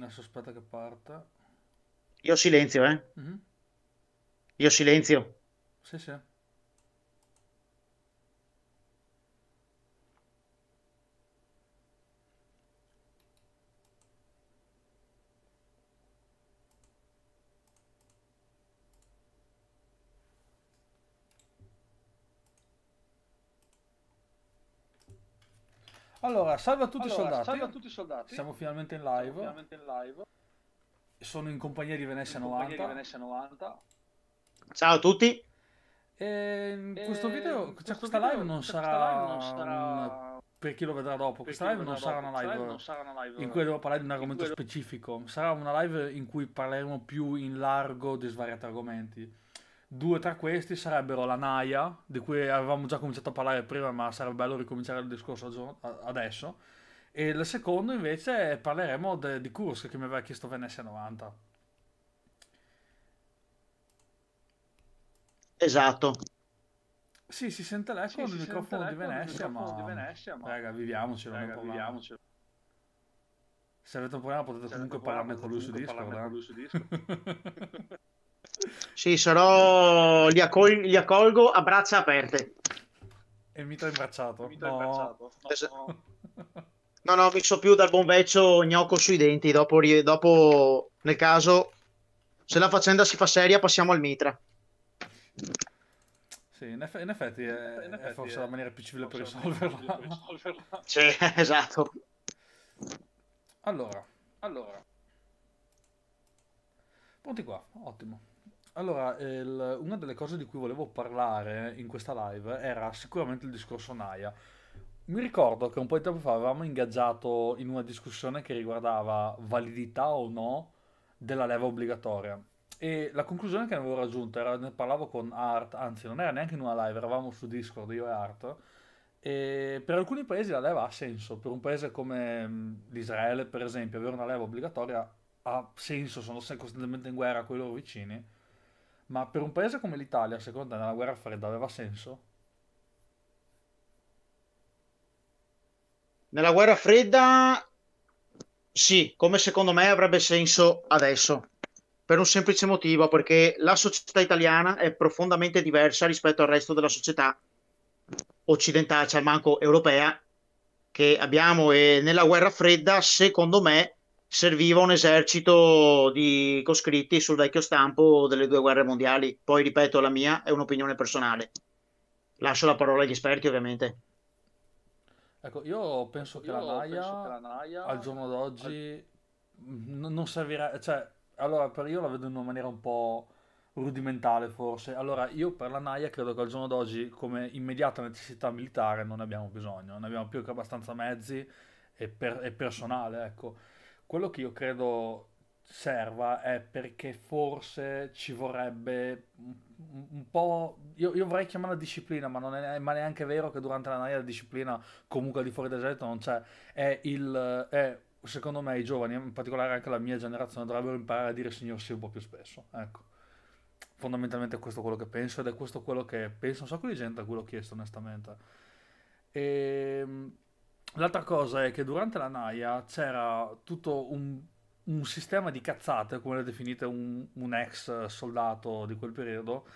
Adesso aspetta che parta. Io silenzio, eh? Mm-hmm. Io silenzio. Sì, sì. Allora, salve a tutti allora, i soldati. Salve a tutti i soldati. Siamo finalmente in live. Finalmente in live. Sono in compagnia di Venezia, in 90. Compagnia di Venezia 90. Ciao a tutti. E questo video, cioè questo questa, video, live, non questa sarà... live non sarà per chi lo vedrà dopo, questa live, non, dopo. Sarà live, live non sarà una live in cui devo parlare di un argomento quello... specifico, sarà una live in cui parleremo più in largo di svariati argomenti. Due tra questi sarebbero la Naya, di cui avevamo già cominciato a parlare prima, ma sarebbe bello ricominciare il discorso adesso. E il secondo invece parleremo de- di Kursk che mi aveva chiesto Venezia 90. Esatto. Sì, si sente l'eco sì, il microfono, di Venezia, microfono di Venezia, ma... Raga, viviamocelo, Raga, viviamocelo. Se avete un problema potete Se comunque parlarne eh. con lui su Discord. Sì, sarò. Li, accol... li accolgo a braccia aperte. E mi ti imbracciato. Mi no. imbracciato. No, no. no, no, mi so più dal buon vecchio gnocco sui denti. Dopo, dopo, nel caso, se la faccenda si fa seria, passiamo al mitra. Sì, in, eff- in effetti, è, in effetti è forse è... la maniera più civile per risolverla. Sì, esatto. Allora, allora. Punti qua, ottimo. Allora, il, una delle cose di cui volevo parlare in questa live era sicuramente il discorso Naya. Mi ricordo che un po' di tempo fa avevamo ingaggiato in una discussione che riguardava validità o no della leva obbligatoria. E la conclusione che avevo raggiunto era, ne parlavo con Art, anzi non era neanche in una live, eravamo su Discord io e Art, e per alcuni paesi la leva ha senso, per un paese come mm, l'Israele per esempio, avere una leva obbligatoria ha senso, sono costantemente in guerra con i loro vicini ma per un paese come l'Italia, secondo te, nella guerra fredda aveva senso? Nella guerra fredda, sì, come secondo me avrebbe senso adesso, per un semplice motivo, perché la società italiana è profondamente diversa rispetto al resto della società occidentale, cioè manco europea, che abbiamo e nella guerra fredda, secondo me, serviva un esercito di coscritti sul vecchio stampo delle due guerre mondiali. Poi, ripeto, la mia è un'opinione personale. Lascio la parola agli esperti, ovviamente. Ecco, io penso che, io la, naia, naia, al giorno d'oggi non servirebbe, cioè, allora per io la vedo in una maniera un po' rudimentale forse. Allora, io per la naia credo che al giorno d'oggi come immediata necessità militare non abbiamo bisogno, non abbiamo più che abbastanza mezzi e, per, e personale, ecco quello che io credo serva è perché forse ci vorrebbe un, un po'. Io, io, vorrei chiamarla disciplina, ma non è ma neanche vero che durante la naia la disciplina comunque al di fuori del deserto non c'è. È il. È, secondo me i giovani, in particolare anche la mia generazione, dovrebbero imparare a dire signor sì un po' più spesso. Ecco. Fondamentalmente questo è quello che penso ed è questo quello che penso un sacco di gente a cui l'ho chiesto onestamente. E ehm, L'altra cosa è che durante la NAIA c'era tutto un, un, sistema di cazzate, come le definite un, un, ex soldato di quel periodo,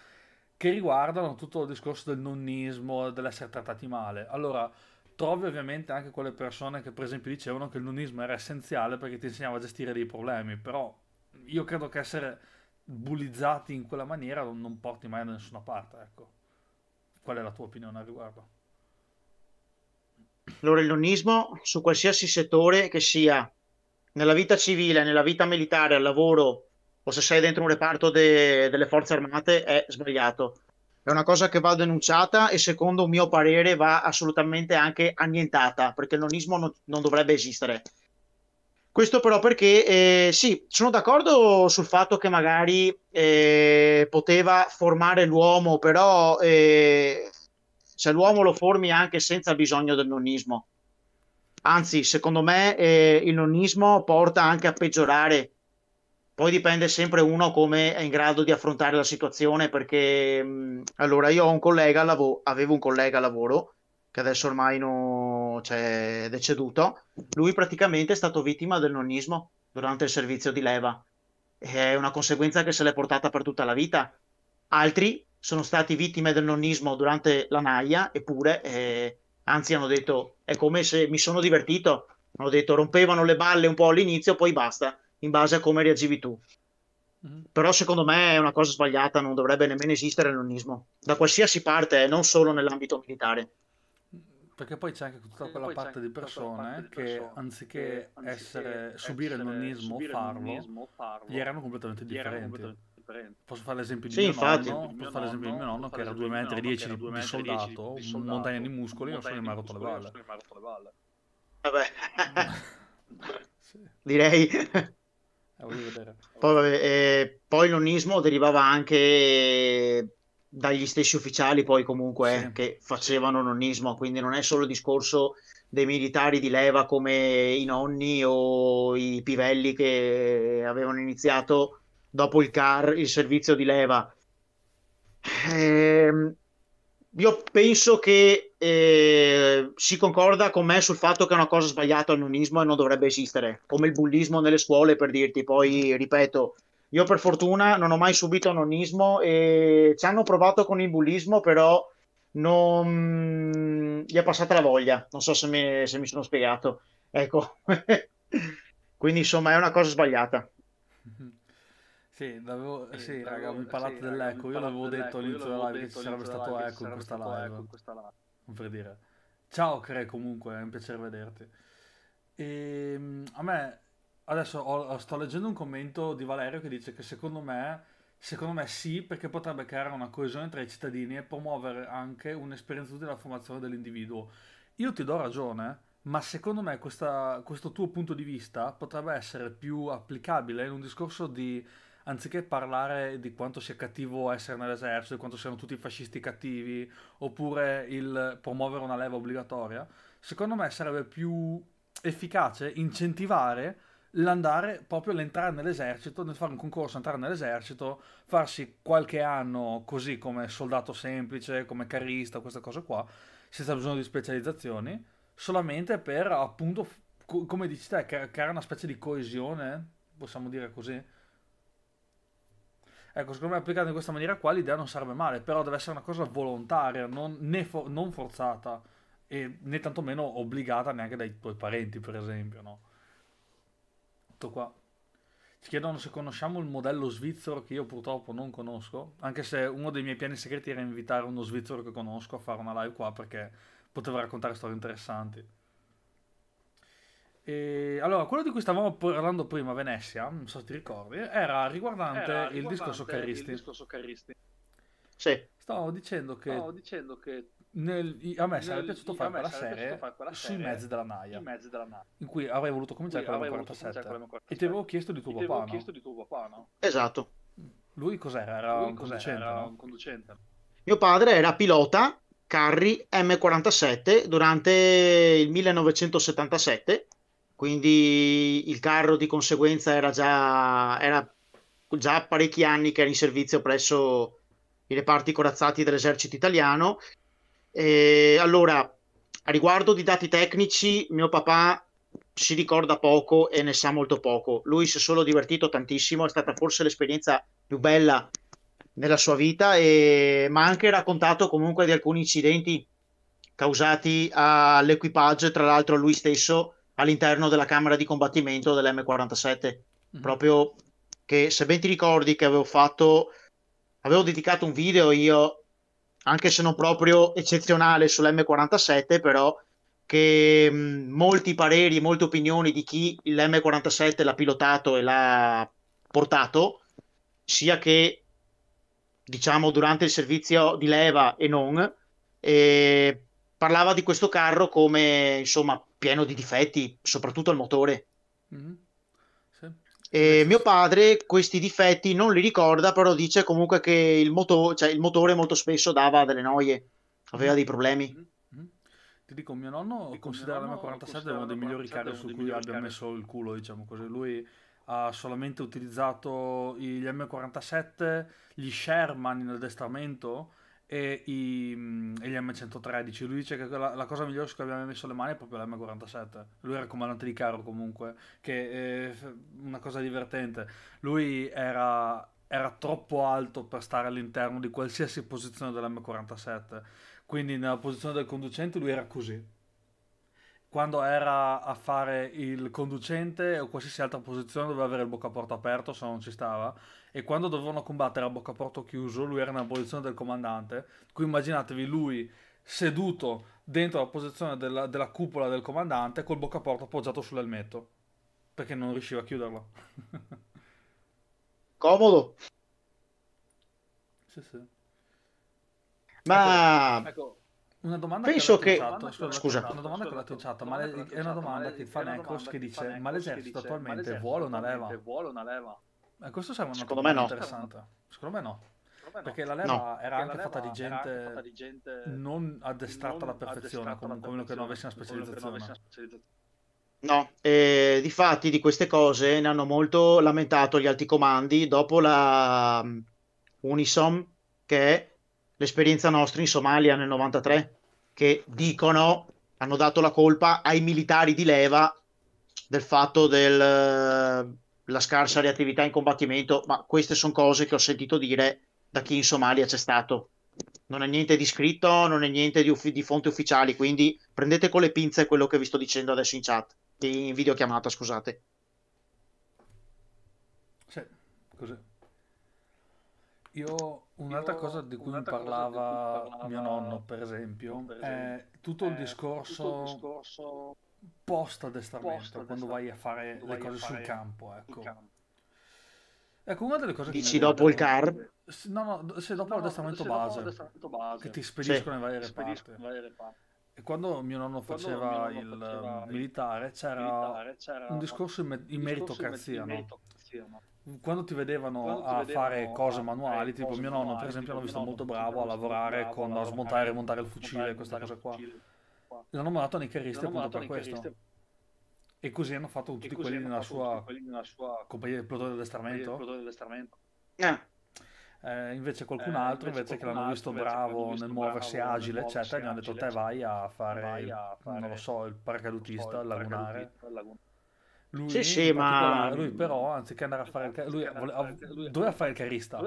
che riguardano tutto il discorso del nonnismo, dell'essere trattati male. Allora, trovi ovviamente anche quelle persone che per esempio dicevano che il nonnismo era essenziale perché ti insegnava a gestire dei problemi, però io credo che essere bullizzati in quella maniera non porti mai da nessuna parte, ecco. Qual è la tua opinione al riguardo? l'orellonismo su qualsiasi settore che sia, nella vita civile, nella vita militare, al lavoro o se sei dentro un reparto de- delle forze armate è sbagliato. È una cosa che va denunciata e secondo un mio parere va assolutamente anche annientata perché l'onismo non, non dovrebbe esistere. Questo però perché eh, sì, sono d'accordo sul fatto che magari eh, poteva formare l'uomo, però eh, cioè l'uomo lo formi anche senza bisogno del nonnismo. Anzi, secondo me eh, il nonnismo porta anche a peggiorare. Poi dipende sempre uno come è in grado di affrontare la situazione, perché mh, mm, allora io ho un collega al lavoro, avevo un collega a lavoro che adesso ormai no, cioè, è deceduto, lui praticamente è stato vittima del nonnismo durante il servizio di leva. È una conseguenza che se l'è portata per tutta la vita. Altri sono stati vittime del nonnismo durante la naia, eppure, eh, anzi hanno detto, è come se mi sono divertito, hanno detto rompevano le balle un po' all'inizio, poi basta, in base a come reagivi tu. Mm-hmm. Però secondo me è una cosa sbagliata, non dovrebbe nemmeno esistere il nonnismo, da qualsiasi parte, eh, non solo nell'ambito militare. Perché poi c'è anche tutta quella parte di persone, parte di persone che anziché, anziché essere, subire il nonnismo o farlo, farlo, gli erano completamente differenti differenza. Posso fare l'esempio di sì, mio infatti, nonno, mio fare l'esempio di mio nonno che era 2,10 m di, soldato, di soldato, montagna di muscoli, non sono rotto le balle. Vabbè. Direi... Eh, poi, vabbè, eh, poi l'onismo derivava anche dagli stessi ufficiali poi comunque sì. Eh, che facevano nonismo, quindi non è solo il discorso dei militari di leva come i nonni o i pivelli che avevano iniziato dopo il car, il servizio di leva. Eh, io penso che eh, si concorda con me sul fatto che è una cosa sbagliata il nonismo e non dovrebbe esistere, come il bullismo nelle scuole per dirti, poi ripeto, io per fortuna non ho mai subito nonismo e ci hanno provato con il bullismo, però non gli è passata la voglia, non so se mi, se mi sono spiegato, ecco, quindi insomma è una cosa sbagliata. Mm-hmm. Sì, l'avevo, sì, sì, raga, ho impalato sì, dell'eco. Io l'avevo detto all'inizio della live che ci sarebbe stato eco in questa live. per dire. Ciao Cre, comunque, è un piacere vederti. E, ehm, a me, adesso ho, sto leggendo un commento di Valerio che dice che secondo me, secondo me sì, perché potrebbe creare una coesione tra i cittadini e promuovere anche un'esperienza utile alla formazione dell'individuo. Io ti do ragione, ma secondo me questa, questo tuo punto di vista potrebbe essere più applicabile in un discorso di anziché parlare di quanto sia cattivo essere nell'esercito, di quanto siano tutti fascisti cattivi, oppure il promuovere una leva obbligatoria, secondo me sarebbe più efficace incentivare l'andare proprio l'entrare nell'esercito, nel fare un concorso, entrare nell'esercito, farsi qualche anno così come soldato semplice, come carrista, queste cose qua, senza bisogno di specializzazioni, solamente per appunto, come dici te, creare una specie di coesione, possiamo dire così, Ecco, secondo me applicato in questa maniera qua l'idea non sarebbe male, però deve essere una cosa volontaria, non, né for- non forzata e né tantomeno obbligata neanche dai tuoi parenti, per esempio, no? Tutto qua. Ci chiedono se conosciamo il modello svizzero che io purtroppo non conosco, anche se uno dei miei piani segreti era invitare uno svizzero che conosco a fare una live qua perché poteva raccontare storie interessanti. E allora, quello di cui stavamo parlando prima, Venezia, non so se ti ricordi, era riguardante, era riguardante il discorso Carristi. Il discorso Caristi. Sì. Stavo dicendo che, Stavo dicendo che nel, a me sarebbe piaciuto fare quella serie, sui mezzi della Naya in cui avrei voluto cominciare con la 47. 47 e ti avevo chiesto di tuo papà. avevo no? chiesto di tuo papà, no? Esatto. Mm. Lui cos'era? Era, Lui un, cos'era? Conducente, era no? un conducente. Mio padre era pilota Carri M47 durante il 1977 quindi il carro di conseguenza era già, era già parecchi anni che era in servizio presso i reparti corazzati dell'esercito italiano. E allora, a riguardo di dati tecnici, mio papà si ricorda poco e ne sa molto poco. Lui si è solo divertito tantissimo, è stata forse l'esperienza più bella nella sua vita, e... ma ha anche raccontato comunque di alcuni incidenti causati all'equipaggio, tra l'altro lui stesso all'interno della camera di combattimento dell'M47. Mm. Mm-hmm. Proprio che se ben ti ricordi che avevo fatto, avevo dedicato un video io, anche se non proprio eccezionale sull'M47, però che mh, mm, molti pareri, e molte opinioni di chi l'M47 l'ha pilotato e l'ha portato, sia che diciamo durante il servizio di leva e non, e parlava di questo carro come insomma pieno di difetti, soprattutto al motore. Mm-hmm. Sì. E mio padre questi difetti non li ricorda, però dice comunque che il, moto- cioè, il motore molto spesso dava delle noie, aveva mm-hmm. dei problemi. Mm-hmm. mm-hmm. Ti dico, mio nonno dico, considera la mia 47 uno dei migliori carri su cui abbia carri. messo il culo, diciamo così. Lui ha solamente utilizzato gli M47, gli Sherman in addestramento, e, i, mm, e, gli M113. Lui dice che la, la, cosa migliore su cui abbiamo messo le mani è proprio l'M47. Lui era comandante di carro comunque, che è eh, una cosa divertente. Lui era, era troppo alto per stare all'interno di qualsiasi posizione dell'M47. Quindi nella posizione del conducente lui era così quando era a fare il conducente o qualsiasi altra posizione doveva avere il bocca a porta aperto se non ci stava e quando dovevano combattere a bocca a porta chiuso lui era nella posizione del comandante quindi immaginatevi lui seduto dentro la posizione della, della cupola del comandante col bocca a porta appoggiato sull'elmetto perché non riusciva a chiuderlo comodo sì sì ma ecco, ecco una domanda Penso che... che... Scusa. Una domanda che ho lanciato, ma le... è una domanda che fa Necros che dice ma l'esercito attualmente vuole una leva? Vuole una leva? Eh, questo sembra una Secondo me no. interessante. Secondo me no. Perché la leva no. era anche fatta di gente, di gente non addestrata alla perfezione, comunque meno che non avesse una specializzazione. No, eh, difatti di queste cose ne hanno molto lamentato gli alti comandi dopo la mm, Unisom, che è l'esperienza nostra in Somalia nel 93, che dicono, hanno dato la colpa ai militari di leva del fatto della eh, scarsa reattività in combattimento, ma queste sono cose che ho sentito dire da chi in Somalia c'è stato. Non è niente di scritto, non è niente di, uf- di fonti ufficiali, quindi prendete con le pinze quello che vi sto dicendo adesso in chat, in videochiamata, scusate. Sì, così. Io Un'altra cosa di cui, mi, parlava parlava mio nonno, per esempio, per esempio è tutto il discorso, discorso post-addestramento, quando vai a fare le cose fare sul campo. Ecco. campo. ecco. una delle cose Dici che... dopo il CAR? No, no, se dopo no, l'addestramento no, base, base, che ti spediscono sì. in varie reparti. E quando mio nonno faceva, mio nonno il, faceva militare, c'era militare, c'era, un discorso in, me- in meritocrazia, no? meritocrazia no? quando ti vedevano quando ti a vedevano fare cose manuali, tipo cose mio nonno manuali, per esempio l'hanno visto molto bravo a lavorare bravo, con a smontare e rimontare il fucile, questa cosa qua. qua. L'hanno mandato a Nick Riste appunto per questo. E così hanno fatto tutti quelli nella, sua... compagnia del plotone dell'estramento. Eh. eh. invece qualcun eh, altro, eh, invece, invece qualcun che l'hanno visto bravo visto nel muoversi bravo, agile, eccetera, gli hanno detto te vai a fare, vai a fare non lo so, il paracadutista, il lagunare. Lui, sì, sì, ma... lui però, anziché andare a fare il carista, lui, doveva fare il carrista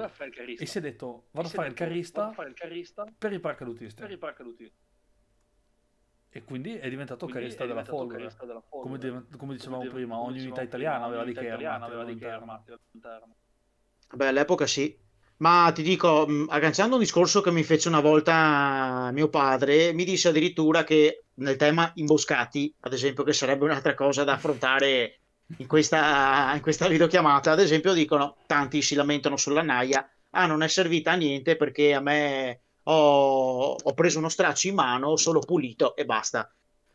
E si è detto, vado a fare il carrista per i paracadutisti. E quindi è diventato quindi carista, è della carista, della folla. Come, come dicevamo come prima, ogni unità italiana aveva dei carri armati all'interno. Beh, all'epoca sì, ma ti dico, mm, agganciando un discorso che mi fece una volta mio padre, mi disse addirittura che nel tema imboscati, ad esempio, che sarebbe un'altra cosa da affrontare in questa, in questa videochiamata, ad esempio, dicono tanti si lamentano sulla naia, ah, non è servita a niente perché a me ho, ho preso uno straccio in mano, solo pulito e basta.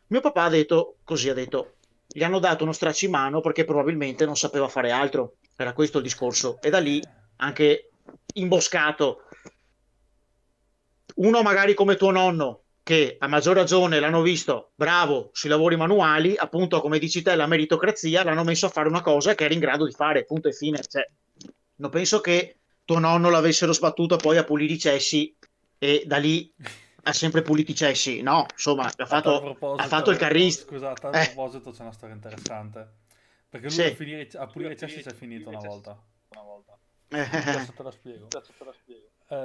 Mio papà ha detto così, ha detto, gli hanno dato uno straccio in mano perché probabilmente non sapeva fare altro, era questo il discorso, e da lì anche imboscato. Uno magari come tuo nonno, che a maggior ragione l'hanno visto bravo sui lavori manuali, appunto come dici te la meritocrazia, l'hanno messo a fare una cosa che era in grado di fare, punto e fine. Cioè, non penso che tuo nonno l'avessero sbattuto poi a pulire i cessi e da lì ha sempre pulito i cessi. No, insomma, ha fatto, ha fatto il carrista. Scusate, a eh. proposito c'è una storia interessante. Perché lui sì. a, finire, a pulire i cessi c'è finito una volta. Una volta. Eh. Adesso te la spiego. Te la spiego. Um,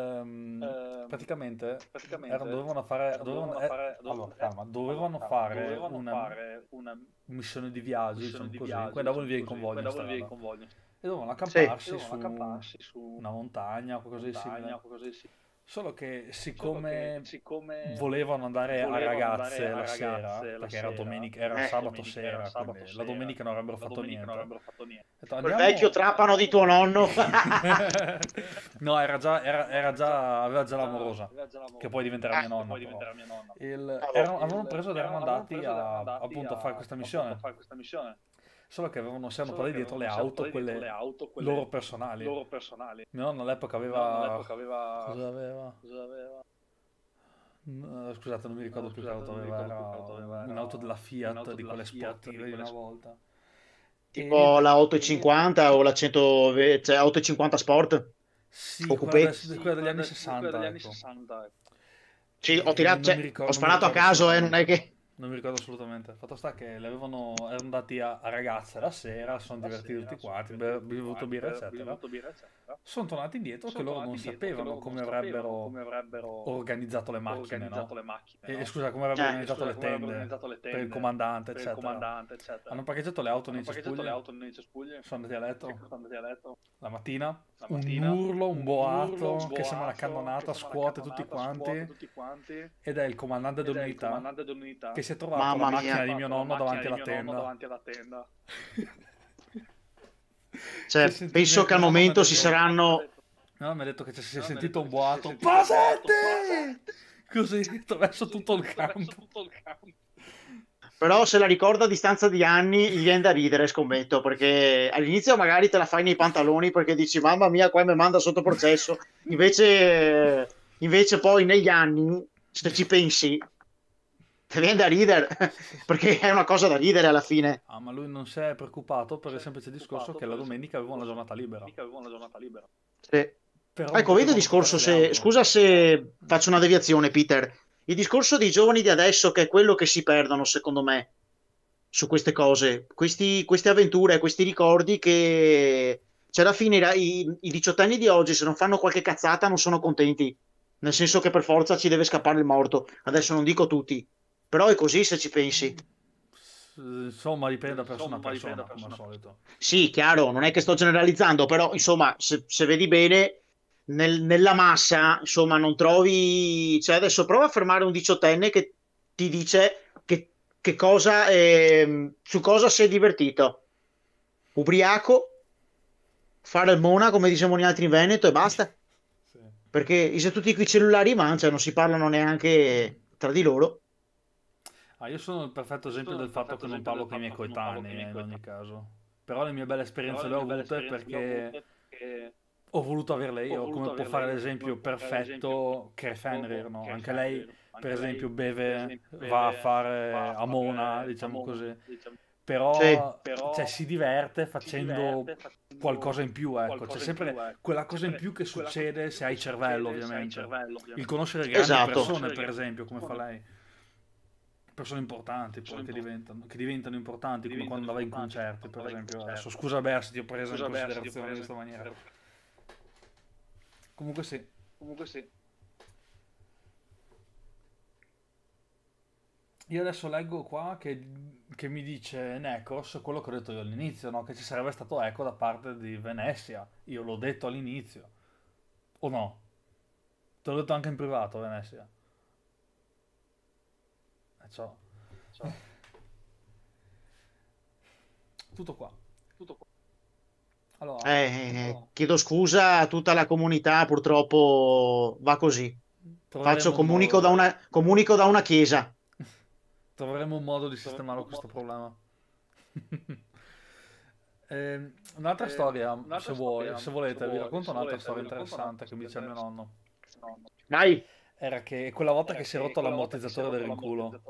um, praticamente, praticamente erano, dovevano fare, dovevano, dovevano, allora, eh, dovevano eh, fare, una, missione di viaggio, missione diciamo di così, viaggio, andavano via in convoglio, e dovevano accamparsi, sì, su, accamparsi su una montagna, qualcosa di simile. Qualcosa di simile. Solo che siccome, Solo che, siccome volevano andare volevano a ragazze andare la, ragazze sera, la perché sera, era, domenica, era eh, sabato domenica, sera, era sabato sera, la domenica non avrebbero, fatto, domenica niente. Non avrebbero fatto niente. Detto, Quel vecchio trapano di tuo nonno. no, era già, era, era già, ah, aveva già l'amorosa, che poi diventerà mia ah, nonna. Poi diventerà mia nonna. Il, allora, ah, erano, avevano preso ed erano andati, a, appunto, a, fare questa missione solo che avevano sempre solo dietro, le auto, quelle, dietro le auto, quelle loro personali. Loro personali. Mio nonno all'epoca aveva... all'epoca aveva... Cosa aveva? Cosa aveva? No, eh, scusate, non mi ricordo no, più che auto aveva. Era... Un'auto della Fiat, un'auto di quelle Fiat, sportive di quelle... una volta. Tipo e... la 850 o la 100... cioè 850 Sport? Sì, o quella, sì, quella degli anni 60. Quella degli anni 60 ecco. ecco. ho, cioè, ho sparato a caso, eh, non è che... Non mi ricordo assolutamente. Fatto sta che le avevano, erano andati a, a ragazze la sera, sono la divertiti sera, tutti quanti, bevuto birra, eccetera. Sono tornati indietro sono che loro non sapevano loro come, non avrebbero, come, avrebbero organizzato le macchine. Organizzato no? le macchine eh, no? e, scusa, come avrebbero, eh, organizzato, scusa, le come avrebbero organizzato, le tende per il comandante, per eccetera. Il comandante eccetera. Hanno parcheggiato le auto nei cespugli. Sono andati a letto. La mattina un urlo, un boato, un boato che sembra una cannonata, scuote, tutti, quanti, Ed è il comandante dell'unità, che si è trovato Mamma la macchina di mio nonno davanti alla, tenda. cioè, penso che al momento si saranno... No, mi ha detto che si è sentito un boato. Pasate! Così, attraverso tutto il campo. Però se la ricorda a distanza di anni gli viene da ridere, scommetto, perché all'inizio magari te la fai nei pantaloni perché dici mamma mia qua mi manda sotto processo, invece, invece poi negli anni, se ci pensi, ti viene da ridere, perché è una cosa da ridere alla fine. Ah, ma lui non si è preoccupato per il semplice discorso che la domenica aveva una giornata libera. Una giornata libera. Sì. Però ecco, vedo il discorso se... Scusa se faccio una deviazione, Peter. Il discorso dei giovani di adesso, che è quello che si perdono, secondo me, su queste cose, questi, queste avventure, questi ricordi che cioè alla fine i, i diciottenni di oggi se non fanno qualche cazzata non sono contenti nel senso che per forza ci deve scappare il morto adesso non dico tutti però è così se ci pensi insomma dipende da persona a persona, persona, come al solito sì chiaro non è che sto generalizzando però insomma se, se vedi bene nel, nella massa, insomma, non trovi... Cioè, adesso prova a fermare un diciottenne che ti dice che, che cosa, eh, su cosa si è divertito. Ubriaco, fare il mona, come diciamo gli altri in Veneto, e basta. Sì. Perché se tutti quei cellulari mangiano, non si parlano neanche tra di loro. Ah, io sono il perfetto esempio sono del fatto che non parlo con i miei coetanei, eh, in ogni caso. Però le mie belle esperienze le ho avute perché... perché ho voluto averla io, voluto come può fare l'esempio perfetto che Fenrir, no? Anche, lei, per esempio, beve, va a fare va a Mona, diciamo così. Diciamo. Però, sì. però cioè, si diverte facendo, si diverte facendo qualcosa in più, ecco. C'è sempre più, ecco. quella cosa in più che succede se hai cervello, ovviamente. Il conoscere grandi esatto. persone, per esempio, come fa lei. Persone importanti poi, che, diventano, che diventano, importanti, diventano come quando vai in concerti, per esempio. Adesso, scusa Bersi, ti ho preso in considerazione in questa maniera. Comunque sì. Comunque sì. Io adesso leggo qua che, che mi dice Necos quello che ho detto io all'inizio, no? che ci sarebbe stato eco da parte di Venezia. Io l'ho detto all'inizio. O no? Te l'ho detto anche in privato, Venezia. E eh, ciao. Ciao. Tutto qua. Tutto qua. Allora, eh, allora. Eh, eh, chiedo scusa a tutta la comunità, purtroppo va così. Faccio comunico, un da una, comunico da una chiesa. Troveremo un modo di sistemare questo problema. Eh, un'altra eh, storia, un'altra se, vuoi, storia, se volete, vuoi, vi racconto un'altra volete, storia interessante che mi dice mio nonno. Dai! Era che quella volta Era che, si è rotto l'ammortizzatore del rinculo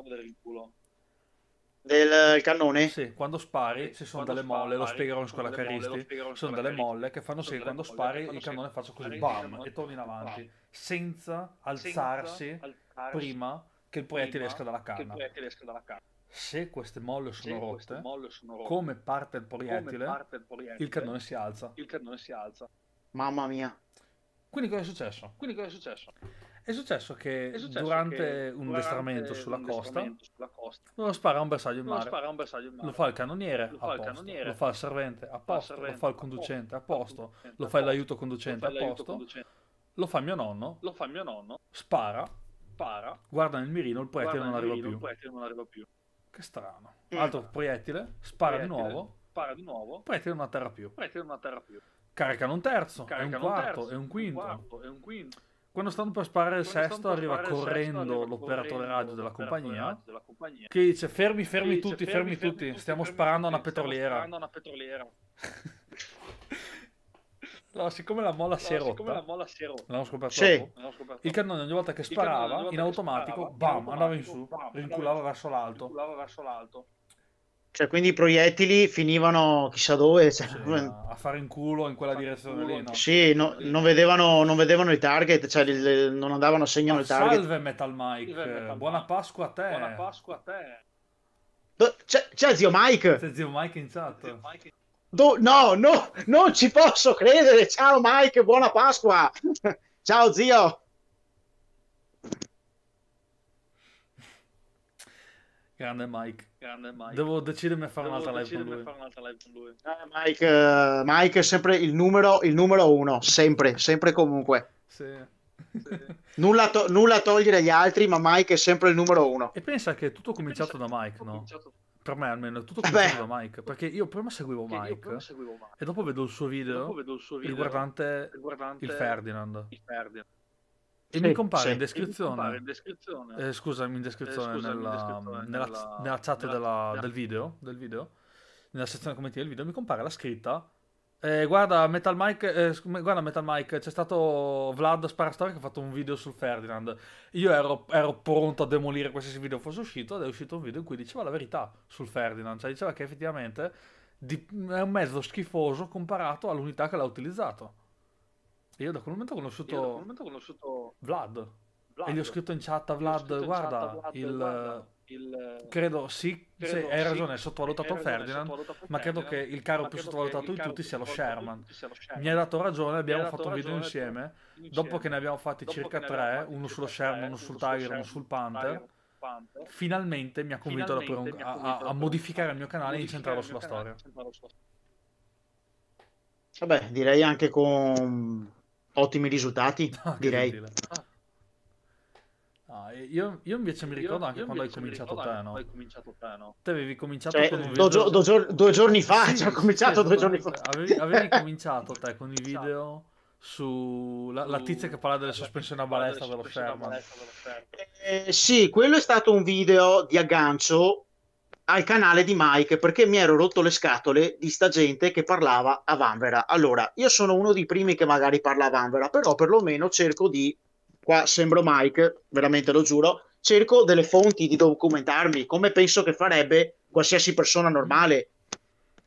del cannone? Sì, quando spari ci sono delle molle, lo spiegherò in scuola caristi, sono delle molle che fanno sì che quando spari il cannone faccia così, bam, e torni in avanti, senza alzarsi prima che il proiettile esca dalla canna. Se queste molle sono rotte, come parte il proiettile, il cannone si alza. Mamma mia. Quindi cosa è successo? Quindi cosa è successo? È successo che è successo durante, che un, durante destramento un destramento sulla costa, uno spara un bersaglio in mare, lo fa il cannoniere, lo fa il, cannoniere lo fa il servente a posto, lo fa il conducente a posto, lo fa l'aiuto conducente a posto, lo fa mio nonno, lo fa mio nonno, spara, spara guarda nel mirino, il proiettile non arriva più. Che strano. Eh. Altro proiettile, spara di nuovo, spara di nuovo, proiettile non atterra più. Caricano un terzo, è un quarto, è un quinto quando stanno per sparare il Quando sesto, arriva correndo sesto, l'operatore radio della compagnia, della compagnia che dice: Fermi, fermi dice, tutti, fermi, fermi tutti, tutti, stiamo sparando a una petroliera. Una petroliera. no, siccome la molla, no, si, è siccome la molla si è rotta, l'hanno scoperto, sì. il cannone ogni volta che sparava, volta in, automatico, che sparava bam, in automatico, bam, andava in su, bam, rinculava verso l'alto. Cioè, quindi i proiettili finivano chissà dove, cioè, a fare in culo in quella direzione lì. No? Sì, no, non, vedevano, non, vedevano, i target, cioè il, non andavano a segnare il target. Salve Metal Mike, salve Metal buona Pasqua a te. Buona Pasqua a te. c'è, c'è, zio Mike. C'è zio Mike in chat. Mike... Do- no, no, non ci posso credere. Ciao Mike, buona Pasqua. Ciao zio. Grande Mike. Grande Mike. Devo decidermi a fare un'altra live, un live con lui. Eh, Mike, uh, Mike, è sempre il numero, il numero uno, sempre, sempre comunque. Sì. Sì. Nulla, to- nulla, togliere agli altri, ma Mike è sempre il numero uno. E pensa che è tutto cominciato da Mike, no? Cominciato... Per me almeno, è tutto eh cominciato Beh. da Mike. Perché io prima seguivo Mike, io prima seguivo Mike. E dopo vedo il suo video, il suo video riguardante, riguardante, il Ferdinand. Il Ferdinand. E sì, mi compare sì. in descrizione, compare in descrizione. Eh, scusami, in descrizione, eh, scusami, nella, in descrizione nella, nella, nella, chat della, del, video, del, video, nella sezione commenti del video, mi compare la scritta. Eh, guarda, Metal Mike, eh, guarda Metal Mike, c'è stato Vlad Sparastore che ha fatto un video sul Ferdinand. Io ero, ero, pronto a demolire qualsiasi video fosse uscito ed è uscito un video in cui diceva la verità sul Ferdinand, cioè diceva che effettivamente di, è un mezzo schifoso comparato all'unità che l'ha utilizzato. E io da quel momento ho conosciuto, momento ho conosciuto Vlad. Vlad. E gli ho scritto in chat a Vlad, guarda, Vlad, il... Guarda, il... Credo sì, credo, sì, hai ragione, è sottovalutato Ferdinand, ma credo che il caro più sottovalutato di tutti sia lo Sherman. Mi ha dato ragione, abbiamo fatto un video insieme, dopo che ne abbiamo fatti circa tre, uno sullo Sherman, uno sul Tiger, uno sul Panther, finalmente mi ha convinto a, modificare il mio canale e incentrarlo sulla storia. Vabbè, direi anche con ottimi risultati, no, direi. Ah. No, io, io, invece mi ricordo anche io quando, hai cominciato, ricordo te, no? hai cominciato te, no? Te avevi cominciato cioè, con un video... Do, do, do, due giorni fa, sì, cioè, ho cominciato sì, due esatto. giorni fa. Avevi, avevi cominciato te con i esatto. video sulla la tizia che parla delle sospensioni a balestra dello Sherman. Eh, sì, quello è stato un video di aggancio al canale di Mike perché mi ero rotto le scatole di sta gente che parlava a Vanvera. Allora, io sono uno dei primi che magari parla a Vanvera, però perlomeno cerco di, qua sembro Mike, veramente lo giuro, cerco delle fonti di documentarmi come penso che farebbe qualsiasi persona normale.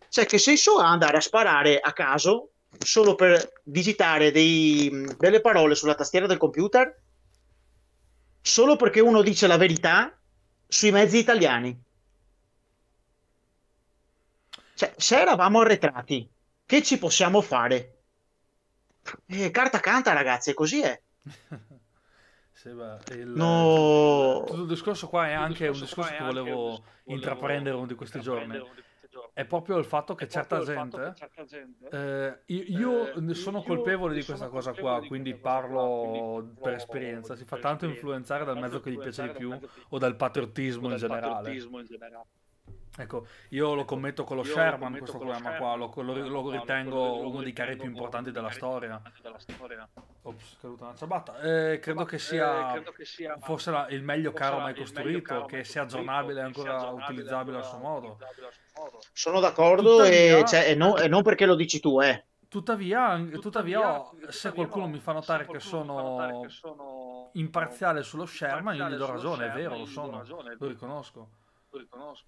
Cioè, che senso ha andare a sparare a caso solo per digitare dei, delle parole sulla tastiera del computer? Solo perché uno dice la verità sui mezzi italiani? Cioè, se eravamo arretrati, che ci possiamo fare? Eh, carta canta, ragazzi, così è. Eh. Seba, il, no. Tutto il discorso qua è anche un discorso che volevo, volevo intraprendere uno di questi giorni. È proprio il fatto che certa gente, certa gente eh, io, eh, sono io colpevole di questa cosa qua, quindi parlo per, per esperienza. Si fa tanto influenzare dal mezzo che gli piace di più o dal patriottismo in generale. Ecco, io lo ecco, commetto con lo io Sherman questo programma qua, lo, lo, lo, ritengo uno dei carri più importanti della storia. della storia. Ops, caduta una ciabatta. Eh, credo, che eh, sia, eh, credo che sia forse la, il meglio caro mai costruito, che sia aggiornabile e ancora, ancora utilizzabile al suo modo. Sono d'accordo e, cioè, e, non, e, non, perché lo dici tu, eh. Tuttavia, tuttavia, tuttavia se qualcuno mi fa notare, che sono, notare che sono imparziale sullo Sherman, io gli do ragione, è vero, lo sono, ragione, lo riconosco. Lo riconosco.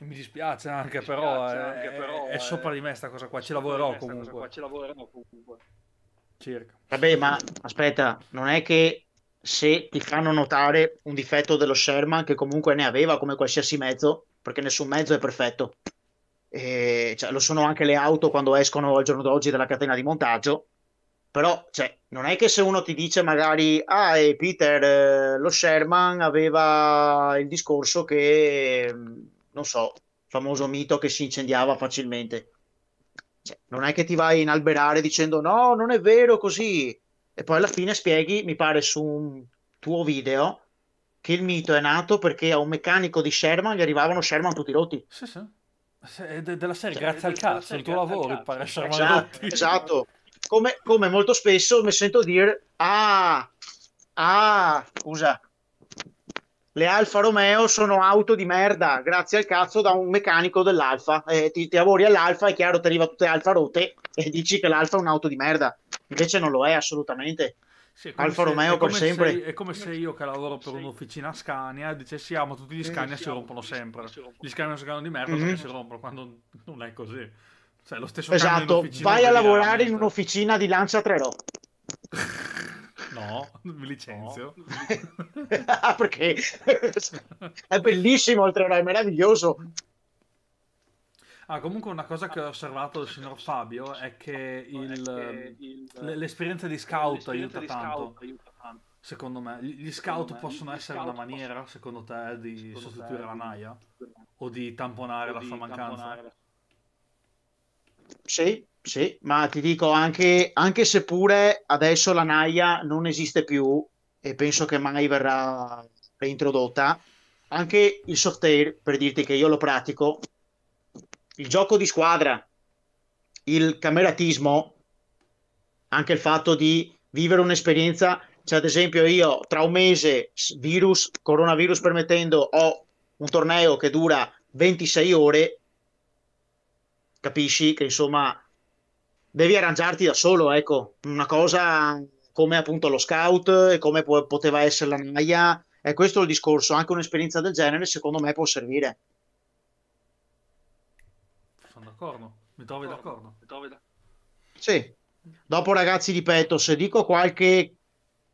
Mi dispiace anche, Mi dispiace però, eh, anche è, però, è, eh, sopra di me sta cosa qua, ci lavorerò comunque. Qua, ci lavorerò comunque. Circa. Vabbè, ma aspetta, non è che se ti fanno notare un difetto dello Sherman che comunque ne aveva come qualsiasi mezzo, perché nessun mezzo è perfetto. E, cioè, lo sono anche le auto quando escono al giorno d'oggi dalla catena di montaggio. Però cioè, non è che se uno ti dice magari, ah, Peter, eh, lo Sherman aveva il discorso che mm, non so, famoso mito che si incendiava facilmente. Cioè, non è che ti vai in alberare dicendo no, non è vero così. E poi alla fine spieghi, mi pare su un tuo video, che il mito è nato perché a un meccanico di Sherman gli arrivavano Sherman tutti rotti. Sì, sì. È della serie, cioè, grazie al cazzo, il tuo lavoro pare esatto, Sherman esatto, rotti. Esatto. Come, come molto spesso mi sento dire, ah, ah, scusa, le Alfa Romeo sono auto di merda, grazie al cazzo da un meccanico dell'Alfa. Eh, ti, ti, lavori all'Alfa, è chiaro, ti arriva tutte Alfa rotte e dici che l'Alfa è un'auto di merda. Invece non lo è assolutamente. Sì, è Alfa se, Romeo per sempre. Se, è come se io che lavoro per un'officina Scania dicessi amo tutti gli Scania si rompono sempre. Gli Scania sono di merda mm-hmm. perché si rompono quando non è così. Cioè, lo stesso esatto, vai a lavorare in un'officina di Lancia 3 Ro. No, mi licenzio. No. ah, perché è bellissimo, oltre a è meraviglioso. Ah, comunque una cosa che ho osservato il signor Fabio è che, il, è che il, l'esperienza di scout l'esperienza aiuta, di tanto. aiuta, Secondo me, gli scout me. possono gli essere scout una maniera, possono... secondo te, di secondo sostituire te... la Naya? O di tamponare o la di sua mancanza? Sì, sì, ma ti dico anche, anche seppure adesso la Naia non esiste più e penso che mai verrà reintrodotta, anche il soft air, per dirti che io lo pratico, il gioco di squadra, il cameratismo, anche il fatto di vivere un'esperienza, cioè ad esempio io tra un mese, virus, coronavirus permettendo, ho un torneo che dura 26 ore, capisci che insomma devi arrangiarti da solo, ecco, una cosa come appunto lo scout e come po- poteva essere la NAIA, è questo il discorso, anche un'esperienza del genere secondo me può servire. Sono d'accordo, mi trovi d'accordo. d'accordo. Mi Sì, dopo ragazzi ripeto, se dico qualche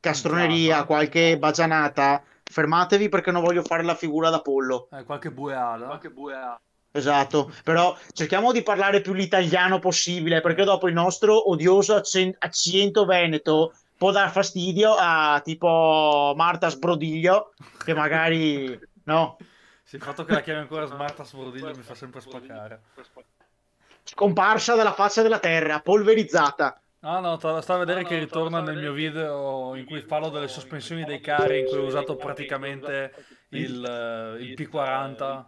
castroneria, qualche bagianata, fermatevi perché non voglio fare la figura da pollo. Eh, qualche bueala. Qualche bueala. Esatto, però cerchiamo di parlare più l'italiano possibile perché dopo il nostro odioso accento veneto può dar fastidio a tipo Marta Sbrodiglio che magari no. Sì, il fatto che la chiami ancora Marta Sbrodiglio mi fa sempre spaccare. Scomparsa dalla faccia della terra, polverizzata. No, no, sta a vedere no, no, che ritorna nel mio video in cui parlo delle sospensioni dei carri, in cui ho usato praticamente il, il P40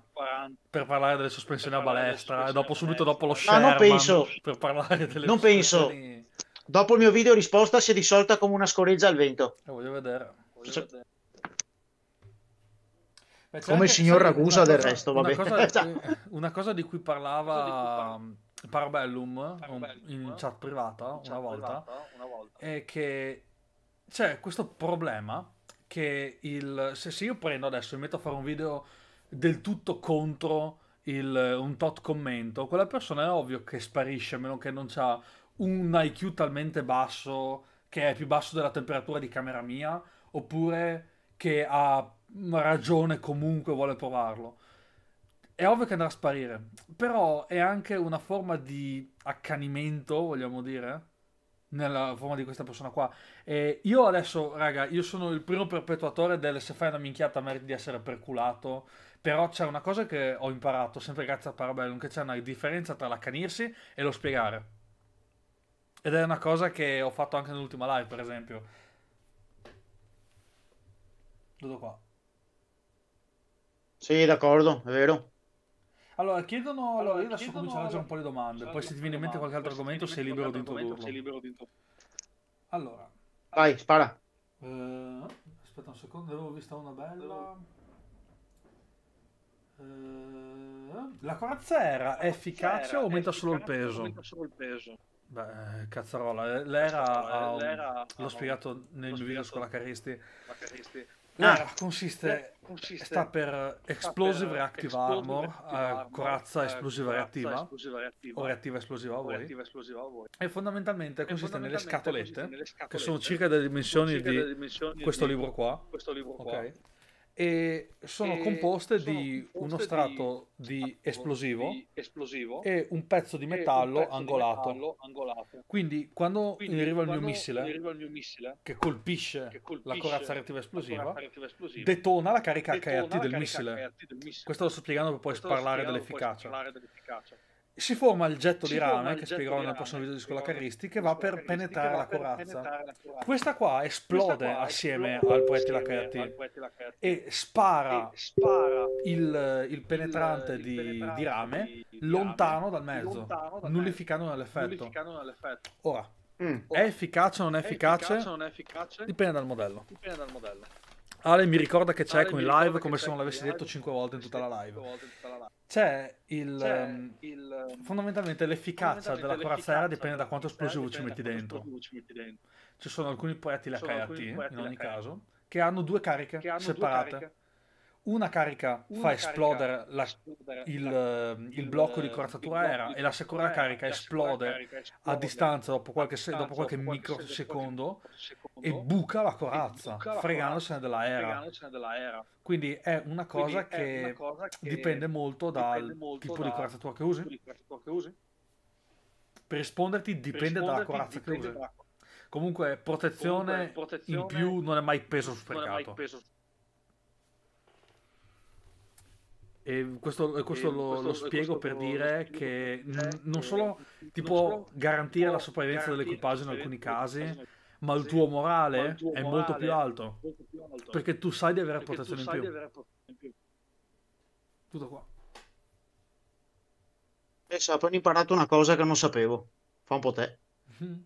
per parlare delle sospensioni a balestra e dopo subito dopo lo Sherman no, non penso. per parlare delle non penso. Dopo il mio video risposta si è risolta come una scoreggia al vento. Eh, voglio vedere. Voglio cioè vedere. come il signor Ragusa del resto, vabbè. Una cosa, cioè, cui, una cosa di cui parlava... Parabellum, Parabellum in chat privata, in chat una, volta, privata una volta, è che c'è questo problema che il, se, se, io prendo adesso e metto a fare un video del tutto contro il, un tot commento, quella persona è ovvio che sparisce, a meno che non c'ha un IQ talmente basso che è più basso della temperatura di camera mia, oppure che ha ragione comunque vuole provarlo è ovvio che andrà a sparire, però è anche una forma di accanimento, vogliamo dire, nella forma di questa persona qua. E io adesso, raga, io sono il primo perpetuatore del se fai una minchiata meriti di essere perculato, però c'è una cosa che ho imparato, sempre grazie a Parabellum, che c'è una differenza tra l'accanirsi e lo spiegare. Ed è una cosa che ho fatto anche nell'ultima live, per esempio. Tutto qua. Sì, d'accordo, è vero. Allora, chiedono. Allora, io adesso comincio a leggere un po' le domande. Poi, se ti viene in mente qualche altro argomento, sei libero di introdurlo. Allora, vai, spara. Uh, aspetta un secondo, avevo vista una bella. Uh, la corazza è efficace o aumenta solo il peso? Aumenta solo il peso. Beh, cazzarola, eh, l'era, l'era l'ho spiegato nel mio video sulla Caristi. La Caristi Ah, eh, consiste, eh, consiste, sta per Explosive per Reactive Armor, reactive eh, armor corazza esplosiva reattiva, esplosiva reattiva, o reattiva esplosiva a voi, esplosiva a voi. e fondamentalmente consiste, nelle, scatolette, consiste nelle scatolette che sono circa delle dimensioni, circa di, delle dimensioni questo di questo libro qua, questo libro qua. Okay e sono e composte sono di composte uno strato di, di, esplosivo di, esplosivo, e un pezzo di metallo, pezzo angolato. metallo angolato. Quindi quando, Quindi, arriva, il missile, il mio missile che colpisce, che colpisce la corazza reattiva esplosiva, esplosiva, detona la carica detona del, del, missile. Questo lo sto spiegando per poi sparlare dell'efficacia. Poi si forma il getto si di rame, che spiegherò nel prossimo video di scuola carristi, che va per penetrare la corazza. Questa qua esplode assieme al proiettile HT e spara, il, eh, il penetrante di, di, rame lontano dal mezzo, nullificando l'effetto Ora, mm. è efficace o non è efficace? Dipende dal modello. Dipende dal modello. Ale mi ricorda che c'è Ale con il live come se non l'avessi detto 5 volte in tutta la live. C'è il, c'è ehm, il ehm, fondamentalmente l'efficacia fondamentalmente della corazzera dipende da quanto esplosivo ci metti dentro. Ci sono alcuni proiettili HRT in ogni caso che hanno due cariche separate una carica una fa carica esplodere la, esplodere il, ehm, il, il, blocco di corazzatura aerea e la seconda carica esplode, carica esplode a distanza dopo qualche, se, dopo qualche microsecondo e buca la corazza, buca la fregandosene dell'aereo. Della Quindi è una cosa, che, è una cosa che, dipende molto dal dipende molto tipo da di corazzatura che usi. Per risponderti dipende, per risponderti dalla, corazza dipende che usi. Comunque protezione, Comunque protezione, in più non è mai peso sprecato. E questo, questo, e lo, questo lo, spiego questo per dire lo... che n- non solo ti non solo garantire la sopravvivenza dell'equipaggio in alcuni casi, ma il tuo morale, il tuo morale è, molto è molto più alto perché tu sai di avere protezione in più. Tutto qua. Adesso ho imparato una cosa che non sapevo. Fa un po' te. Mhm.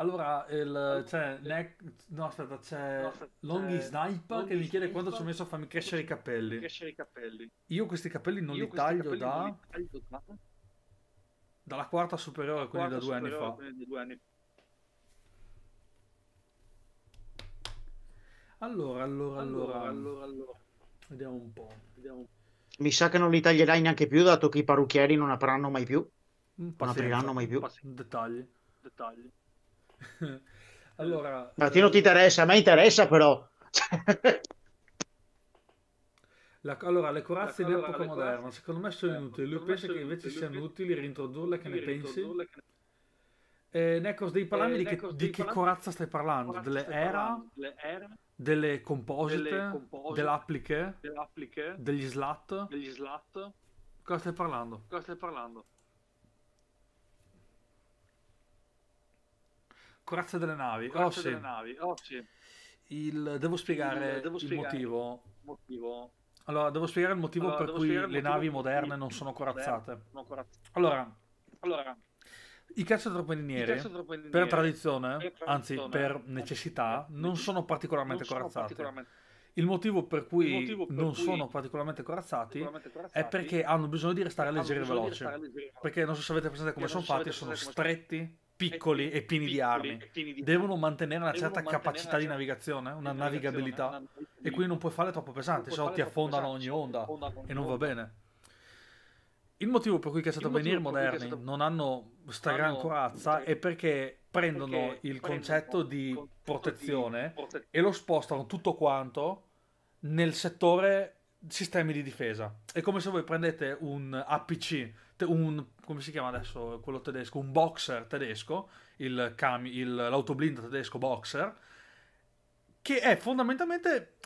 Allora, il, c'è, eh, ne- no, aspetta, c'è no, Longhi Sniper che mi chiede quando ci ho messo a farmi crescere i capelli. Crescere i capelli. Io questi capelli non, Io li, taglio capelli da... non li taglio da... Dalla quarta superiore, quarta quindi da due anni fa. Due anni. Allora, allora, allora, allora, allora. Vediamo un po'. Vediamo mi sa che non li taglierai neanche più, dato che i parrucchieri non apriranno mai più. Pazienza, mm, non apriranno mai più. Dettagli, dettagli. allora, Martino ti eh, interessa, a me interessa però. La, allora, le corazze dell'epoca allora, moderna, secondo me sono eh, inutili. Lui pensa che invece siano utili reintrodurle, che ne pensi? Eh, Necos, devi parlarmi eh, di, Necos, che, di che corazza stai parlando? Corazza delle, stai era, parlando. delle era? Delle composite? Delle composite dell'appliche, dell'appliche? Degli slat? Degli slat? Cosa stai parlando? Cosa stai parlando? Corazza delle navi. Corazza oh, sì. delle navi. Oh, sì. il, devo spiegare il, devo spiegare motivo. motivo. Allora, devo spiegare il motivo allora, per cui le navi moderne non sono corazzate. Non corazzate. Allora, allora, i cacciatropenninieri, per, per tradizione, anzi per necessità, non sono particolarmente non corazzati. Sono particolarmente... Il motivo per cui motivo per non cui sono particolarmente corazzati, particolarmente corazzati, è perché hanno bisogno di restare leggeri e veloci. Perché non so se avete presente come sono fatti, sono stretti piccoli e, pieni di armi devono mantenere una certa capacità di navigazione, eh, una navigabilità, e quindi non puoi fare troppo pesanti, se cioè, no ti affondano ogni onda e non va bene. Il motivo per cui i cacciatorvenieri moderni stato... non hanno sta gran corazza è perché prendono perché il concetto di protezione, protezione e lo spostano tutto quanto nel settore sistemi di difesa. È come se voi prendete un APC un, come si chiama adesso quello tedesco, un boxer tedesco, il cami, il, l'autoblinda tedesco boxer, che è fondamentalmente,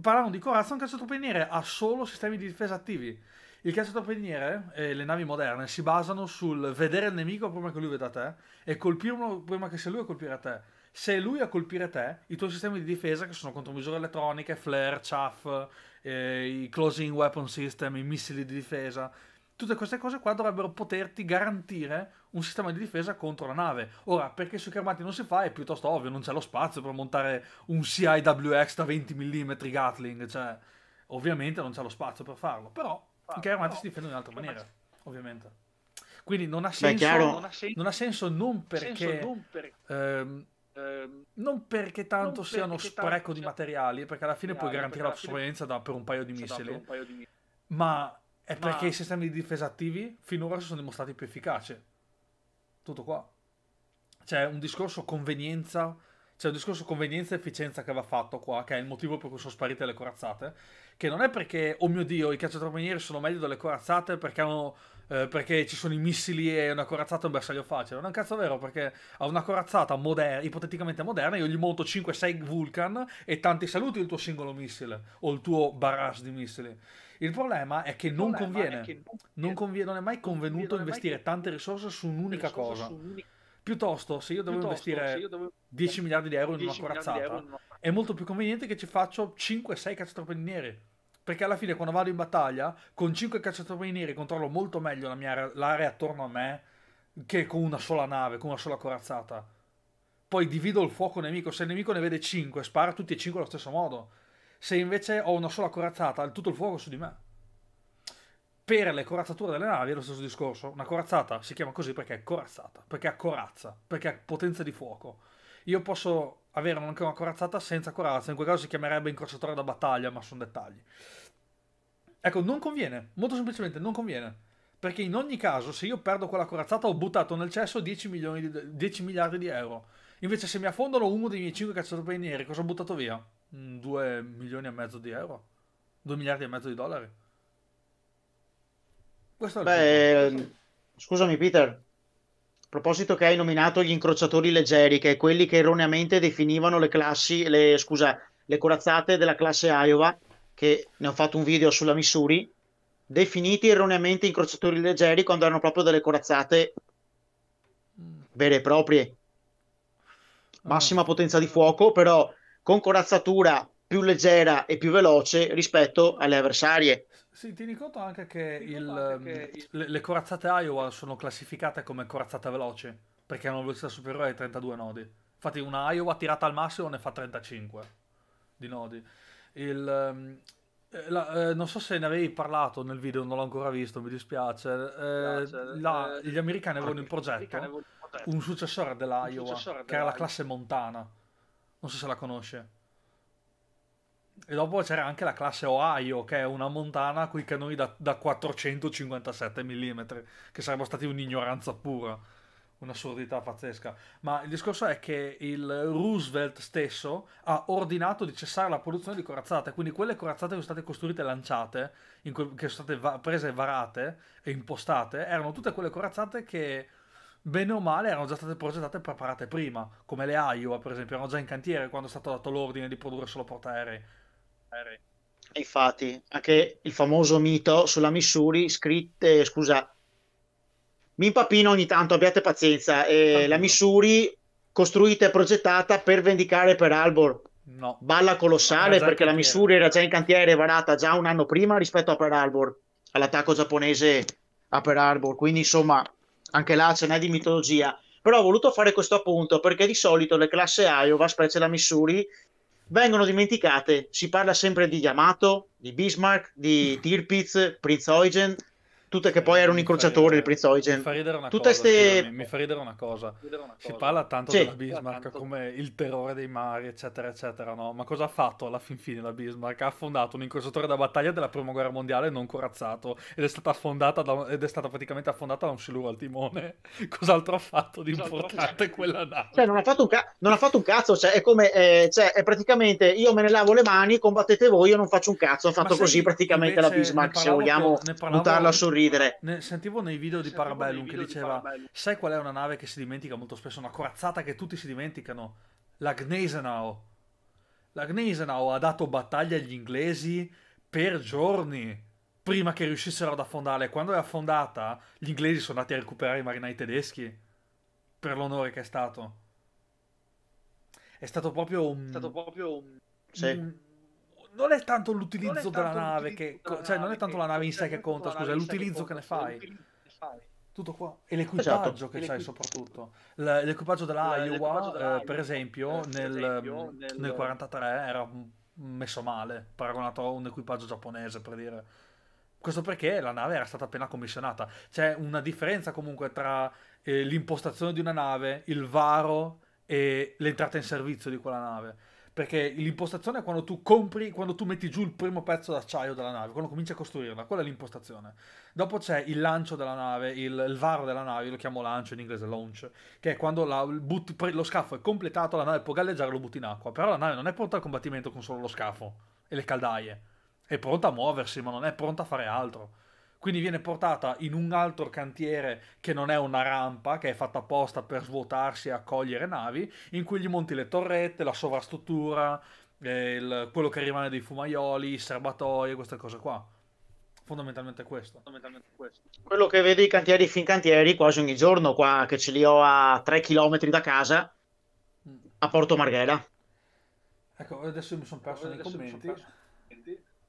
parlando di corazza, un cacciatorpediniere ha solo sistemi di difesa attivi. Il cacciatorpediniere e le navi moderne si basano sul vedere il nemico prima che lui veda te e colpirlo prima che sia lui a colpire te. Se è lui a colpire te, i tuoi sistemi di difesa, che sono contromisure elettroniche, flare, chaff, eh, i closing weapon system, i missili di difesa, Tutte queste cose qua dovrebbero poterti garantire un sistema di difesa contro la nave. Ora, perché sui carmanti non si fa è piuttosto ovvio, non c'è lo spazio per montare un CIWX da 20 mm Gatling, cioè ovviamente non c'è lo spazio per farlo, però ah, i carmanti no. si difendono in altra maniera, ovviamente. Quindi non ha senso, Beh, non, ha sen- non, ha senso non perché... Senso non per... Ehm, ehm, non perché tanto non sia uno spreco tanto, di materiali, perché alla fine puoi garantire la sopravvivenza per un paio di missili, ma è Ma... perché i sistemi di difesa attivi finora si sono dimostrati più efficaci. Tutto qua. C'è un discorso convenienza c'è un discorso convenienza e efficienza che va fatto qua, che è il motivo per cui sono sparite le corazzate, che non è perché, oh mio Dio, i cacciatorpedinieri sono meglio delle corazzate perché, hanno, eh, perché, ci sono i missili e una corazzata è un bersaglio facile. Non è un cazzo vero, perché a una corazzata moder- ipoteticamente moderna io gli monto 5-6 Vulcan e tanti saluti il tuo singolo missile, o il tuo barrage di missili. Il problema è che non conviene. Che non, non, conviene, non è mai convenuto investire tante risorse su un'unica cosa. Su un... Piuttosto, se io devo Piuttosto, investire io devo... 10 miliardi di euro in una corazzata, in una... è molto più conveniente che ci faccio 5-6 cacciatori neri. Perché alla fine, quando vado in battaglia, con 5 cacciatori neri controllo molto meglio la mia, l'area attorno a me che con una sola nave, con una sola corazzata. Poi divido il fuoco nemico. Se il nemico ne vede 5, spara tutti e 5 allo stesso modo se invece ho una sola corazzata, tutto il fuoco su di me. Per le corazzature delle navi è lo stesso discorso. Una corazzata si chiama così perché è corazzata, perché ha corazza, perché ha potenza di fuoco. Io posso avere anche una corazzata senza corazza, in quel caso si chiamerebbe incrociatore da battaglia, ma sono dettagli. Ecco, non conviene, molto semplicemente non conviene. Perché in ogni caso, se io perdo quella corazzata, ho buttato nel cesso 10, di, 10 miliardi di euro. Invece, se mi affondano uno dei miei 5 cacciatori neri, cosa ho buttato via? 2 milioni e mezzo di euro, 2 miliardi e mezzo di dollari. Questo Beh, punto. Ehm, scusami Peter, a proposito che hai nominato gli incrociatori leggeri, che è quelli che erroneamente definivano le classi, le, scusa, le corazzate della classe Iowa, che ne ho fatto un video sulla Missouri, definiti erroneamente incrociatori leggeri quando erano proprio delle corazzate vere e proprie. Ah. Massima potenza di fuoco, però con corazzatura più leggera e più veloce rispetto alle avversarie. Sì, tieni conto anche che, il, anche ehm, che... Le, le, corazzate Iowa sono classificate come corazzata veloce perché hanno una velocità superiore ai 32 nodi. Infatti, una Iowa tirata al massimo ne fa 35 di nodi. Il, ehm, eh, la, eh, non so se ne avevi parlato nel video, non l'ho ancora visto, mi dispiace. Eh, la, eh, gli americani avevano in progetto un successore dell'Iowa, che era la classe Montana non so se la conosce. E dopo c'era anche la classe Ohio, che è una montana con i cannoni da, da 457 mm, che sarebbero stati un'ignoranza pura, un'assurdità pazzesca. Ma il discorso è che il Roosevelt stesso ha ordinato di cessare la produzione di corazzate, quindi quelle corazzate che sono state costruite e lanciate, que- che sono state va- prese e varate e impostate, erano tutte quelle corazzate che bene o male erano già state progettate e preparate prima, come le Iowa per esempio, erano già in cantiere quando è stato dato l'ordine di produrre solo portaerei. Aerei. Infatti, anche il famoso mito sulla Missouri, scritte, scusa, mi impapino ogni tanto, abbiate pazienza, eh, la Missouri costruita e progettata per vendicare per Albor. No. Balla colossale perché la Missouri era già in cantiere varata già un anno prima rispetto a Pearl Harbor, all'attacco giapponese a Pearl Harbor. Quindi insomma, anche là ce n'è di mitologia, però ho voluto fare questo appunto perché di solito le classi Iowa, specie la Missouri, vengono dimenticate, si parla sempre di Yamato, di Bismarck, di Tirpitz, Prince Eugen, tutte che poi era un incrociatore il Prizoigen. Mi fa ridere una tutte cosa. mi, fa ridere una cosa. Si parla tanto sì, della Bismarck tanto. come il terrore dei mari, eccetera, eccetera, no? Ma cosa ha fatto alla fin fine la Bismarck? Ha affondato un incrociatore da battaglia della prima guerra mondiale non corazzato ed è stata affondata da, ed è stata praticamente affondata da un siluro al timone. Cos'altro ha fatto di importante quella nave? Cioè, non ha fatto un, ca- non ha fatto un cazzo, cioè, è come, eh, cioè, è praticamente io me ne lavo le mani, combattete voi, io non faccio un cazzo. Ha fatto così praticamente la Bismarck, se vogliamo buttarla a sorridere sorridere. Ne, sentivo nei video di Parabellum video che diceva: Parabellum. Sai qual è una nave che si dimentica molto spesso? Una corazzata che tutti si dimenticano? La Gneisenau. La Gneisenau ha dato battaglia agli inglesi per giorni prima che riuscissero ad affondare. Quando è affondata, gli inglesi sono andati a recuperare i marinai tedeschi per l'onore che è stato. È stato proprio un. È stato proprio un. Sì. un non è tanto l'utilizzo della nave che... Cioè, non è tanto la nave in cioè, sé che conta, scusa, è l'utilizzo che ne fai. Tutto qua. E esatto. l'equipaggio esatto. che c'hai soprattutto. L'equipaggio dell'Iowa, eh, per esempio, mm, nel, nel 43 era messo male, paragonato a un equipaggio giapponese, per dire. Questo perché la nave era stata appena commissionata. C'è una differenza comunque tra eh, l'impostazione di una nave, il varo e l'entrata in servizio di quella nave perché l'impostazione è quando tu compri, quando tu metti giù il primo pezzo d'acciaio della nave, quando cominci a costruirla, quella è l'impostazione. Dopo c'è il lancio della nave, il, il varo della nave, lo chiamo lancio in inglese launch, che è quando la, butti, lo scafo è completato, la nave può galleggiare, e lo butti in acqua. Però la nave non è pronta al combattimento con solo lo scafo e le caldaie. È pronta a muoversi, ma non è pronta a fare altro quindi viene portata in un altro cantiere che non è una rampa, che è fatta apposta per svuotarsi e accogliere navi, in cui gli monti le torrette, la sovrastruttura, eh, il, quello che rimane dei fumaioli, i serbatoi, queste cose qua. Fondamentalmente questo. Fondamentalmente questo. Quello che vedi i cantieri fin cantieri quasi ogni giorno qua, che ce li ho a 3 km da casa, mm. a Porto Marghera. Ecco, adesso mi sono perso adesso nei commenti. Perso.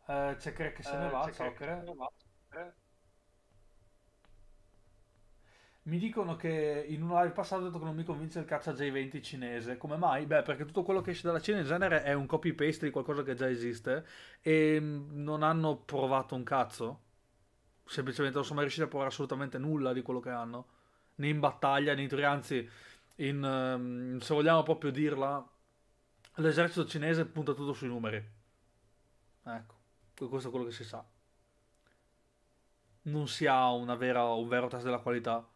Eh, c'è Crack eh, che se ne va, eh, ciao Crack. Mi dicono che in un live passato ho detto che non mi convince il caccia J20 cinese. Come mai? Beh, perché tutto quello che esce dalla Cina in genere è un copy paste di qualcosa che già esiste e mm, non hanno provato un cazzo. Semplicemente non sono mai riusciti a provare assolutamente nulla di quello che hanno. Né in battaglia né in teoria, anzi, in, mm, se vogliamo proprio dirla, l'esercito cinese punta tutto sui numeri. Ecco, questo è quello che si sa. Non si ha vera, un vero test della qualità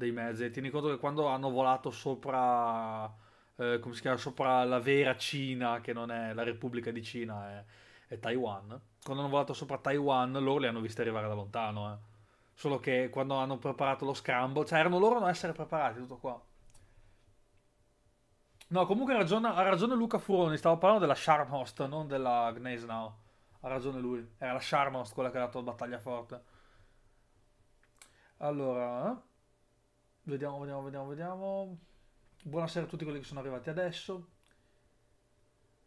dei mezzi. Tieni conto che quando hanno volato sopra, eh, come si chiama, sopra la vera Cina, che non è la Repubblica di Cina, è, è Taiwan. Quando hanno volato sopra Taiwan, loro li hanno visti arrivare da lontano. Eh. Solo che quando hanno preparato lo scambo, cioè erano loro a non essere preparati, tutto qua. No, comunque ragiona, ha ragione Luca Furoni, stavo parlando della Sharmhost, non della Gnaze Now. Ha ragione lui, era la Sharmhost quella che ha dato battaglia forte. Allora, Vediamo, vediamo, vediamo, vediamo. Buonasera a tutti quelli che sono arrivati adesso.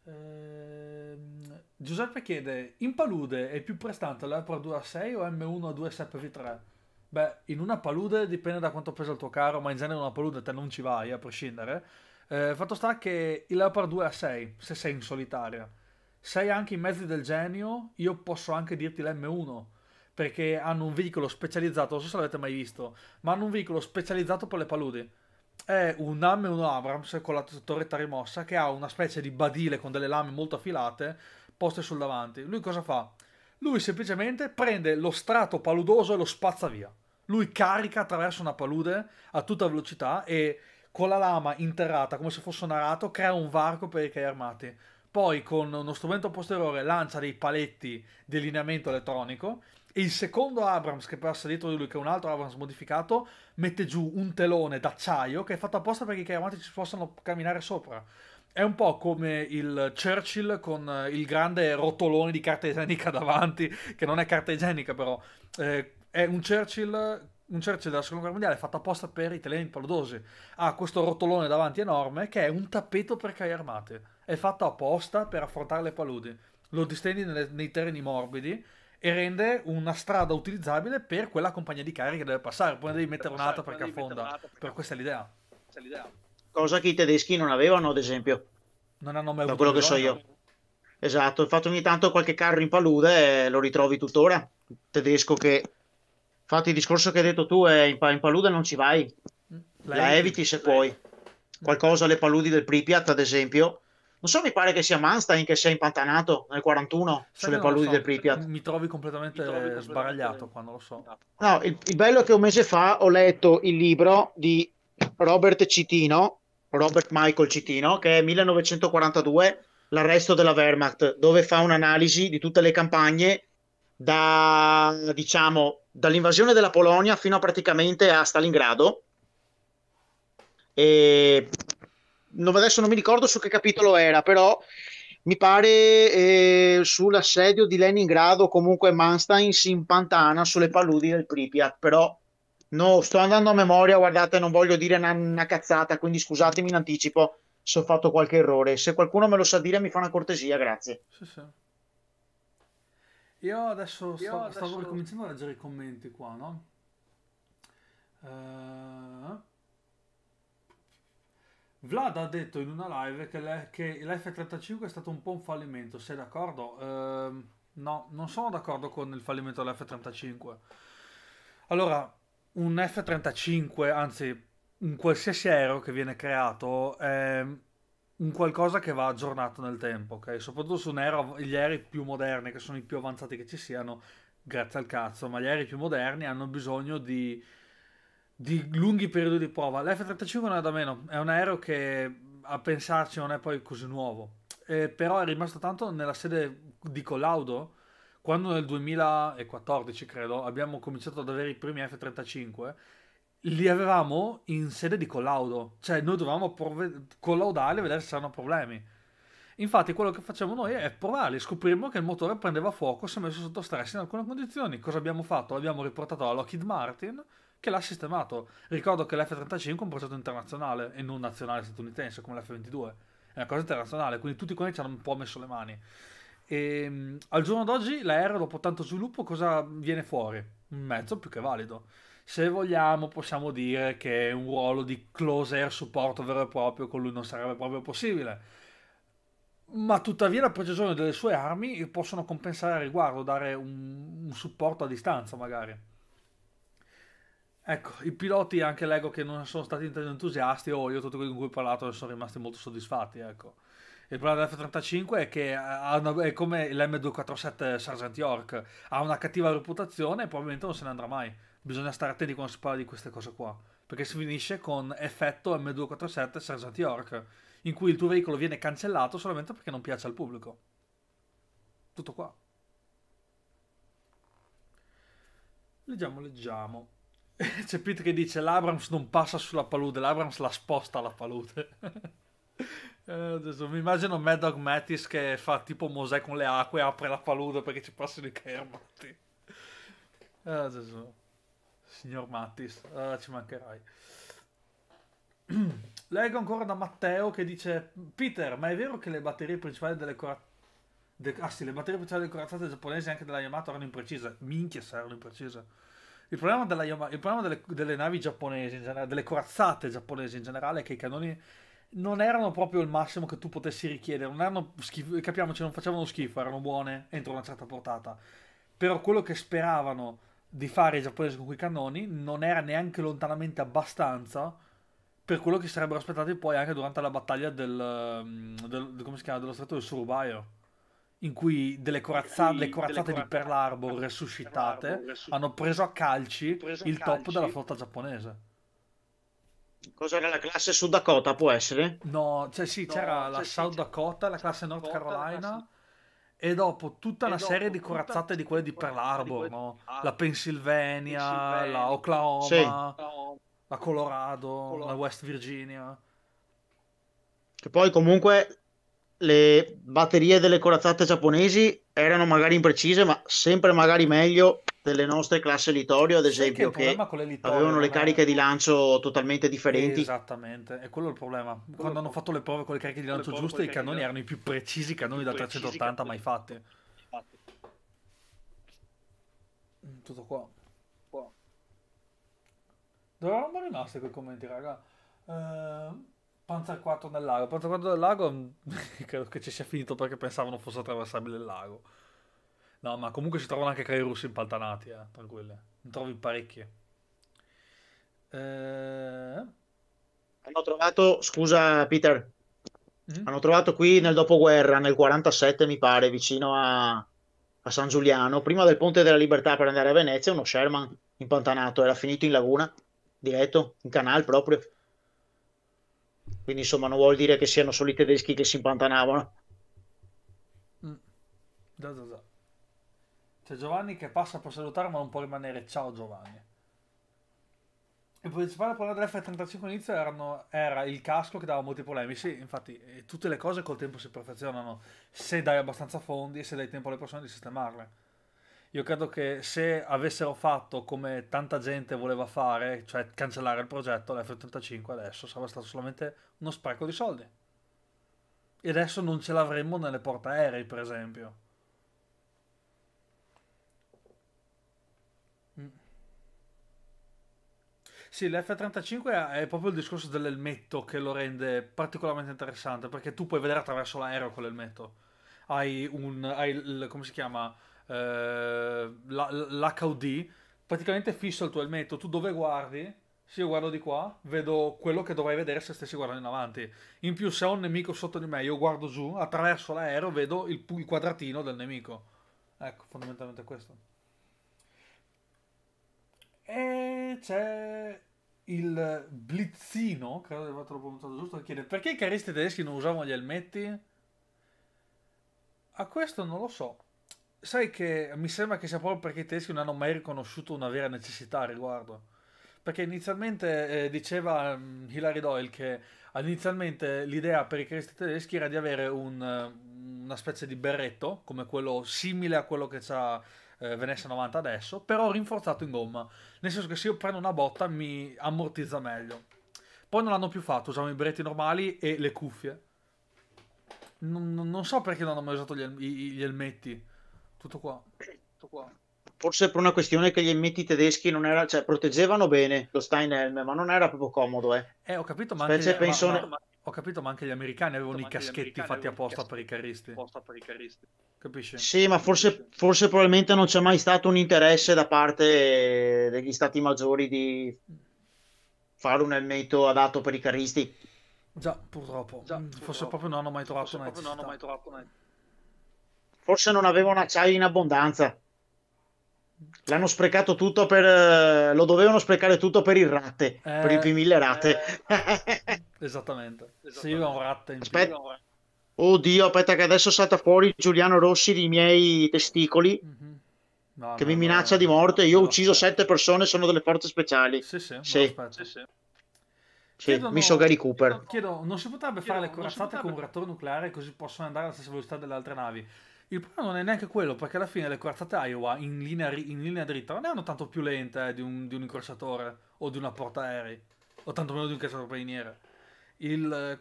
Ehm, Giuseppe chiede, in palude è più prestante 2 a 6 o M1 a 2 v 3 Beh, in una palude dipende da quanto pesa il tuo carro, ma in genere in una palude te non ci vai, a prescindere. Eh, fatto sta che il Leopard 2 a 6, se sei in solitaria. Sei anche in mezzi del genio, io posso anche dirti l'M1, perché hanno un veicolo specializzato, non so se l'avete mai visto, ma hanno un veicolo specializzato per le paludi. È un AM 1 Abrams con la torretta rimossa che ha una specie di badile con delle lame molto affilate poste sul davanti. Lui cosa fa? Lui semplicemente prende lo strato paludoso e lo spazza via. Lui carica attraverso una palude a tutta velocità e con la lama interrata come se fosse un arato crea un varco per i carri armati. Poi con uno strumento posteriore lancia dei paletti di lineamento elettronico e il secondo Abrams che passa dietro di lui, che è un altro Abrams modificato, mette giù un telone d'acciaio che è fatto apposta perché i carri ci possano camminare sopra. È un po' come il Churchill con eh, il grande rotolone di carta igienica davanti, che non è carta igienica però. Eh, è un Churchill un Churchill della seconda guerra mondiale fatto apposta per i teleni paludosi. Ha questo rotolone davanti enorme che è un tappeto per carri armate. È fatto apposta per affrontare le paludi. Lo distendi nelle, nei terreni morbidi e rende una strada utilizzabile per quella compagnia di carri che deve passare, poi ne devi mettere esatto, un'altra perché affonda. Per questa è l'idea. Cosa che i tedeschi non avevano, ad esempio. Non hanno mai avuto. Da quello che so io. Esatto, infatti ogni tanto qualche carro in palude eh, lo ritrovi tuttora. Il tedesco che... Infatti il discorso che hai detto tu è eh, in, in palude non ci vai. Mm. La, la eviti, eviti se puoi. Qualcosa alle paludi del Pripyat, ad esempio, non so, mi pare che sia Manstein che si è impantanato nel 41 Sai sulle paludi so, del Pripyat. Mi trovi completamente mi trovi sbaragliato quando lo so. No, il, il bello è che un mese fa ho letto il libro di Robert Citino, Robert Michael Citino, che è 1942, l'arresto della Wehrmacht, dove fa un'analisi di tutte le campagne da, diciamo, dall'invasione della Polonia fino a praticamente a Stalingrado. E non, adesso non mi ricordo su che capitolo era, però mi pare eh, sull'assedio di Leningrado, comunque Manstein si impantana sulle paludi del Pripyat, però no, sto andando a memoria, guardate, non voglio dire una, una cazzata, quindi scusatemi in anticipo se ho fatto qualche errore. Se qualcuno me lo sa dire mi fa una cortesia, grazie. Sì, sì. Io adesso, Io sto, adesso... stavo ricominciando a leggere i commenti qua, no? Uh... Vlad ha detto in una live che, le, che l'F-35 è stato un po' un fallimento, sei d'accordo? Ehm, no, non sono d'accordo con il fallimento dell'F-35. Allora, un F-35, anzi un qualsiasi aereo che viene creato è un qualcosa che va aggiornato nel tempo, ok? Soprattutto su un aereo, gli aerei più moderni, che sono i più avanzati che ci siano, grazie al cazzo, ma gli aerei più moderni hanno bisogno di di lunghi periodi di prova. L'F-35 non è da meno, è un aereo che a pensarci non è poi così nuovo, eh, però è rimasto tanto nella sede di collaudo quando nel 2014 credo abbiamo cominciato ad avere i primi F-35 li avevamo in sede di collaudo cioè noi dovevamo prove- collaudarli e vedere se c'erano problemi infatti quello che facciamo noi è provarli scoprimmo che il motore prendeva fuoco si è messo sotto stress in alcune condizioni cosa abbiamo fatto? l'abbiamo riportato alla Lockheed Martin che l'ha sistemato. Ricordo che l'F-35 è un progetto internazionale e non nazionale statunitense come l'F-22. È una cosa internazionale, quindi tutti quanti ci hanno un po' messo le mani. E, ehm, al giorno d'oggi l'aereo, dopo tanto sviluppo, cosa viene fuori? Un mezzo più che valido. Se vogliamo, possiamo dire che un ruolo di close air supporto vero e proprio con lui non sarebbe proprio possibile. Ma tuttavia la precisione delle sue armi possono compensare al riguardo, dare un, un supporto a distanza magari. Ecco, i piloti anche leggo che non sono stati entusiasti o oh, io tutti quelli con cui ho parlato sono rimasti molto soddisfatti, ecco. Il problema dell'F-35 è che una, è come l'M247 Sargent York, ha una cattiva reputazione e probabilmente non se ne andrà mai. Bisogna stare attenti quando si parla di queste cose qua, perché si finisce con effetto M247 Sargent York, in cui il tuo veicolo viene cancellato solamente perché non piace al pubblico. Tutto qua. Leggiamo, leggiamo. C'è Pete che dice l'Abrams non passa sulla palude, l'Abrams la sposta alla palude. eh, mi immagino Mad Dog Mattis che fa tipo Mosè con le acque e apre la palude perché ci passano i carmati. Eh, Signor Mattis, ah, ci mancherai. Leggo ancora da Matteo che dice Peter, ma è vero che le batterie principali delle corazzate de ah sì, le batterie principali delle corazzate giapponesi anche della Yamato erano imprecise? Minchia se erano imprecise il problema, della, il problema delle, delle, navi giapponesi, in generale, delle corazzate giapponesi in generale, è che i cannoni non erano proprio il massimo che tu potessi richiedere. Non erano schif- capiamoci, non facevano schifo, erano buone entro una certa portata. Però quello che speravano di fare i giapponesi con quei cannoni non era neanche lontanamente abbastanza per quello che sarebbero aspettati poi anche durante la battaglia del, mm, del, del dello stretto del Surubaio in cui delle corazzate, le corazzate di Pearl Harbor resuscitate hanno preso a calci il top della flotta giapponese. Cos'era la classe Sud Dakota? Può essere? No, cioè sì, c'era la South Dakota, la classe North Carolina e dopo tutta una serie di corazzate di quelle di Pearl Harbor, no? la Pennsylvania, la Oklahoma, la Colorado, la West Virginia. Che poi comunque le batterie delle corazzate giapponesi erano magari imprecise, ma sempre magari meglio delle nostre classi Litorio, ad esempio, che, che Litorio, avevano le cariche è... di lancio totalmente differenti. Esattamente, è quello il problema. Quello Quando hanno fatto le prove con le cariche di lancio giuste, i cannoni erano i più precisi cannoni da 380 mai fatti. Mm, tutto qua. Dove eravamo rimasti quei commenti, raga? Ehm... Panzer 4 nel lago. Panzer 4 nel lago credo che ci sia finito perché pensavano fosse attraversabile il lago. No, ma comunque si trovano anche carri russi impaltanati, eh, tranquilli. Ne trovi parecchi. Eh... Hanno trovato, scusa Peter, mm-hmm. hanno trovato qui nel dopoguerra, nel 47 mi pare, vicino a, a San Giuliano, prima del Ponte della Libertà per andare a Venezia, uno Sherman impantanato, era finito in laguna, diretto, in canal proprio. Quindi insomma non vuol dire che siano solo i tedeschi che si impantanavano. Mm. Da, da, da. C'è Giovanni che passa per salutare ma non può rimanere. Ciao Giovanni. Il principale problema dell'F-35 all'inizio erano, era il casco che dava molti problemi. Sì, infatti, eh, tutte le cose col tempo si perfezionano se dai abbastanza fondi e se dai tempo alle persone di sistemarle. Io credo che se avessero fatto come tanta gente voleva fare, cioè cancellare il progetto, l'F-35 adesso sarebbe stato solamente uno spreco di soldi. E adesso non ce l'avremmo nelle portaerei, per esempio. Mm. Sì, l'F-35 è proprio il discorso dell'elmetto che lo rende particolarmente interessante, perché tu puoi vedere attraverso l'aereo con l'elmetto. Hai un... Hai il, come si chiama? eh, l'HUD, praticamente fisso il tuo elmetto, tu dove guardi, se io guardo di qua, vedo quello che dovrei vedere se stessi guardando in avanti. In più, se ho un nemico sotto di me, io guardo giù, attraverso l'aereo, vedo il, il quadratino del nemico. Ecco, fondamentalmente questo. E c'è il Blizzino, credo di aver pronunciato giusto, che chiede perché i caristi tedeschi non usavano gli elmetti? A questo non lo so sai che mi sembra che sia proprio perché i tedeschi non hanno mai riconosciuto una vera necessità a riguardo. Perché inizialmente eh, diceva um, Hilary Doyle che inizialmente l'idea per i cristi tedeschi era di avere un, mm, una specie di berretto, come quello simile a quello che ha eh, Venezia 90 adesso, però rinforzato in gomma. Nel senso che se io prendo una botta mi ammortizza meglio. Poi non l'hanno più fatto, usavano i berretti normali e le cuffie. Non, non so perché non hanno mai usato gli, gli elmetti tutto qua. Tutto qua. Forse per una questione che gli MT tedeschi non era, cioè proteggevano bene lo Steinhelm, ma non era proprio comodo, eh. Eh, ho capito, ma anche, penso... ma, ma, ho capito, ma anche gli americani avevano i caschetti fatti apposta per i caristi. Per i caristi. Capisci? Sì, ma forse, forse probabilmente non c'è mai stato un interesse da parte degli stati maggiori di fare un elmetto adatto per i carristi. Già, purtroppo. Già, purtroppo. Forse proprio non hanno mai trovato Forse una necessità forse non avevano acciaio in abbondanza. L'hanno sprecato tutto per. Eh, lo dovevano sprecare tutto per il ratte. eh, per i primi 1000 rate. Eh, eh esattamente. Sì, un rate. Aspetta. Più. Oddio, aspetta, che adesso salta fuori Giuliano Rossi dei miei testicoli. Mm-hmm. No, che no, mi minaccia no, di morte. Io ho ucciso sette persone, sono delle forze speciali. Sì, sì. sì. sì, sì. Chiedono, mi so Gary Cooper. Chiedo, non si potrebbe fare le corazzate con un reattore nucleare così possono andare alla stessa velocità delle altre navi? Il problema non è neanche quello, perché alla fine le corazzate Iowa in linea, in linea dritta non erano tanto più lente eh, di, un, di, un, incrociatore o di una portaerei, o tantomeno di un calciatore Il, eh,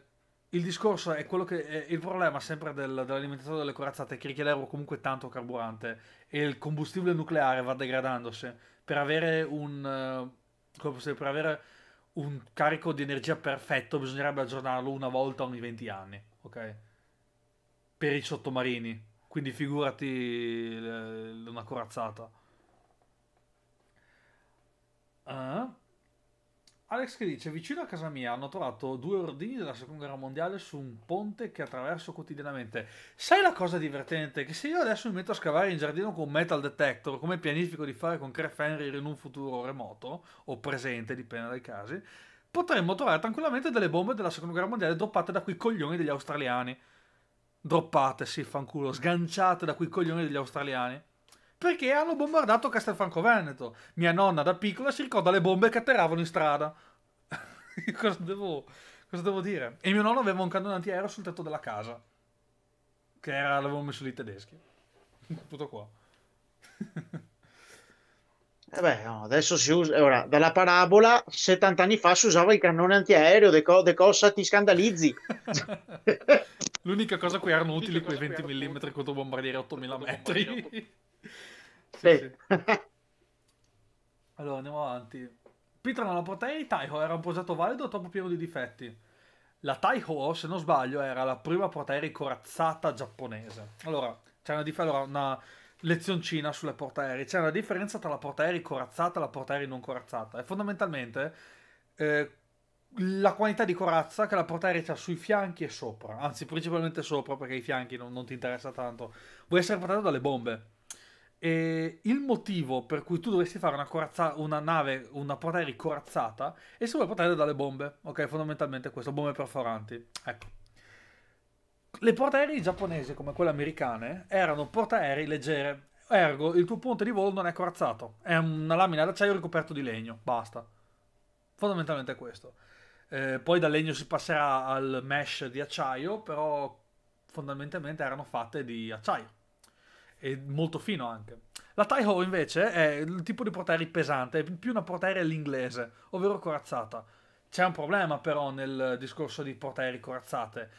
il, discorso è quello che è il problema sempre del, dell'alimentatore delle corazzate è che richiedevano comunque tanto carburante e il combustibile nucleare va degradandosi per avere un, eh, dire, per avere un carico di energia perfetto bisognerebbe aggiornarlo una volta ogni 20 anni, ok? Per i sottomarini quindi figurati eh, una corazzata. Uh. Alex che dice, vicino a casa mia hanno trovato due ordini della seconda guerra mondiale su un ponte che attraverso quotidianamente. Sai la cosa divertente? Che se io adesso mi metto a scavare in giardino con un metal detector, come pianifico di fare con Craig Henry in un futuro remoto, o presente, dipende dai casi, potremmo trovare tranquillamente delle bombe della seconda guerra mondiale droppate da quei coglioni degli australiani droppate, sì, fanculo, sganciate da quei coglioni degli australiani. Perché hanno bombardato Castelfranco Veneto. Mia nonna da piccola si ricorda le bombe che atterravano in strada. cosa, devo, cosa, devo, dire? E mio nonno aveva un cannone antiaereo sul tetto della casa. Che era, l'avevo messo lì tedeschi. Tutto qua. Eh beh, adesso si usa, ora, dalla parabola, 70 anni fa si usava il cannone antiaereo, de decossa ti scandalizzi. L'unica cosa a erano utili quei 20 mm contro bombardieri 8000 metri. sì, sì. Allora, andiamo avanti. Peter non la portata di Taiho era un progetto valido o troppo pieno di difetti? La Taiho, se non sbaglio, era la prima portaerei corazzata giapponese. Allora, c'è una, dif- allora, una lezioncina sulle portaerei. C'è una differenza tra la portaerei corazzata e la portaerei non corazzata. E fondamentalmente eh, la quantità di corazza che la portaerei ha sui fianchi e sopra, anzi principalmente sopra perché i fianchi non, non ti interessa tanto, vuoi essere portato dalle bombe. E il motivo per cui tu dovresti fare una, corazza- una nave, una portaerei corazzata è se vuoi proteggere dalle bombe, ok? Fondamentalmente questo, bombe perforanti. Ecco le portaerei giapponesi come quelle americane erano portaerei leggere, ergo il tuo ponte di volo non è corazzato, è una lamina d'acciaio ricoperto di legno, basta. Fondamentalmente è questo. Eh, poi dal legno si passerà al mesh di acciaio, però fondamentalmente erano fatte di acciaio e molto fino anche. La Taiho invece è il tipo di portaerei pesante, è più una portaerei all'inglese, ovvero corazzata. C'è un problema però nel discorso di portaerei corazzate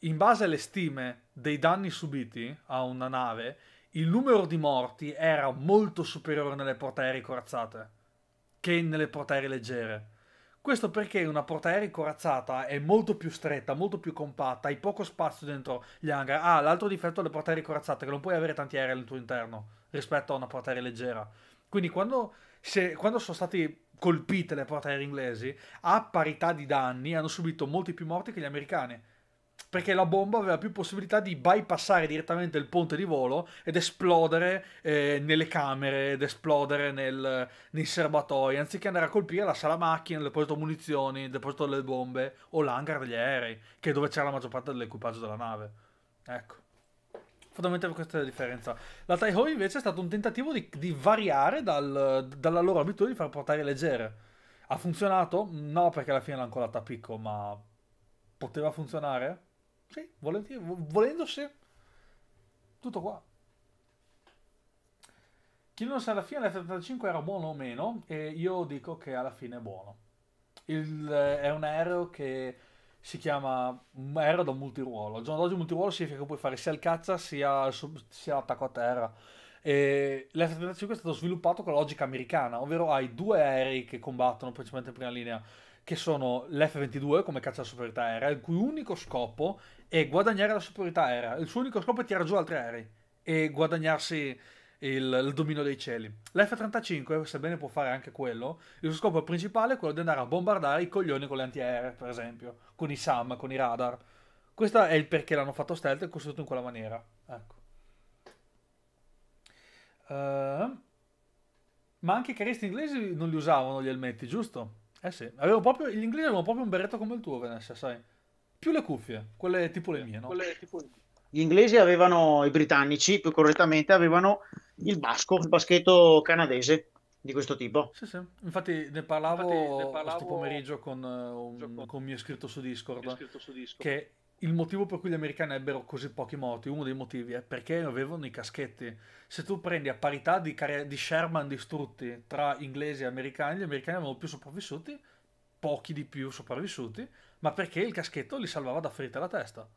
in base alle stime dei danni subiti a una nave, il numero di morti era molto superiore nelle portaerei corazzate che nelle portaerei leggere. Questo perché una portaerei corazzata è molto più stretta, molto più compatta, hai poco spazio dentro gli hangar. Ah, l'altro difetto delle portaerei corazzate è che non puoi avere tanti aerei al tuo interno rispetto a una portaerei leggera. Quindi quando, se, quando sono state colpite le portaerei inglesi, a parità di danni hanno subito molti più morti che gli americani perché la bomba aveva più possibilità di bypassare direttamente il ponte di volo ed esplodere eh, nelle camere, ed esplodere nel, nei serbatoi, anziché andare a colpire la sala macchina, il deposito munizioni, il deposito delle bombe o l'hangar degli aerei, che è dove c'era la maggior parte dell'equipaggio della nave. Ecco fondamentalmente questa è la differenza. La Taiho invece è stato un tentativo di, di variare dal, dalla loro abitudine di far portare leggere. Ha funzionato? No, perché alla fine l'ha ancora a ma poteva funzionare? Sì, volentieri, volendo sì. Tutto qua. Chi non sa alla fine l'F-35 era buono o meno e io dico che alla fine è buono. Il, è un aereo che si chiama un aereo da multiruolo. Al giorno d'oggi multiruolo significa che puoi fare sia il caccia sia, sia attacco a terra. E l'F-35 è stato sviluppato con la logica americana, ovvero hai due aerei che combattono principalmente in prima linea, che sono l'F-22 come caccia alla superiorità aerea, il cui unico scopo e guadagnare la superiorità aerea. Il suo unico scopo è tirare giù altri aerei e guadagnarsi il, il, dominio dei cieli. L'F-35, sebbene può fare anche quello, il suo scopo principale è quello di andare a bombardare i coglioni con le antiaeree, per esempio, con i SAM, con i radar. Questo è il perché l'hanno fatto stealth e costruito in quella maniera. Ecco. Uh, ma anche i caristi inglesi non li usavano gli elmetti, giusto? Eh sì, avevo proprio, gli inglesi avevano proprio un berretto come il tuo, Vanessa, sai? Più le cuffie, quelle tipo le mie, no? Tipo... Gli inglesi avevano, i britannici più correttamente, avevano il basco, il baschetto canadese di questo tipo. Sì, sì. Infatti ne parlavo, Infatti, ne parlavo... pomeriggio con un, um, con mio iscritto su Discord, su Discord. che il motivo per cui gli americani ebbero così pochi morti, uno dei motivi è perché avevano i caschetti. Se tu prendi a parità di, care- di Sherman distrutti tra inglesi e americani, gli americani avevano più sopravvissuti, pochi di più sopravvissuti, ma perché il caschetto li salvava da ferite alla testa.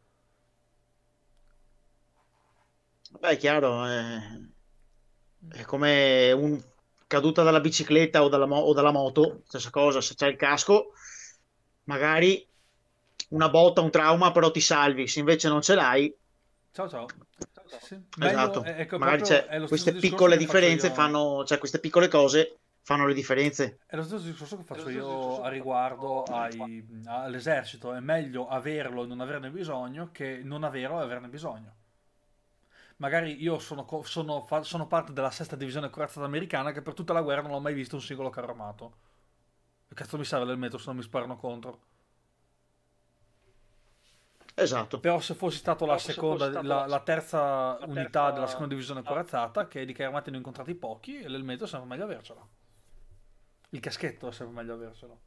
Beh, è chiaro, è, mm. è come un caduta dalla bicicletta o dalla, mo- o dalla, moto, stessa cosa, se c'è il casco, magari una botta, un trauma, però ti salvi, se invece non ce l'hai... Ciao ciao. ciao, Esatto, Bello, ecco, magari c'è queste piccole differenze, io... fanno, cioè queste piccole cose fanno le differenze. È lo stesso discorso che faccio io a riguardo ai, all'esercito. È meglio averlo e non averne bisogno che non averlo e averne bisogno. Magari io sono, sono, sono parte della sesta divisione corazzata americana che per tutta la guerra non ho mai visto un singolo carro armato. Che cazzo mi serve del metro se non mi sparano contro? Esatto. Però se fossi stato la, seconda, se fossi la, la, terza la unità terza... della seconda divisione corazzata, che di carri armati ne ho incontrati pochi, e l'elmetto sembra meglio avercela. Il caschetto sarebbe meglio avercelo.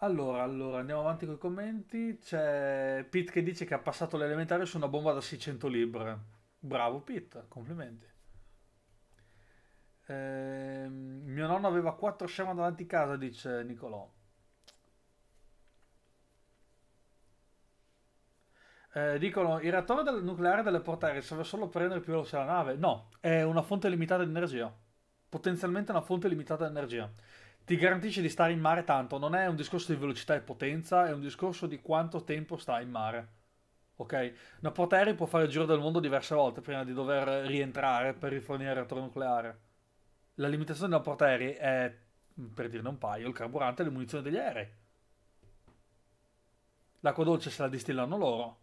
Allora, allora, andiamo avanti con i commenti. C'è Pete che dice che ha passato l'elementare su una bomba da 600 libre. Bravo Pete, complimenti. Eh, mio nonno aveva quattro scema davanti a casa, dice Nicolò. Eh, dicono il reattore del nucleare delle portaerei serve solo a prendere più veloce la nave. No, è una fonte limitata di energia potenzialmente una fonte limitata di energia. Ti garantisce di stare in mare tanto, non è un discorso di velocità e potenza, è un discorso di quanto tempo stai in mare. Ok? Una portaerei può fare il giro del mondo diverse volte prima di dover rientrare per rifornire il reattore nucleare. La limitazione della portaerei è, per dirne un paio, il carburante e le munizioni degli aerei. L'acqua dolce se la distillano loro,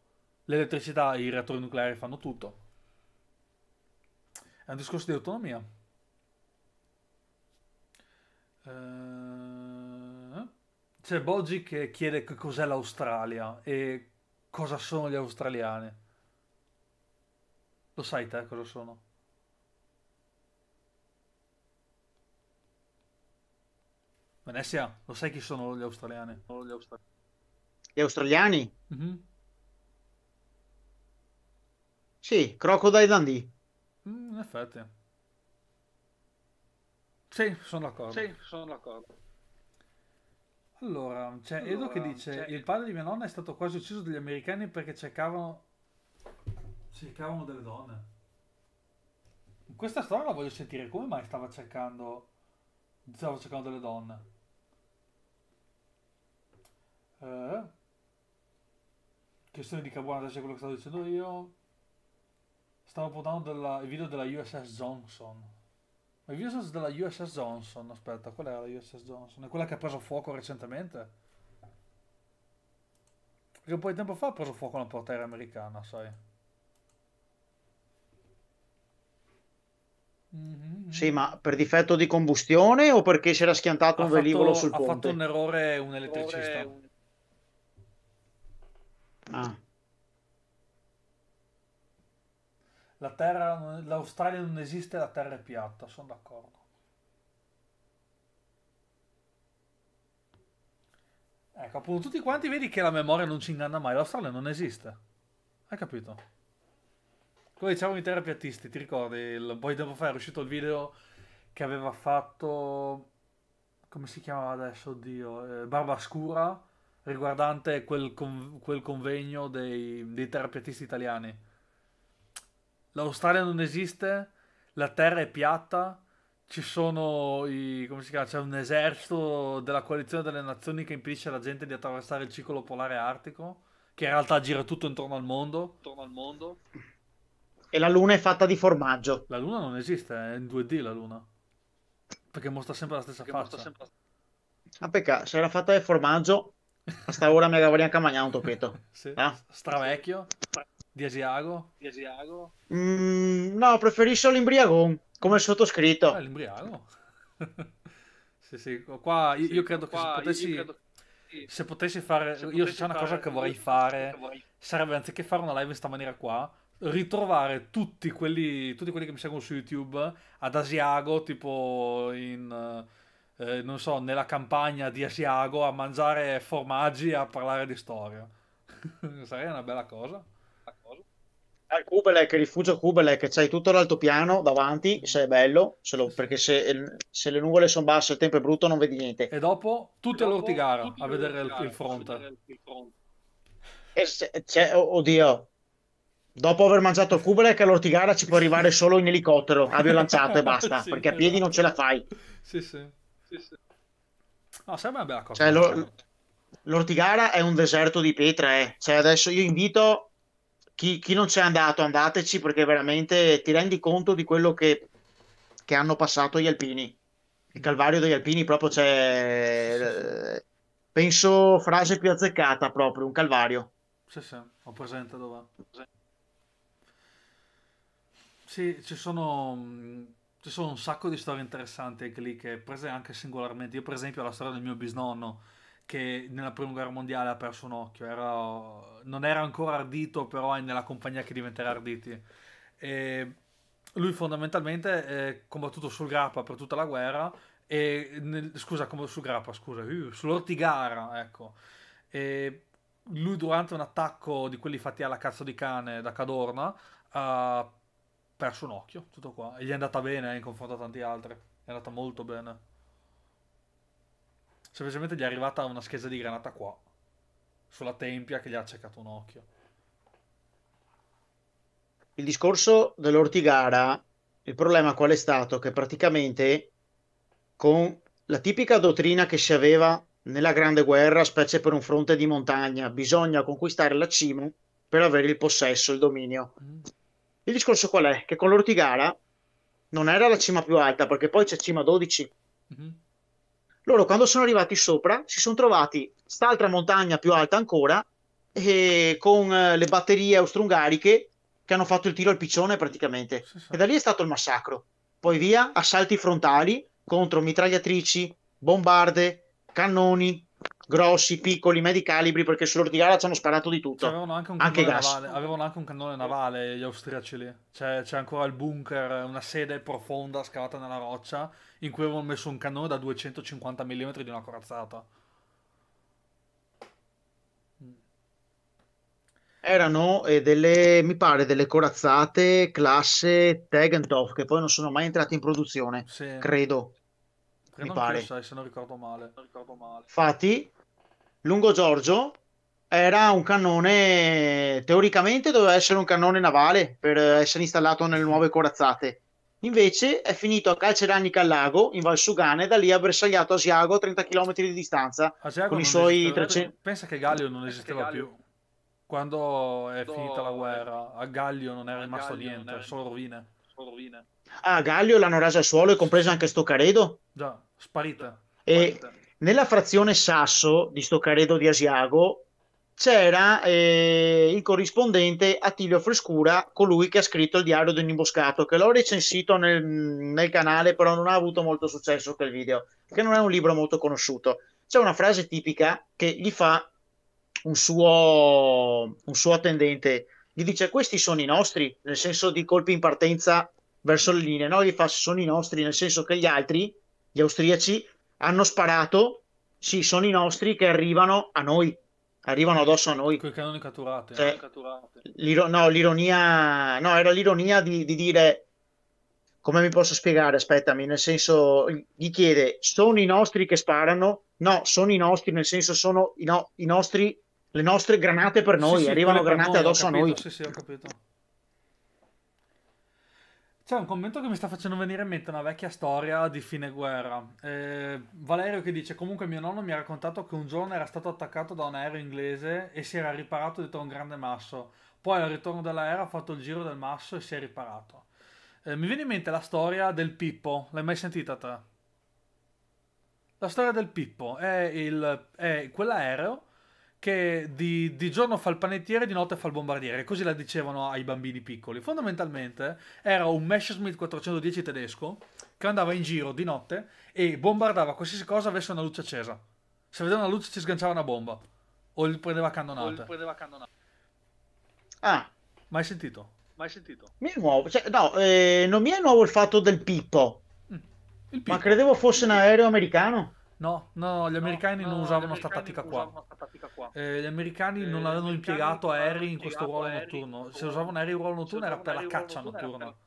l'elettricità e i reattori nucleari fanno tutto. È un discorso di autonomia. Eh, c'è Boggi che chiede che cos'è l'Australia e cosa sono gli australiani. Lo sai te cosa sono? Venesia, lo sai chi sono gli australiani? Gli, austra... gli australiani? Mm-hmm. Sì, Crocodile Dundee. Mm, in effetti. Sì, sono d'accordo. Sì, sono d'accordo. Allora, c'è allora, Edo che dice: Il padre di mia nonna è stato quasi ucciso dagli americani perché cercavano. cercavano delle donne. Questa storia la voglio sentire. Come mai stava cercando. stava cercando delle donne? Eh? Questione di Cabuana, adesso è quello che stavo dicendo io. Stavo portando della... il video della USS Johnson. Hai visto della USS Johnson? Aspetta, qual era la USS Johnson? È quella che ha preso fuoco recentemente? Perché un po' di tempo fa ha preso fuoco una portaera americana, sai? Mm-hmm. Sì, ma per difetto di combustione o perché c'era schiantato ha un velivolo fatto, sul ha ponte? Ha fatto un errore un elettricista. Ah. la terra, l'Australia non esiste, la terra è piatta, sono d'accordo. Ecco, appunto, tutti quanti vedi che la memoria non ci inganna mai, l'Australia non esiste. Hai capito? Come diciamo i terapiatisti, ti ricordi? Il, poi boh, dopo fa è uscito il video che aveva fatto... Come si chiamava adesso, oddio, Eh, Barbascura, riguardante quel, con, quel convegno dei, dei terapiatisti italiani l'Australia non esiste, la terra è piatta, ci sono i, come si chiama, c'è un esercito della coalizione delle nazioni che impedisce alla gente di attraversare il ciclo polare artico, che in realtà gira tutto intorno al mondo. Intorno al mondo. E la luna è fatta di formaggio. La luna non esiste, è in 2D la luna. Perché mostra sempre la stessa Perché faccia. Sempre... Ah, peccato, se era fatta di formaggio, a sta ora me la vogliamo camagnare un tappeto. sì. eh? Stravecchio. Di Asiago? Di Asiago? Mm, no, preferisco l'imbriagone, come sottoscritto. Ah, l'imbriago? sì, sì, qua io, io credo qua, che potessi... Io credo se potessi fare, se io se c'è una cosa che vorrei fare, vorrei. sarebbe anziché fare una live in questa maniera qua, ritrovare tutti quelli, tutti quelli che mi seguono su YouTube ad Asiago, tipo in, eh, non so, nella campagna di Asiago a mangiare formaggi e a parlare di storia. Sarebbe una bella cosa. Kubelek, rifugio Kubelek, c'hai tutto l'altopiano davanti, se è bello, se lo, perché se, se, le nuvole sono basse, il tempo è brutto, non vedi niente. E dopo tutta l'ortigara a vedere il, il fronte. C'è, oddio, dopo aver mangiato Kubelek all'ortigara ci può arrivare solo in elicottero, avio lanciato e basta, sì, perché a piedi non ce la fai. Sì, sì. sì, sì. No, sembra una bella cosa. Cioè, l'ortigara è un deserto di pietra, eh. Cioè, adesso io invito chi, chi non c'è andato andateci perché veramente ti rendi conto di quello che, che hanno passato gli alpini. Il calvario degli alpini proprio c'è... Eh, penso frase più azzeccata proprio, un calvario. Sì, sì, ho presente dove. Sì, ci sono, mm, ci sono un sacco di storie interessanti anche lì che prese anche singolarmente. Io per esempio la storia del mio bisnonno che nella prima guerra mondiale ha perso un occhio, era, non era ancora ardito, però è nella compagnia che diventerà arditi. E lui fondamentalmente è eh, combattuto sul grappa per tutta la guerra, e nel, scusa, come sul grappa, scusa, sull'ortigara, ecco. E lui durante un attacco di quelli fatti alla cazzo di cane da Cadorna ha perso un occhio, tutto qua. E gli è andata bene eh, in confronto a tanti altri, è andata molto bene. Semplicemente gli è arrivata una scheda di granata qua, sulla tempia che gli ha accecato un occhio. Il discorso dell'ortigara, il problema qual è stato? Che praticamente con la tipica dottrina che si aveva nella Grande Guerra, specie per un fronte di montagna, bisogna conquistare la cima per avere il possesso, il dominio. Mm. Il discorso qual è? Che con l'ortigara non era la cima più alta, perché poi c'è cima 12. Mm-hmm loro quando sono arrivati sopra si sono trovati st'altra montagna più alta ancora e eh, con eh, le batterie austro-ungariche che hanno fatto il tiro al piccione praticamente. Sì, sì. E da lì è stato il massacro. Poi via, assalti frontali contro mitragliatrici, bombarde, cannoni, grossi, piccoli, medi calibri, perché sull'ortigara ci hanno sparato di tutto. avevano anche un cannone anche navale, avevano anche un cannone navale gli austriaci lì. Cioè, c'è ancora il bunker, una sede profonda scavata nella roccia, in cui avevano messo un cannone da 250 mm di una corazzata. Mm. erano eh, delle, mi pare, delle corazzate classe Tegentoff che poi non sono mai entrate in produzione, sì. credo. credo mi pare. Sai, se Non ricordo male. Infatti, Lungo Giorgio era un cannone, teoricamente doveva essere un cannone navale per essere installato nelle nuove corazzate. Invece è finito a Calceranica al lago, in Valsugane, da lì ha bersagliato Asiago a 30 km di distanza. Asiago con i suoi 300... Pensa che Gallio non esisteva Gallio... più. Quando è finita la guerra, a Gallio non era rimasto Gallio niente, era... Solo, rovine. solo rovine. Ah, Gallio l'hanno rasa al suolo e compreso anche Stoccaredo? Già, sparita. E nella frazione Sasso di Stoccaredo di Asiago c'era eh, il corrispondente Attilio Frescura, colui che ha scritto il diario di un imboscato, che l'ho recensito nel, nel canale, però non ha avuto molto successo quel video, che non è un libro molto conosciuto. C'è una frase tipica che gli fa un suo, un suo attendente, gli dice questi sono i nostri, nel senso di colpi in partenza verso le linee, no? gli fa sono i nostri, nel senso che gli altri, gli austriaci, hanno sparato, sì, sono i nostri che arrivano a noi, arrivano addosso a noi. Con i cannoni catturati. Eh. Cioè, no, l'ironia, no, era l'ironia di, di, dire, come mi posso spiegare, aspettami, nel senso, gli chiede, sono i nostri che sparano? No, sono i nostri, nel senso sono i, no- i nostri, le nostre granate per noi, sì, sì, arrivano granate noi, addosso capito, a noi. Sì, sì, ho capito. C'è un commento che mi sta facendo venire in mente una vecchia storia di fine guerra. Eh, Valerio che dice: Comunque, mio nonno mi ha raccontato che un giorno era stato attaccato da un aereo inglese e si era riparato dietro un grande masso. Poi, al ritorno dell'aereo, ha fatto il giro del masso e si è riparato. Eh, mi viene in mente la storia del Pippo. L'hai mai sentita te? La storia del Pippo è, il, è quell'aereo che di, di, giorno fa il panettiere, di notte fa il bombardiere, così la dicevano ai bambini piccoli. Fondamentalmente era un Messerschmitt 410 tedesco che andava in giro di notte e bombardava qualsiasi cosa avesse una luce accesa. Se vedeva una luce ci sganciava una bomba o gli prendeva cannonate. O prendeva cannonate. Ah. Mai sentito? Mai sentito? Mi è nuovo, cioè, no, eh, non mi è nuovo il fatto del Pippo. Mm. Il Pippo. Ma credevo fosse un aereo americano. No, no, gli americani no, non usavano questa tattica, qua. Eh, gli americani eh, non avevano impiegato aerei in questo ruolo notturno. Se usavano aerei in ruolo notturno era per la caccia notturna. Per... Ecco.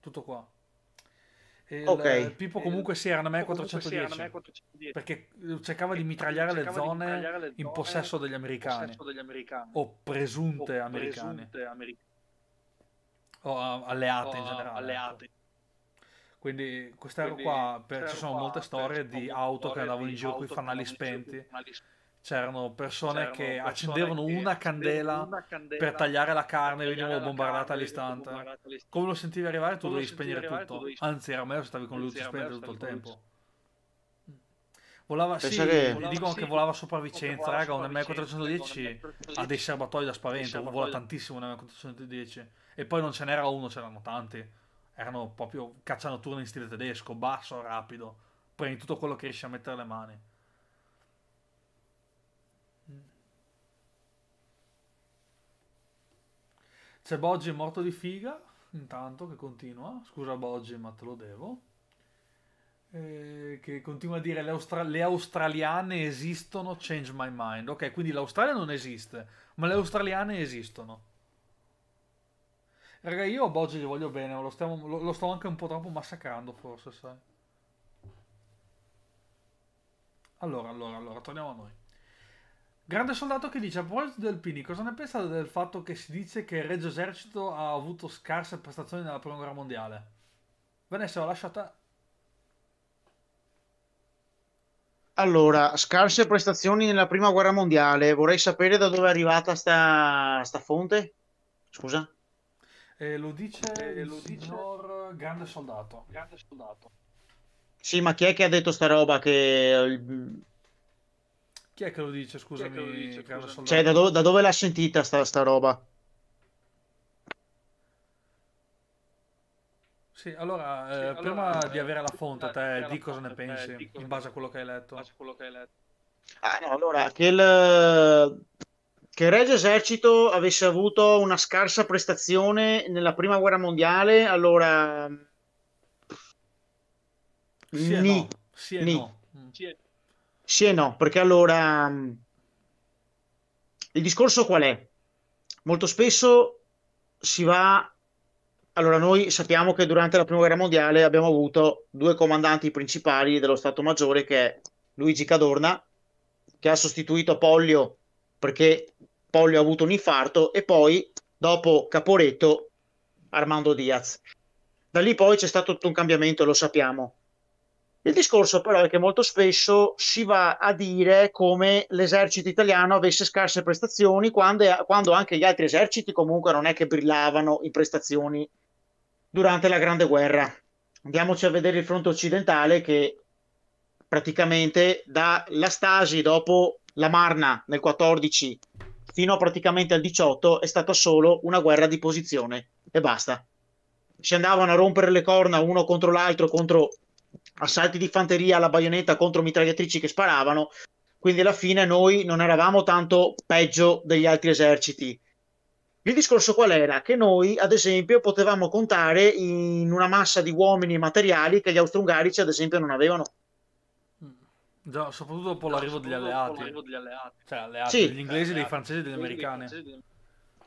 Tutto qua. Il, Pippo comunque si era una me 410 perché eh, cercava di mitragliare, le, zone in possesso degli americani, o presunte, americane. o alleate in generale. Ecco. Alleate. Quindi questa Quindi, qua, per, ci sono qua, molte storie di auto che andavano in giro con i fanali spenti. C'erano persone che persone accendevano che una, candela una, candela per tagliare la carne e venivano bombardate all'istante. Come lo sentivi arrivare, tu dovevi spegnere tutto. Dovevi... Anzi, era meglio se stavi con lui spento tutto il tempo. Volava, sì, che... volava, dicono sì, che volava sopra Vicenza, raga, un M410 ha dei serbatoi da spavento, vola tantissimo un M410 e poi non ce n'era uno, c'erano tanti erano proprio caccianoturno in stile tedesco, basso, rapido, prendi tutto quello che riesci a mettere le mani. C'è Boggi morto di figa, intanto che continua, scusa Boggi ma te lo devo, eh, che continua a dire le, austra- le australiane esistono, change my mind. Ok, quindi l'Australia non esiste, ma le australiane esistono. Raga, io a Boggi gli voglio bene, ma lo, stiamo, lo, lo sto anche un po' troppo massacrando forse, sai. Allora, allora, allora, torniamo a noi. Grande soldato che dice, a proposito del Pini, cosa ne pensa del fatto che si dice che il Regio Esercito ha avuto scarse prestazioni nella Prima Guerra Mondiale? Vanessa, ho lasciata... Allora, scarse prestazioni nella Prima Guerra Mondiale, vorrei sapere da dove è arrivata sta, sta fonte? Scusa? Eh, lo dice eh, lo il dice... signor grande soldato. grande soldato. Sì, ma chi è che ha detto sta roba che... Chi è che lo dice, scusami, lo dice, grande soldato? Cioè, da, do- da dove l'ha sentita sta, sta roba? Sì, allora, eh, sì, eh, allora prima eh, di avere la fonte, te di cosa ne pensi, in base a quello che hai letto. Ah, no, allora, che il che il Regio Esercito avesse avuto una scarsa prestazione nella prima guerra mondiale, allora... Sì ni. No. Sì, ni. Mm. No. sì e no, perché allora... Mm, il discorso qual è? Molto spesso si va... Allora, noi sappiamo che durante la Prima Guerra Mondiale abbiamo avuto due comandanti principali dello Stato Maggiore, che è Luigi Cadorna, che ha sostituito Pollio perché Pollio ha avuto un infarto e poi dopo Caporetto Armando Diaz. Da lì poi c'è stato tutto un cambiamento, lo sappiamo. Il discorso però è che molto spesso si va a dire come l'esercito italiano avesse scarse prestazioni quando, quando anche gli altri eserciti comunque non è che brillavano in prestazioni durante la Grande Guerra. Andiamoci a vedere il fronte occidentale che praticamente dalla Stasi dopo la Marna nel 14 fino praticamente al 18 è stata solo una guerra di posizione e basta. Si andavano a rompere le corna uno contro l'altro, contro assalti di fanteria alla baionetta, contro mitragliatrici che sparavano. Quindi alla fine noi non eravamo tanto peggio degli altri eserciti. Il discorso qual era? Che noi, ad esempio, potevamo contare in una massa di uomini e materiali che gli austro-ungarici, ad esempio, non avevano Già, soprattutto dopo no, l'arrivo degli alleati. L'arrivo degli alleati. Cioè, alleati, sì. degli inglesi, alleati. dei francesi e degli americani.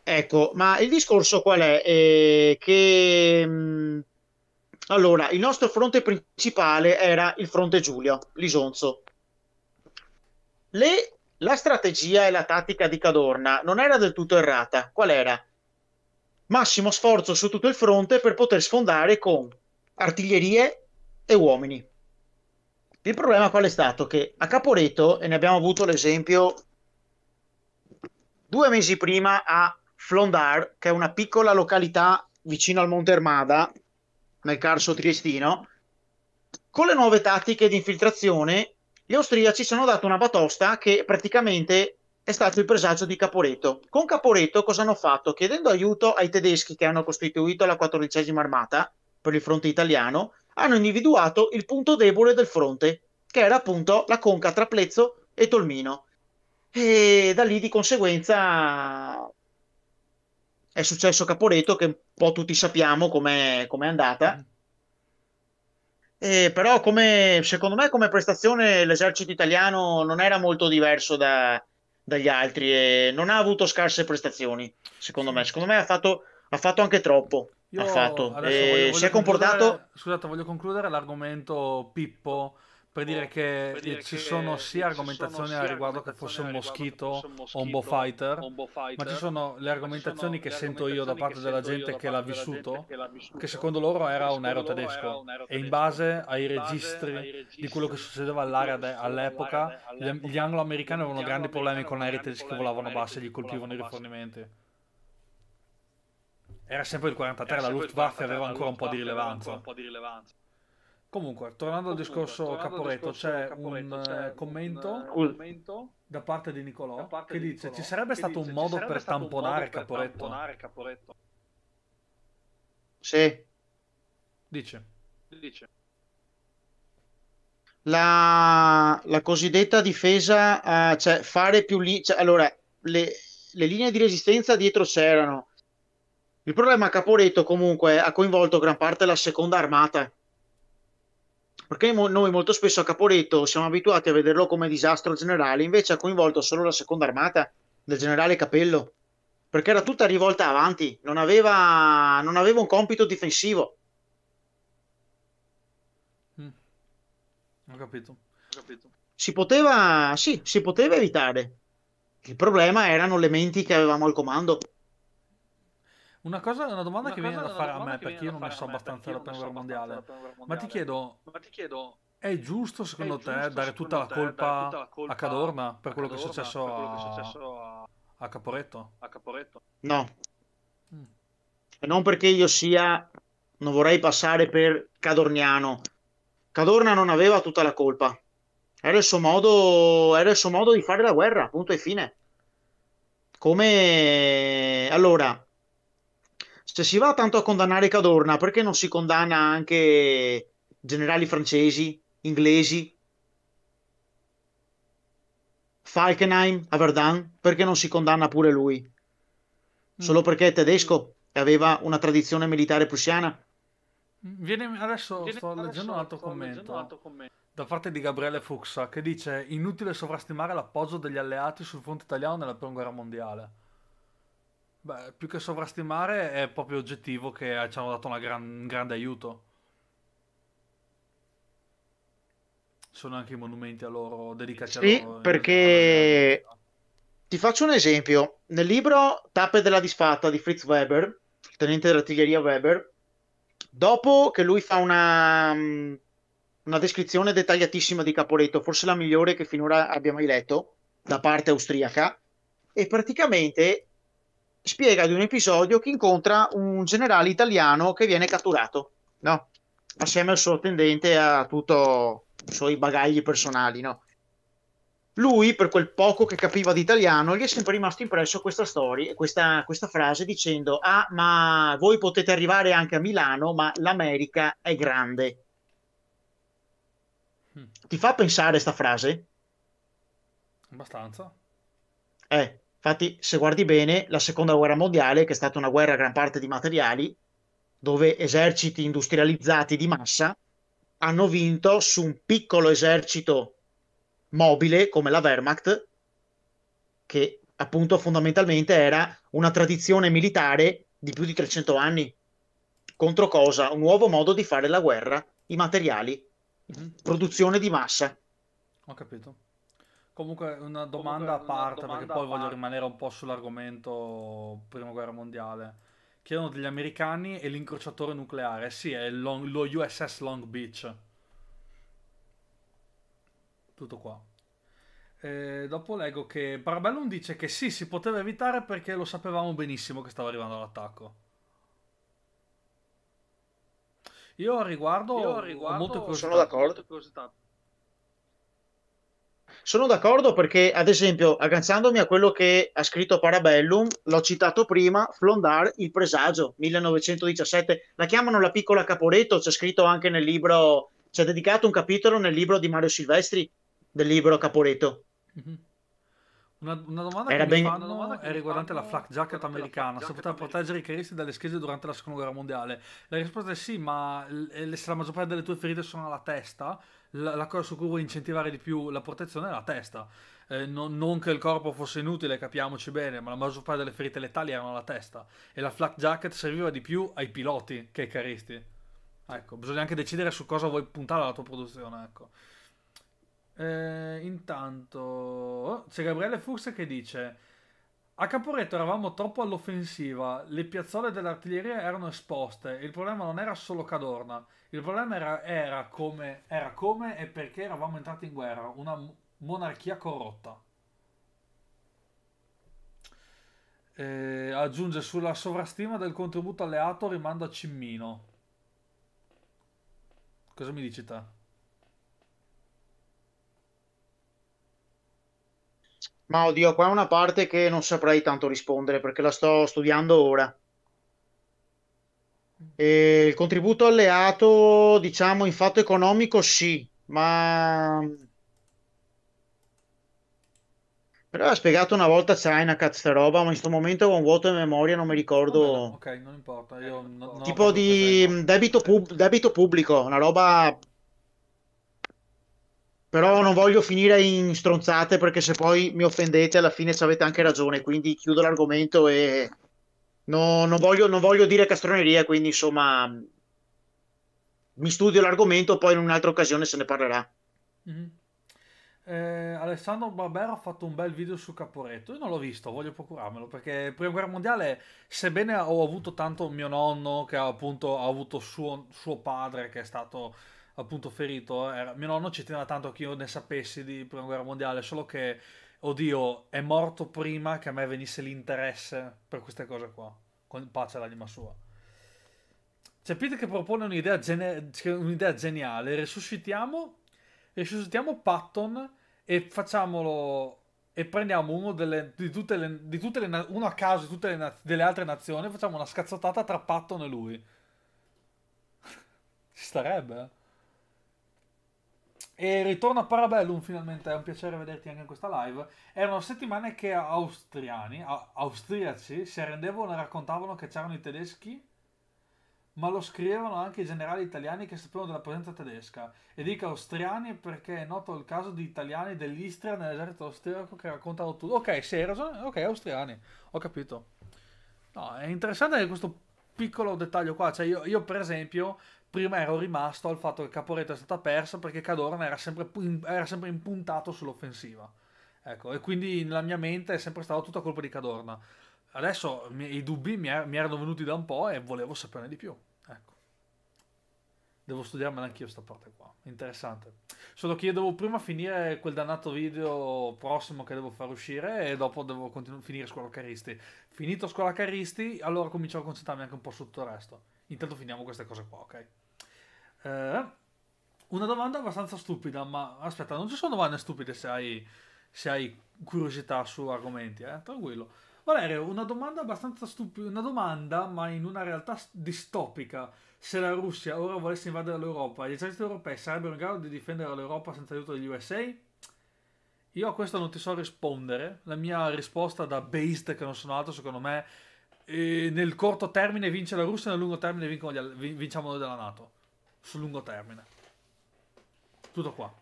Ecco, ma il discorso qual è? Eh, che mh, mm, allora il nostro fronte principale era il fronte Giulio, Lisonzo. Le, la strategia e la tattica di Cadorna non era del tutto errata. Qual era? Massimo sforzo su tutto il fronte per poter sfondare con artiglierie e uomini. Il problema qual è stato? Che a Caporeto, e ne abbiamo avuto l'esempio due mesi prima a Flondar, che è una piccola località vicino al Monte Armada, nel Carso Triestino, con le nuove tattiche di infiltrazione, gli austriaci ci hanno dato una batosta che praticamente è stato il presagio di Caporetto. Con Caporetto cosa hanno fatto? Chiedendo aiuto ai tedeschi che hanno costituito la 14 armata per il fronte italiano, hanno individuato il punto debole del fronte, che era appunto la conca tra Plezzo e Tolmino. E da lì di conseguenza è successo Caporetto, che un po' tutti sappiamo com'è, com'è andata. Mm. E però come, secondo me come prestazione l'esercito italiano non era molto diverso da, dagli altri e non ha avuto scarse prestazioni, secondo me. Secondo me ha fatto, ha fatto anche troppo. Io esatto. Voglio, voglio si è comportato. Scusate, voglio concludere l'argomento Pippo per dire oh, che per dire ci che sono sia argomentazioni sono sia a riguardo che fosse un moschito o un bow fighter, ma ci sono le argomentazioni che sento io da parte della gente che l'ha vissuto, che secondo loro era un aereo tedesco e in base ai registri di quello che succedeva all'area all'epoca, gli anglo-americani avevano grandi problemi con aerei tedeschi che volavano bassi e gli colpivano i rifornimenti. Era sempre il 43, la Luftwaffe aveva ancora un, po di rilevanza. Comunque, tornando al discorso Caporetto, c'è eh, un, commento, da parte di Nicolò che dice ci sarebbe stato un modo per tamponare, Caporetto. Sì. Dice. La, la, cosiddetta difesa, uh, cioè fare più linee, cioè, allora le, le linee di resistenza dietro c'erano, il problema a Caporetto comunque ha coinvolto gran parte della seconda armata. Perché noi molto spesso a Caporetto siamo abituati a vederlo come disastro generale, invece ha coinvolto solo la seconda armata del generale Capello. Perché era tutta rivolta avanti, non aveva, non aveva un compito difensivo. Mm. Ho capito. Ho capito. Si poteva, sì, si poteva evitare. Il problema erano le menti che avevamo al comando. Una, cosa, una domanda una che cosa, viene da fare a me perché io non ne so abbastanza della prima guerra mondiale. Ma ti chiedo, ma ti chiedo è giusto secondo è giusto, te dare, tutta, la te, dare tutta la colpa a Cadorna per quello, che, è per quello che è successo a, a, Caporetto? a Caporetto? No. Mm. Non perché io sia, non vorrei passare per cadorniano. Cadorna non aveva tutta la colpa. Era il suo modo, era il suo modo di fare la guerra, punto e fine. Come allora, cioè, si va tanto a condannare Cadorna, perché non si condanna anche generali francesi, inglesi? Falkenheim a Verdun, perché non si condanna pure lui? Mm. Solo mm. perché è tedesco e aveva una tradizione militare prussiana? Viene, adesso Viene, sto adesso leggendo un altro eh, commento da parte di Gabriele Fuxa che dice inutile sovrastimare l'appoggio degli alleati sul fronte italiano nella prima guerra mondiale. Beh, più che sovrastimare è proprio oggettivo che ci hanno dato gran, un grande aiuto. Sono anche i monumenti a loro dedicati sì, a loro. perché ti faccio un esempio. Nel libro Tappe della disfatta di Fritz Weber, tenente dell'artiglieria Weber, dopo che lui fa una, mm, una descrizione dettagliatissima di Caporetto, forse la migliore che finora abbia mai letto da parte austriaca, e praticamente spiega di un episodio che incontra un generale italiano che viene catturato, no? Assieme al suo attendente e a tutto i suoi bagagli personali, no? Lui, per quel poco che capiva di italiano, gli è sempre rimasto impresso questa storia, questa, questa frase dicendo «Ah, ma voi potete arrivare anche a Milano, ma l'America è grande». Hmm. Ti fa pensare questa frase? Abbastanza. Eh, Infatti, se guardi bene, la seconda guerra mondiale, che è stata una guerra a gran parte di materiali, dove eserciti industrializzati di massa hanno vinto su un piccolo esercito mobile come la Wehrmacht, che appunto fondamentalmente era una tradizione militare di più di 300 anni. Contro cosa? Un nuovo modo di fare la guerra, i materiali, produzione di massa. Ho capito. Comunque una domanda Comunque, a parte, domanda perché poi voglio parte. rimanere un po' sull'argomento Prima Guerra Mondiale. Chiedono degli americani e l'incrociatore nucleare. Sì, è long, lo USS Long Beach. Tutto qua. E dopo leggo che Parabellum dice che sì, si poteva evitare perché lo sapevamo benissimo che stava arrivando l'attacco. Io riguardo, Io riguardo molto Sono d'accordo. Molto sono d'accordo perché, ad esempio, agganciandomi a quello che ha scritto Parabellum, l'ho citato prima, Flondar, Il presagio, 1917. La chiamano la piccola Caporetto, c'è scritto anche nel libro, c'è dedicato un capitolo nel libro di Mario Silvestri, del libro Caporetto. Mhm. Una, una, domanda Era che ben... fanno, una domanda che è riguardante la flak jacket americana, se poteva proteggere i cristi dalle schede durante la seconda guerra mondiale. La risposta è sì, ma se la maggior parte delle tue ferite sono alla testa, la, la, cosa su cui vuoi incentivare di più la protezione è la testa. Eh, no, non che il corpo fosse inutile, capiamoci bene, ma la maggior parte delle ferite letali erano la testa. E la flak jacket serviva di più ai piloti che ai caristi. Ecco, bisogna anche decidere su cosa vuoi puntare alla tua produzione, ecco. Eh, intanto oh, c'è Gabriele Fuchs che dice a Caporetto eravamo troppo all'offensiva, le piazzole dell'artiglieria erano esposte, il problema non era solo Cadorna, il problema era, era, come, era come e perché eravamo entrati in guerra, una monarchia corrotta. E aggiunge sulla sovrastima del contributo alleato rimanda a Cimmino. Cosa mi dici te? Ma oddio, qua è una parte che non saprei tanto rispondere perché la sto studiando ora. E il contributo alleato, diciamo, in fatto economico sì, ma... Però ha spiegato una volta c'era una cazzo roba, ma in questo momento ho un vuoto in memoria non mi ricordo. no, ok, non importa. Io non, tipo non di debito, pub- debito pubblico, una roba però non voglio finire in stronzate perché se poi mi offendete alla fine ci avete anche ragione, quindi chiudo l'argomento e no, non, voglio, non, voglio, dire castroneria, quindi insomma mi studio l'argomento, poi in un'altra occasione se ne parlerà. Mm-hmm. Eh, Alessandro Barbero ha fatto un bel video su Caporetto. Io non l'ho visto, voglio procurarmelo perché Prima Guerra Mondiale, sebbene ho avuto tanto mio nonno che appunto ha avuto suo, suo padre che è stato appunto ferito, era... mio nonno ci teneva tanto che io ne sapessi di Prima Guerra Mondiale, solo che, oddio, è morto prima che a me venisse l'interesse per queste cose qua, con pace all'anima sua. C'è Peter che propone un'idea, gene... un'idea geniale, Resuscitiamo. Resuscitiamo Patton e facciamolo e prendiamo uno delle, di tutte le, di tutte le, uno a caso di tutte le delle altre nazioni e facciamo una scazzottata tra Patton e lui. Ci starebbe. Eh? E ritorno a Parabellum finalmente, è un piacere vederti anche in questa live. Erano settimane che austriani, austriaci si arrendevano e raccontavano che c'erano i tedeschi, ma lo scrivevano anche i generali italiani che sapevano della presenza tedesca. E dico austriani perché è noto il caso di italiani dell'Istria nell'esercito austriaco che raccontano tutto. Ok, sì, hai ragione, ok, austriani, ho capito. No, è interessante questo piccolo dettaglio qua, cioè io, io per esempio prima ero rimasto al fatto che Caporetto è stata persa perché Cadorna era sempre, era sempre impuntato sull'offensiva. Ecco, e quindi nella mia mente è sempre stata tutta colpa di Cadorna. Adesso i dubbi er-, mi, erano venuti da un po' e volevo saperne di più. Ecco. Devo studiarmela anch'io questa parte qua. Interessante. Solo che io devo prima finire quel dannato video prossimo che devo far uscire e dopo devo continu- finire Scuola Caristi. Finito Scuola Caristi, allora comincio a concentrarmi anche un po' su tutto il resto. Intanto finiamo queste cose qua, ok? Eh, una domanda abbastanza stupida, ma aspetta, non ci sono domande stupide se hai, se hai curiosità su argomenti, eh? tranquillo. Valerio, una domanda abbastanza stupida, una domanda ma in una realtà distopica. Se la Russia ora volesse invadere l'Europa, gli eserciti europei sarebbero in grado di difendere l'Europa senza aiuto degli USA? Io a questo non ti so rispondere. La mia risposta da based, che non sono altro, secondo me, eh, nel corto termine vince la Russia, nel lungo termine vinciamo noi della Nato sul lungo termine. Tutto qua.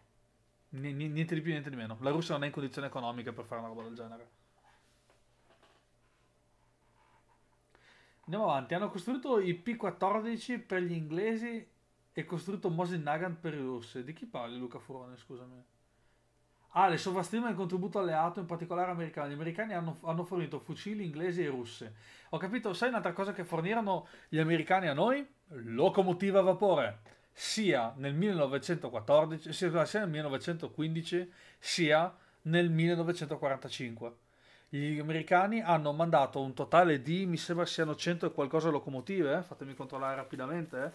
Niente di più, niente di meno. La Russia non è in condizioni economiche per fare una roba del genere. Andiamo avanti. Hanno costruito i P-14 per gli inglesi e costruito Mosin Nagant per i russi. Di chi parli Luca Furone, scusami? Ah, le sovrastima il contributo alleato, in particolare americano. Gli americani hanno, hanno fornito fucili inglesi e russi. Ho capito, sai un'altra cosa che fornirono gli americani a noi? Locomotiva a vapore sia nel 1914, sia, nel 1915 sia nel 1945. Gli americani hanno mandato un totale di, mi sembra siano 100 e qualcosa locomotive, eh, fatemi controllare rapidamente.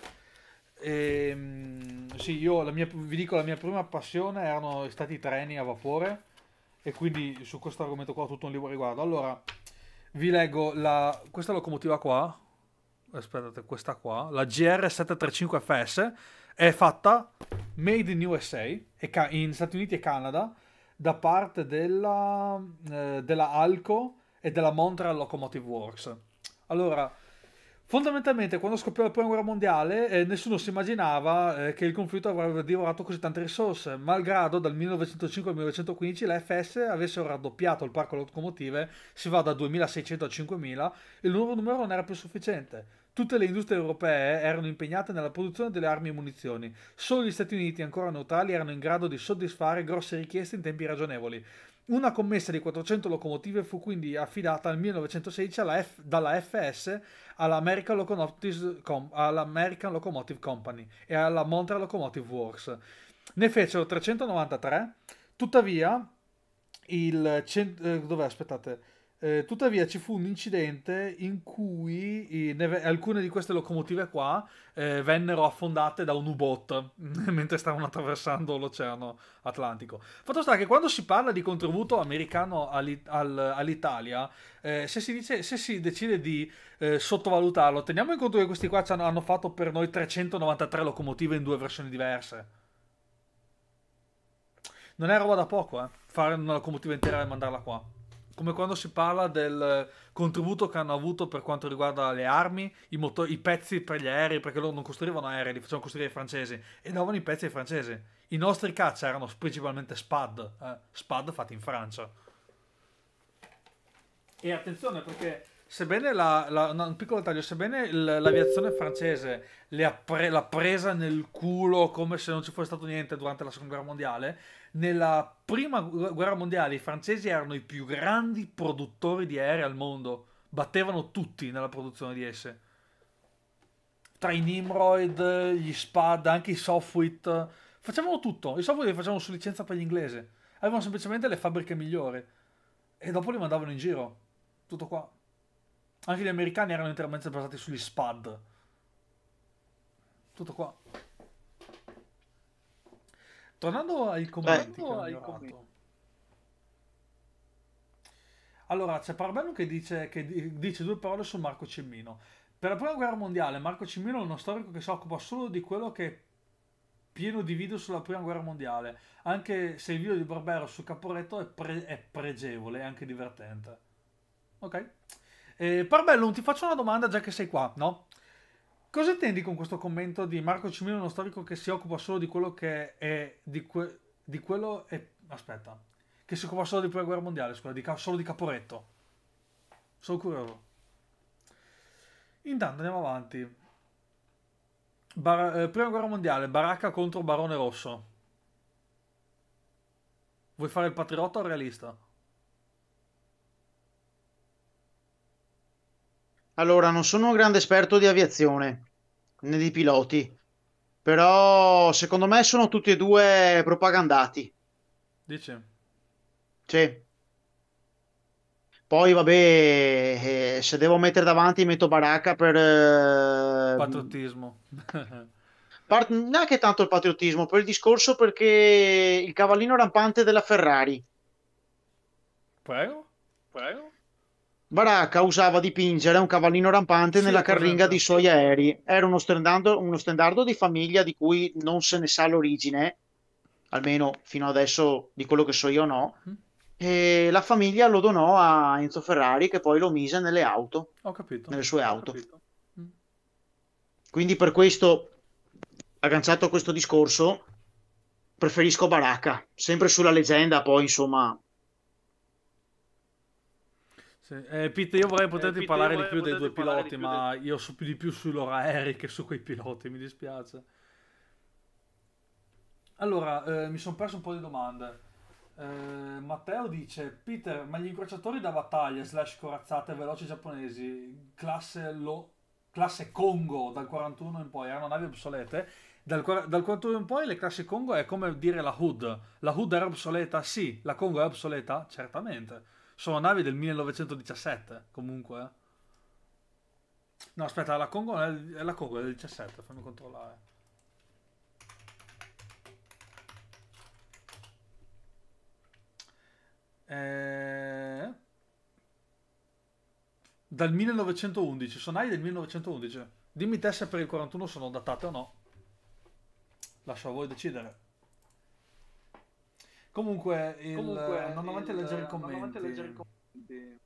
E, eh. ehm, sì, io mia, vi dico la mia prima passione erano stati i treni a vapore e quindi su questo argomento qua ho tutto un libro riguardo. Allora, vi leggo la, questa locomotiva qua, aspettate, questa qua, la GR735FS, è fatta made in USA, ca- in Stati Uniti e Canada, da parte della, eh, della Alco e della Montreal Locomotive Works. Allora, fondamentalmente quando scoppiò la Prima Guerra Mondiale eh, nessuno si immaginava eh, che il conflitto avrebbe divorato così tante risorse, malgrado dal 1905 al 1915 la FS avessero raddoppiato il parco locomotive, si va da 2600 a 5000, il loro numero non era più sufficiente. Tutte le industrie europee erano impegnate nella produzione delle armi e munizioni. Solo gli Stati Uniti, ancora neutrali, erano in grado di soddisfare grosse richieste in tempi ragionevoli. Una commessa di 400 locomotive fu quindi affidata nel 1916 F- dalla FS alla American, Com- all'American Locomotive Company e alla Montreal Locomotive Works. Ne fecero 393, tuttavia il... Cent- eh, dov'è? Aspettate eh, tuttavia ci fu un incidente in cui i, eh, alcune di queste locomotive qua eh, vennero affondate da un U-Boat mentre stavano attraversando l'Oceano Atlantico. Fatto sta che quando si parla di contributo americano all'i, al, all'Italia, eh, se, si dice, se, si decide di eh, sottovalutarlo, teniamo in conto che questi qua hanno, hanno fatto per noi 393 locomotive in due versioni diverse. Non è roba da poco, eh, fare una locomotiva intera e mandarla qua come quando si parla del contributo che hanno avuto per quanto riguarda le armi, i, motori, i pezzi per gli aerei, perché loro non costruivano aerei, li facevano costruire i francesi e davano i pezzi ai francesi. I nostri caccia erano principalmente SPAD, eh, SPAD fatti in Francia. E attenzione perché sebbene la, la no, un piccolo taglio, sebbene l'aviazione francese l'ha pre, presa nel culo come se non ci fosse stato niente durante la seconda guerra mondiale, nella prima guerra mondiale i francesi erano i più grandi produttori di aerei al mondo, battevano tutti nella produzione di esse. Tra i Nimroid, gli Spad, anche i Softwit, facevano tutto. I Softwit li facevano su licenza per gli inglesi, avevano semplicemente le fabbriche migliori e dopo li mandavano in giro. Tutto qua. Anche gli americani erano interamente basati sugli Spad. Tutto qua. Tornando al commento, Beh, ai Allora, c'è Parabellum che, dice, che dice due parole su Marco Cimmino. Per la prima guerra mondiale, Marco Cimmino è uno storico che si occupa solo di quello che è pieno di video sulla prima guerra mondiale, anche se il video di Barbero su Caporetto è, pre- è pregevole e anche divertente. Ok? Eh, Parbellum, ti faccio una domanda già che sei qua, no? Cosa intendi con questo commento di Marco Cimino, uno storico che si occupa solo di quello che è di, que, di quello e aspetta, che si occupa solo di prima guerra mondiale, scusa, di, solo di Caporetto. Sono curioso. Intanto andiamo avanti. Bar, eh, prima guerra mondiale, Baracca contro Barone Rosso. Vuoi fare il patriota o il realista? Allora, non sono un grande esperto di aviazione né di piloti, però secondo me sono tutti e due propagandati. Dice? Sì. Poi vabbè, eh, se devo mettere davanti metto Baracca per... Eh, patriottismo. non è che tanto il patriottismo, per il discorso perché il cavallino rampante della Ferrari. Prego? Prego? Baracca usava dipingere un cavallino rampante sì, nella carringa dei suoi aerei. Era uno stendardo, uno stendardo di famiglia di cui non se ne sa l'origine, almeno fino adesso di quello che so io no. Mhm. E la famiglia lo donò a Enzo Ferrari che poi lo mise nelle auto. Ho capito. Nelle sue auto. Mm. Quindi per questo, agganciato a questo discorso, preferisco Baracca. Sempre sulla leggenda poi, insomma, sì. Eh, Pete, io vorrei eh, poterti eh, parlare Pete, di più dei due piloti, ma dei... io so più di più sui loro aerei che su quei piloti, mi dispiace. Allora, eh, mi sono perso un po' di domande. Eh, Matteo dice, Peter, ma gli incrociatori da battaglia slash corazzate veloci giapponesi, classe, lo... classe Congo dal 41 in poi, erano navi obsolete? Dal, dal, 41 in poi le classi Congo è come dire la Hood. La Hood era obsoleta? Sì. La Congo è obsoleta? Certamente sono navi del 1917 comunque. Eh. No, aspetta, la Congo è, la Congo è del 17, fammi controllare. Eh... Dal 1911, sono navi del 1911. Dimmi te se per il 41 sono datate o no. Lascio a voi decidere. Comunque, il, Comunque non avanti a leggere i commenti.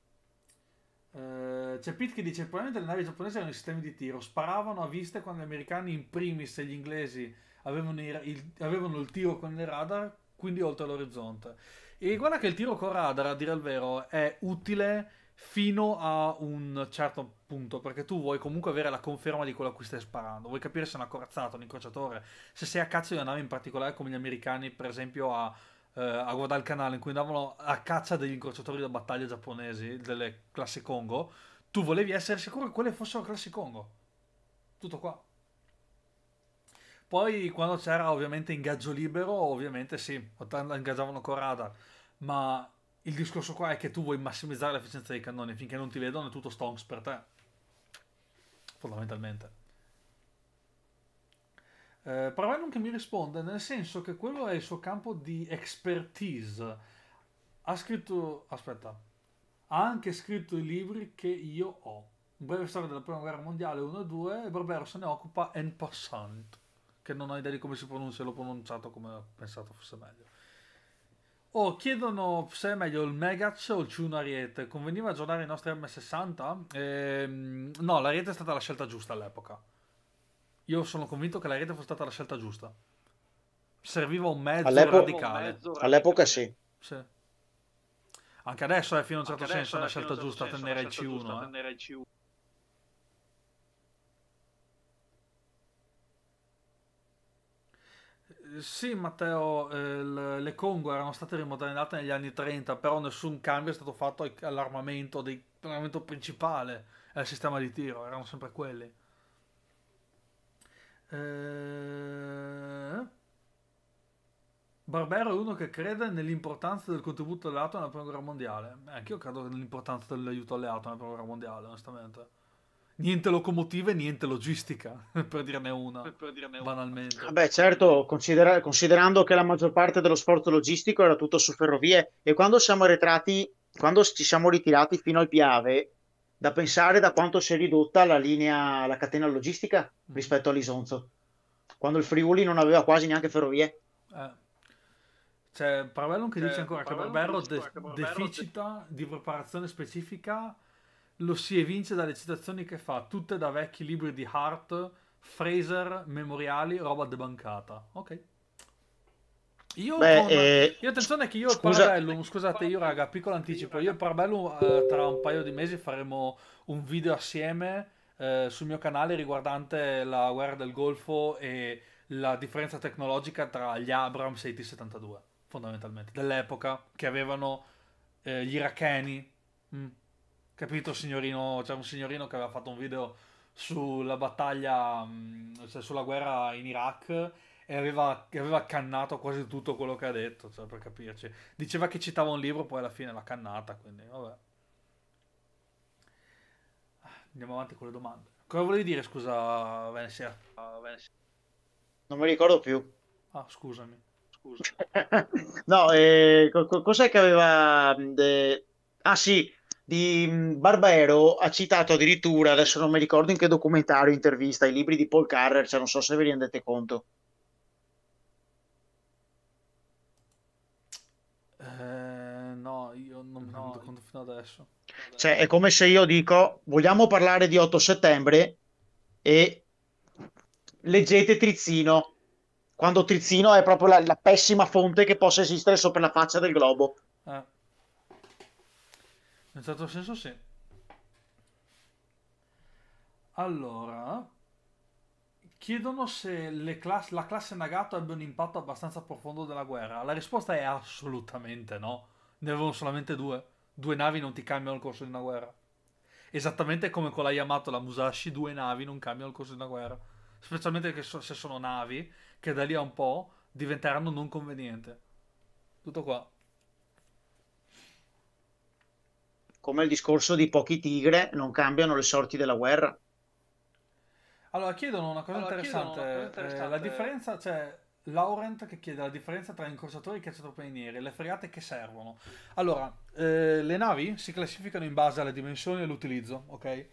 Uh, c'è Pitt che dice probabilmente le navi giapponesi erano i sistemi di tiro, sparavano a vista quando gli americani in primis e gli inglesi avevano il, il, avevano il tiro con le radar, quindi oltre l'orizzonte. E guarda che il tiro con radar, a dire il vero, è utile fino a un certo punto, perché tu vuoi comunque avere la conferma di quello a cui stai sparando, vuoi capire se è una corazzata, un incrociatore, se sei a cazzo di una nave in particolare come gli americani, per esempio a eh, a guardare il canale in cui andavano a caccia degli incrociatori da battaglia giapponesi delle classi Congo, tu volevi essere sicuro che quelle fossero classi Congo. Tutto qua. Poi quando c'era ovviamente ingaggio libero, ovviamente sì, ingaggiavano con radar, ma il discorso qua è che tu vuoi massimizzare l'efficienza dei cannoni finché non ti vedono è tutto stonks per te. Fondamentalmente. Eh, Paravai non che mi risponde, nel senso che quello è il suo campo di expertise. Ha scritto, aspetta, ha anche scritto i libri che io ho. Breve storia della prima guerra mondiale 1 e 2 e Barbero se ne occupa en passant, che non ho idea di come si pronuncia, l'ho pronunciato come ho pensato fosse meglio. Oh, chiedono se è meglio il Megac o il Ciunariete. Ariete. Conveniva aggiornare i nostri M60? Ehm, no, l'Ariete è stata la scelta giusta all'epoca io sono convinto che la rete fosse stata la scelta giusta. Serviva un mezzo All'epo- radicale. Mezzo All'epoca sì. sì. Anche adesso è eh, fino a un certo Anche senso è una eh, scelta giusta tenere il C1. sì, Matteo, eh, le Congo erano state rimodernate negli anni 30, però nessun cambio è stato fatto all'armamento, dei, all'armamento principale, al sistema di tiro, erano sempre quelli. Eh, Barbero è uno che crede nell'importanza del contributo alleato auto nella prima guerra mondiale. Eh, Anche io credo nell'importanza dell'aiuto alleato auto nella prima guerra mondiale, onestamente. Niente locomotive, niente logistica, per dirne una, per dirne una. banalmente. Vabbè, certo, considera- considerando che la maggior parte dello sforzo logistico era tutto su ferrovie e quando siamo arretrati, quando ci siamo ritirati fino al Piave, da pensare da quanto si è ridotta la linea, la catena logistica mm. rispetto all'Isonzo, quando il Friuli non aveva quasi neanche ferrovie. Eh. C'è Parvello che dice ancora Parvello che Barbero de- deficita di preparazione specifica lo si evince dalle citazioni che fa, tutte da vecchi libri di Hart, Fraser, memoriali, roba debancata. Ok. Io, Beh, con... eh... io attenzione che io Scusa... il Parabellum, scusate io raga, piccolo anticipo, io il Parabellum eh, tra un paio di mesi faremo un video assieme eh, sul mio canale riguardante la guerra del Golfo e la differenza tecnologica tra gli Abrams e i T-72, fondamentalmente, dell'epoca che avevano eh, gli iracheni. Mm. Capito, signorino? C'è un signorino che aveva fatto un video sulla battaglia, mm, cioè sulla guerra in Iraq e aveva, aveva, cannato quasi tutto quello che ha detto, cioè per capirci. Diceva che citava un libro, poi alla fine l'ha cannata, quindi vabbè. Ah, andiamo avanti con le domande. Cosa volevi dire, scusa, Venesia? Ah, non mi ricordo più. Ah, scusami. Scusa. no, eh, co- cos'è che aveva... De... Ah sì, di Barbero ha citato addirittura, adesso non mi ricordo in che documentario, intervista, i libri di Paul Carrer, cioè non so se vi rendete conto. fino adesso. Cioè, è come se io dico, vogliamo parlare di 8 settembre e leggete Trizzino, quando Trizzino è proprio la, la pessima fonte che possa esistere sopra la faccia del globo. Eh. In un certo senso sì. Allora, chiedono se class- la classe Nagato abbia un impatto abbastanza profondo della guerra. La risposta è assolutamente no. Ne avevano solamente due. Due navi non ti cambiano il corso di una guerra. Esattamente come con la Yamato la Musashi, due navi non cambiano il corso di una guerra. Specialmente so, se sono navi che da lì a un po' diventeranno non conveniente. Tutto qua. Come il discorso di pochi tigre non cambiano le sorti della guerra. Allora, chiedono una cosa allora, interessante. Una cosa interessante. Eh, la differenza, cioè, Laurent che chiede la differenza tra incrociatori e cacciatori neri, le fregate che servono. Allora, eh, le navi si classificano in base alle dimensioni e all'utilizzo, ok?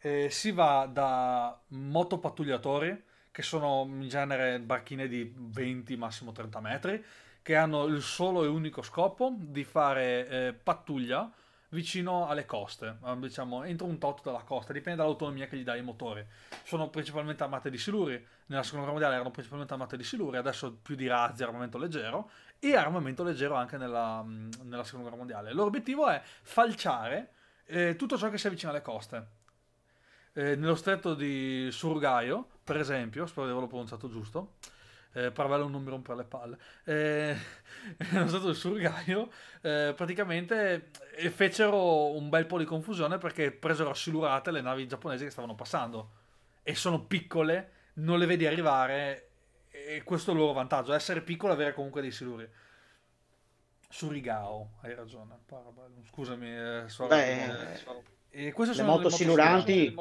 Eh, si va da motopattugliatori, che sono in genere barchine di 20, massimo 30 metri, che hanno il solo e unico scopo di fare eh, pattuglia vicino alle coste, eh, diciamo entro un tot dalla costa, dipende dall'autonomia che gli dai il motore. Sono principalmente armate di siluri, nella seconda guerra mondiale erano principalmente armate di siluri, adesso più di razzi, armamento leggero e armamento leggero anche nella, mm, nella seconda guerra mondiale. L'obiettivo è falciare eh, tutto ciò che si avvicina alle coste. Eh, nello stretto di Surgaio, per esempio, spero di averlo pronunciato giusto, eh, Parvello non mi rompere le palle, eh, è stato il surgaio, eh, praticamente eh, fecero un bel po' di confusione perché presero a silurate le navi giapponesi che stavano passando e sono piccole, non le vedi arrivare e questo è il loro vantaggio, essere piccolo e avere comunque dei siluri. Surigao, hai ragione, Parabellum, scusami, eh, Beh, eh, so. Eh, e le sono moto siluranti.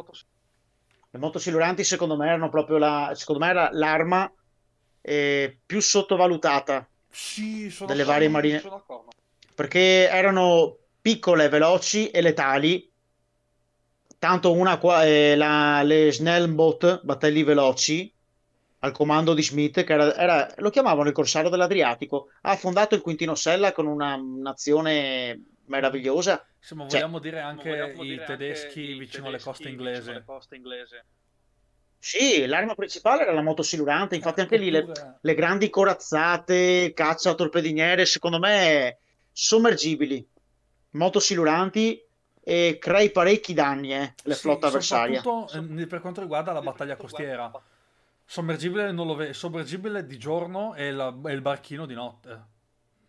Le moto siluranti secondo me erano proprio la, secondo me era l'arma eh, più sottovalutata sì, delle varie marine. Perché erano piccole, veloci e letali. Tanto una qua, eh, la, le Snellboat, battelli veloci, al comando di Schmidt, che era, era, lo chiamavano il corsaro dell'Adriatico, ha fondato il Quintino Sella con una nazione meravigliosa. Insomma, cioè, vogliamo cioè, dire anche vogliamo i dire tedeschi anche vicino, tedeschi, alle vicino alle coste inglesi. Sì, l'arma principale era la moto silurante, infatti anche lì le, le, grandi corazzate, caccia torpediniere, secondo me sommergibili, moto siluranti e crei parecchi danni eh, alle sì, flotte avversarie. Soprattutto eh, per quanto riguarda la battaglia costiera. Sommergibile, non lo ve- sommergibile di giorno e, la, e, il barchino di notte,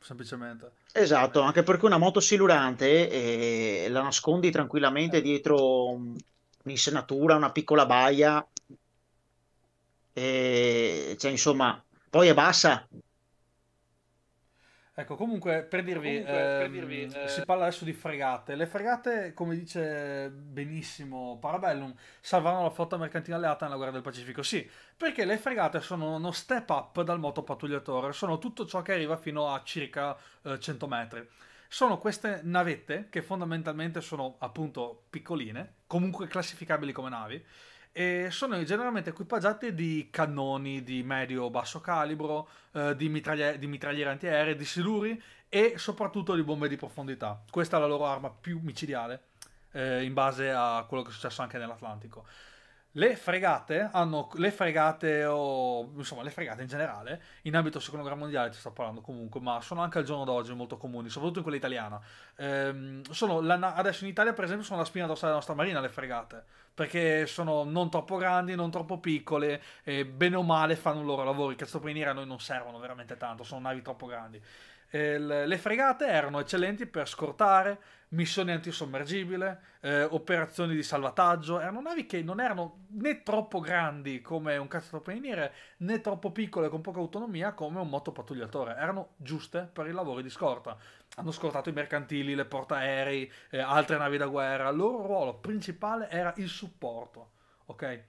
semplicemente. Esatto, anche perché una motosilurante eh, la nascondi tranquillamente eh. dietro un'insenatura, una piccola baia e cioè, insomma, poi è bassa. Ecco, comunque, per dirvi, comunque, ehm, per dirvi eh... si parla adesso di fregate. Le fregate, come dice benissimo Parabellum, salvarono la flotta mercantile alleata nella guerra del Pacifico. Sì, perché le fregate sono uno step up dal motopattugliatore, sono tutto ciò che arriva fino a circa eh, 100 metri sono queste navette che fondamentalmente sono appunto piccoline, comunque classificabili come navi, e sono generalmente equipaggiati di cannoni di medio-basso o calibro, eh, di, mitraglie- di, mitragliere antiaeree, di siluri e soprattutto di bombe di profondità. Questa è la loro arma più micidiale eh, in base a quello che è successo anche nell'Atlantico. Le fregate, hanno, le fregate o insomma le fregate in generale, in ambito secondo guerra mondiale ti sto parlando comunque, ma sono anche al giorno d'oggi molto comuni, soprattutto in quella italiana. Eh, la, adesso in Italia per esempio sono la spina dorsale della nostra marina le fregate, perché sono non troppo grandi, non troppo piccole e bene o male fanno il loro lavoro. I cazzoprinieri a noi non servono veramente tanto, sono navi troppo grandi. Eh, le fregate erano eccellenti per scortare, missioni antisommergibile, eh, operazioni di salvataggio. Erano navi che non erano né troppo grandi come un cacciatorpediniere, né troppo piccole con poca autonomia come un motopattugliatore. Erano giuste per i lavori di scorta hanno scortato i mercantili, le portaerei, eh, altre navi da guerra. Il loro ruolo principale era il supporto, ok?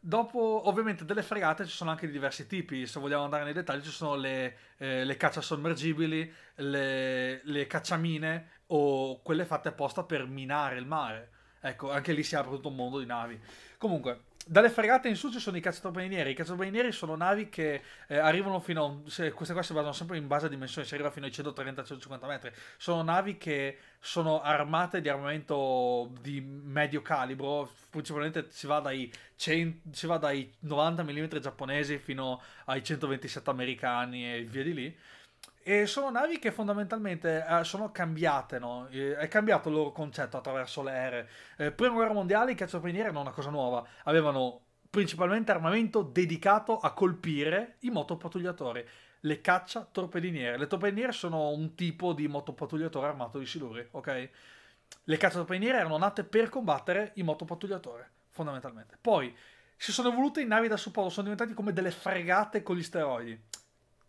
Dopo, ovviamente, delle fregate ci sono anche di diversi tipi. Se vogliamo andare nei dettagli, ci sono le, eh, le caccia sommergibili, le, le, cacciamine o quelle fatte apposta per minare il mare. Ecco, anche lì si apre tutto un mondo di navi. Comunque, dalle fregate in su ci sono i cacciatorpedinieri. I cacciatorpedinieri sono navi che eh, arrivano fino a. Un, se, queste qua si basano sempre in base a dimensioni, si arriva fino ai 130-150 metri. Sono navi che sono armate di armamento di medio calibro, principalmente si va dai, 100, si va dai 90 mm giapponesi fino ai 127 americani e via di lì. E sono navi che fondamentalmente eh, sono cambiate, no? è cambiato il loro concetto attraverso le ere. Eh, prima guerra mondiale i cacciaprinieri erano una cosa nuova, avevano principalmente armamento dedicato a colpire i motopattugliatori, le caccia torpediniere. Le torpediniere sono un tipo di motopattugliatore armato di siluri, ok? Le caccia torpediniere erano nate per combattere i motopattugliatori, fondamentalmente. Poi si sono evolute in navi da supporto, sono diventati come delle fregate con gli steroidi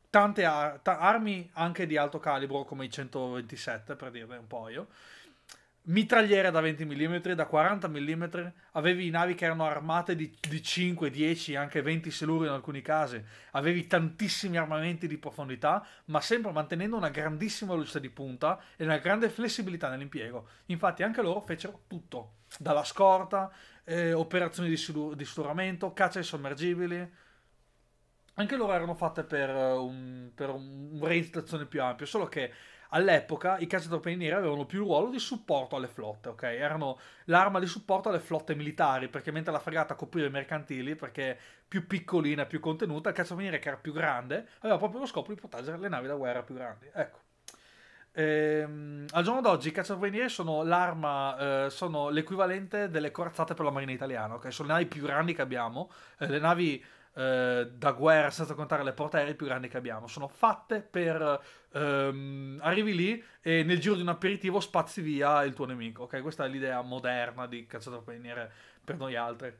tante ar- ta- armi anche di alto calibro come i 127 per dirne un paio mitragliere da 20 mm, da 40 mm, avevi navi che erano armate di, di, 5, 10, anche 20 siluri in alcuni casi, avevi tantissimi armamenti di profondità, ma sempre mantenendo una grandissima velocità di punta e una grande flessibilità nell'impiego. Infatti anche loro fecero tutto, dalla scorta, eh, operazioni di, silur- di, suramento, caccia ai sommergibili, anche loro erano fatte per eh, un, per un range d'azione più ampio, solo che all'epoca i cacciatorpedini neri avevano più ruolo di supporto alle flotte, ok? Erano l'arma di supporto alle flotte militari, perché mentre la fregata copriva i mercantili, perché più piccolina, più contenuta, il cacciatorpediniere che era più grande, aveva proprio lo scopo di proteggere le navi da guerra più grandi, ecco. Ehm, al giorno d'oggi i cacciatorpedinieri sono l'arma, eh, sono l'equivalente delle corazzate per la marina italiana, ok? Sono le navi più grandi che abbiamo, eh, le navi eh, da guerra, senza contare le portaerei più grandi che abbiamo. Sono fatte per ehm, arrivi lì e nel giro di un aperitivo spazzi via il tuo nemico. Ok, questa è l'idea moderna di cacciatore penniniere per noi altri.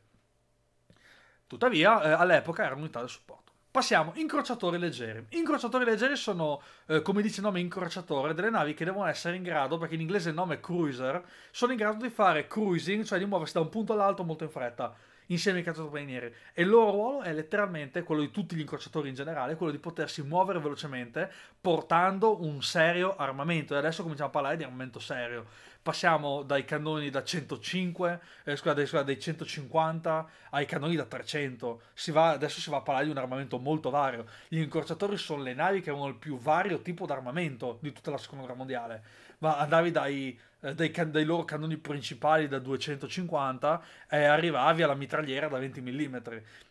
Tuttavia, eh, all'epoca era un'unità del supporto. Passiamo, incrociatori leggeri. Incrociatori leggeri sono, eh, come dice il nome incrociatore, delle navi che devono essere in grado, perché in inglese il nome è cruiser, sono in grado di fare cruising, cioè di muoversi da un punto all'altro molto in fretta insieme ai calciatori e il loro ruolo è letteralmente quello di tutti gli incrociatori in generale, quello di potersi muovere velocemente portando un serio armamento e adesso cominciamo a parlare di armamento serio. Passiamo dai cannoni da 105, eh, scusate, scusate, dai 150 ai cannoni da 300. Si va, adesso si va a parlare di un armamento molto vario. Gli incrociatori sono le navi che avevano il più vario tipo di armamento di tutta la seconda guerra mondiale. Ma andavi dai eh, dei, can- dei, loro cannoni principali da 250 e eh, arrivavi alla mitragliera da 20 mm.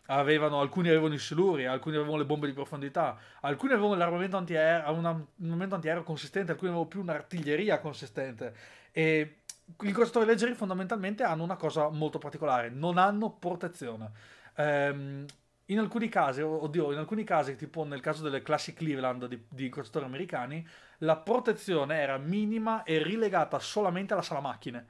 Avevano, alcuni avevano i siluri, alcuni avevano le bombe di profondità, alcuni avevano l'armamento antiaereo, un armamento antiaereo consistente, alcuni avevano più un'artiglieria consistente. E i crossover leggeri fondamentalmente hanno una cosa molto particolare, non hanno protezione. Ehm, in alcuni casi, oddio, in alcuni casi, tipo nel caso delle classi Cleveland di, di calciatori americani, la protezione era minima e rilegata solamente alla sala macchine.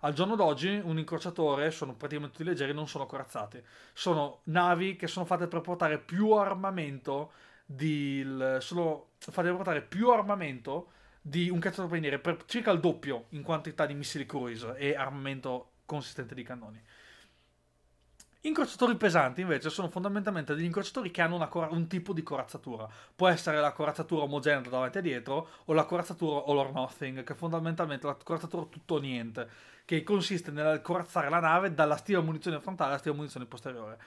Al giorno d'oggi un incrociatore, sono praticamente tutti leggeri, non sono corazzati. Sono navi che sono fatte per portare più armamento di, sono fatte per portare più armamento di un cacciatore paniere per circa il doppio in quantità di missili cruise e armamento consistente di cannoni. Incrociatori pesanti invece sono fondamentalmente degli incrociatori che hanno cora- un tipo di corazzatura. Può essere la corazzatura omogenea da davanti e dietro o la corazzatura all or nothing, che è fondamentalmente la corazzatura tutto o niente, che consiste nel corazzare la nave dalla stiva munizione frontale alla stiva munizione posteriore.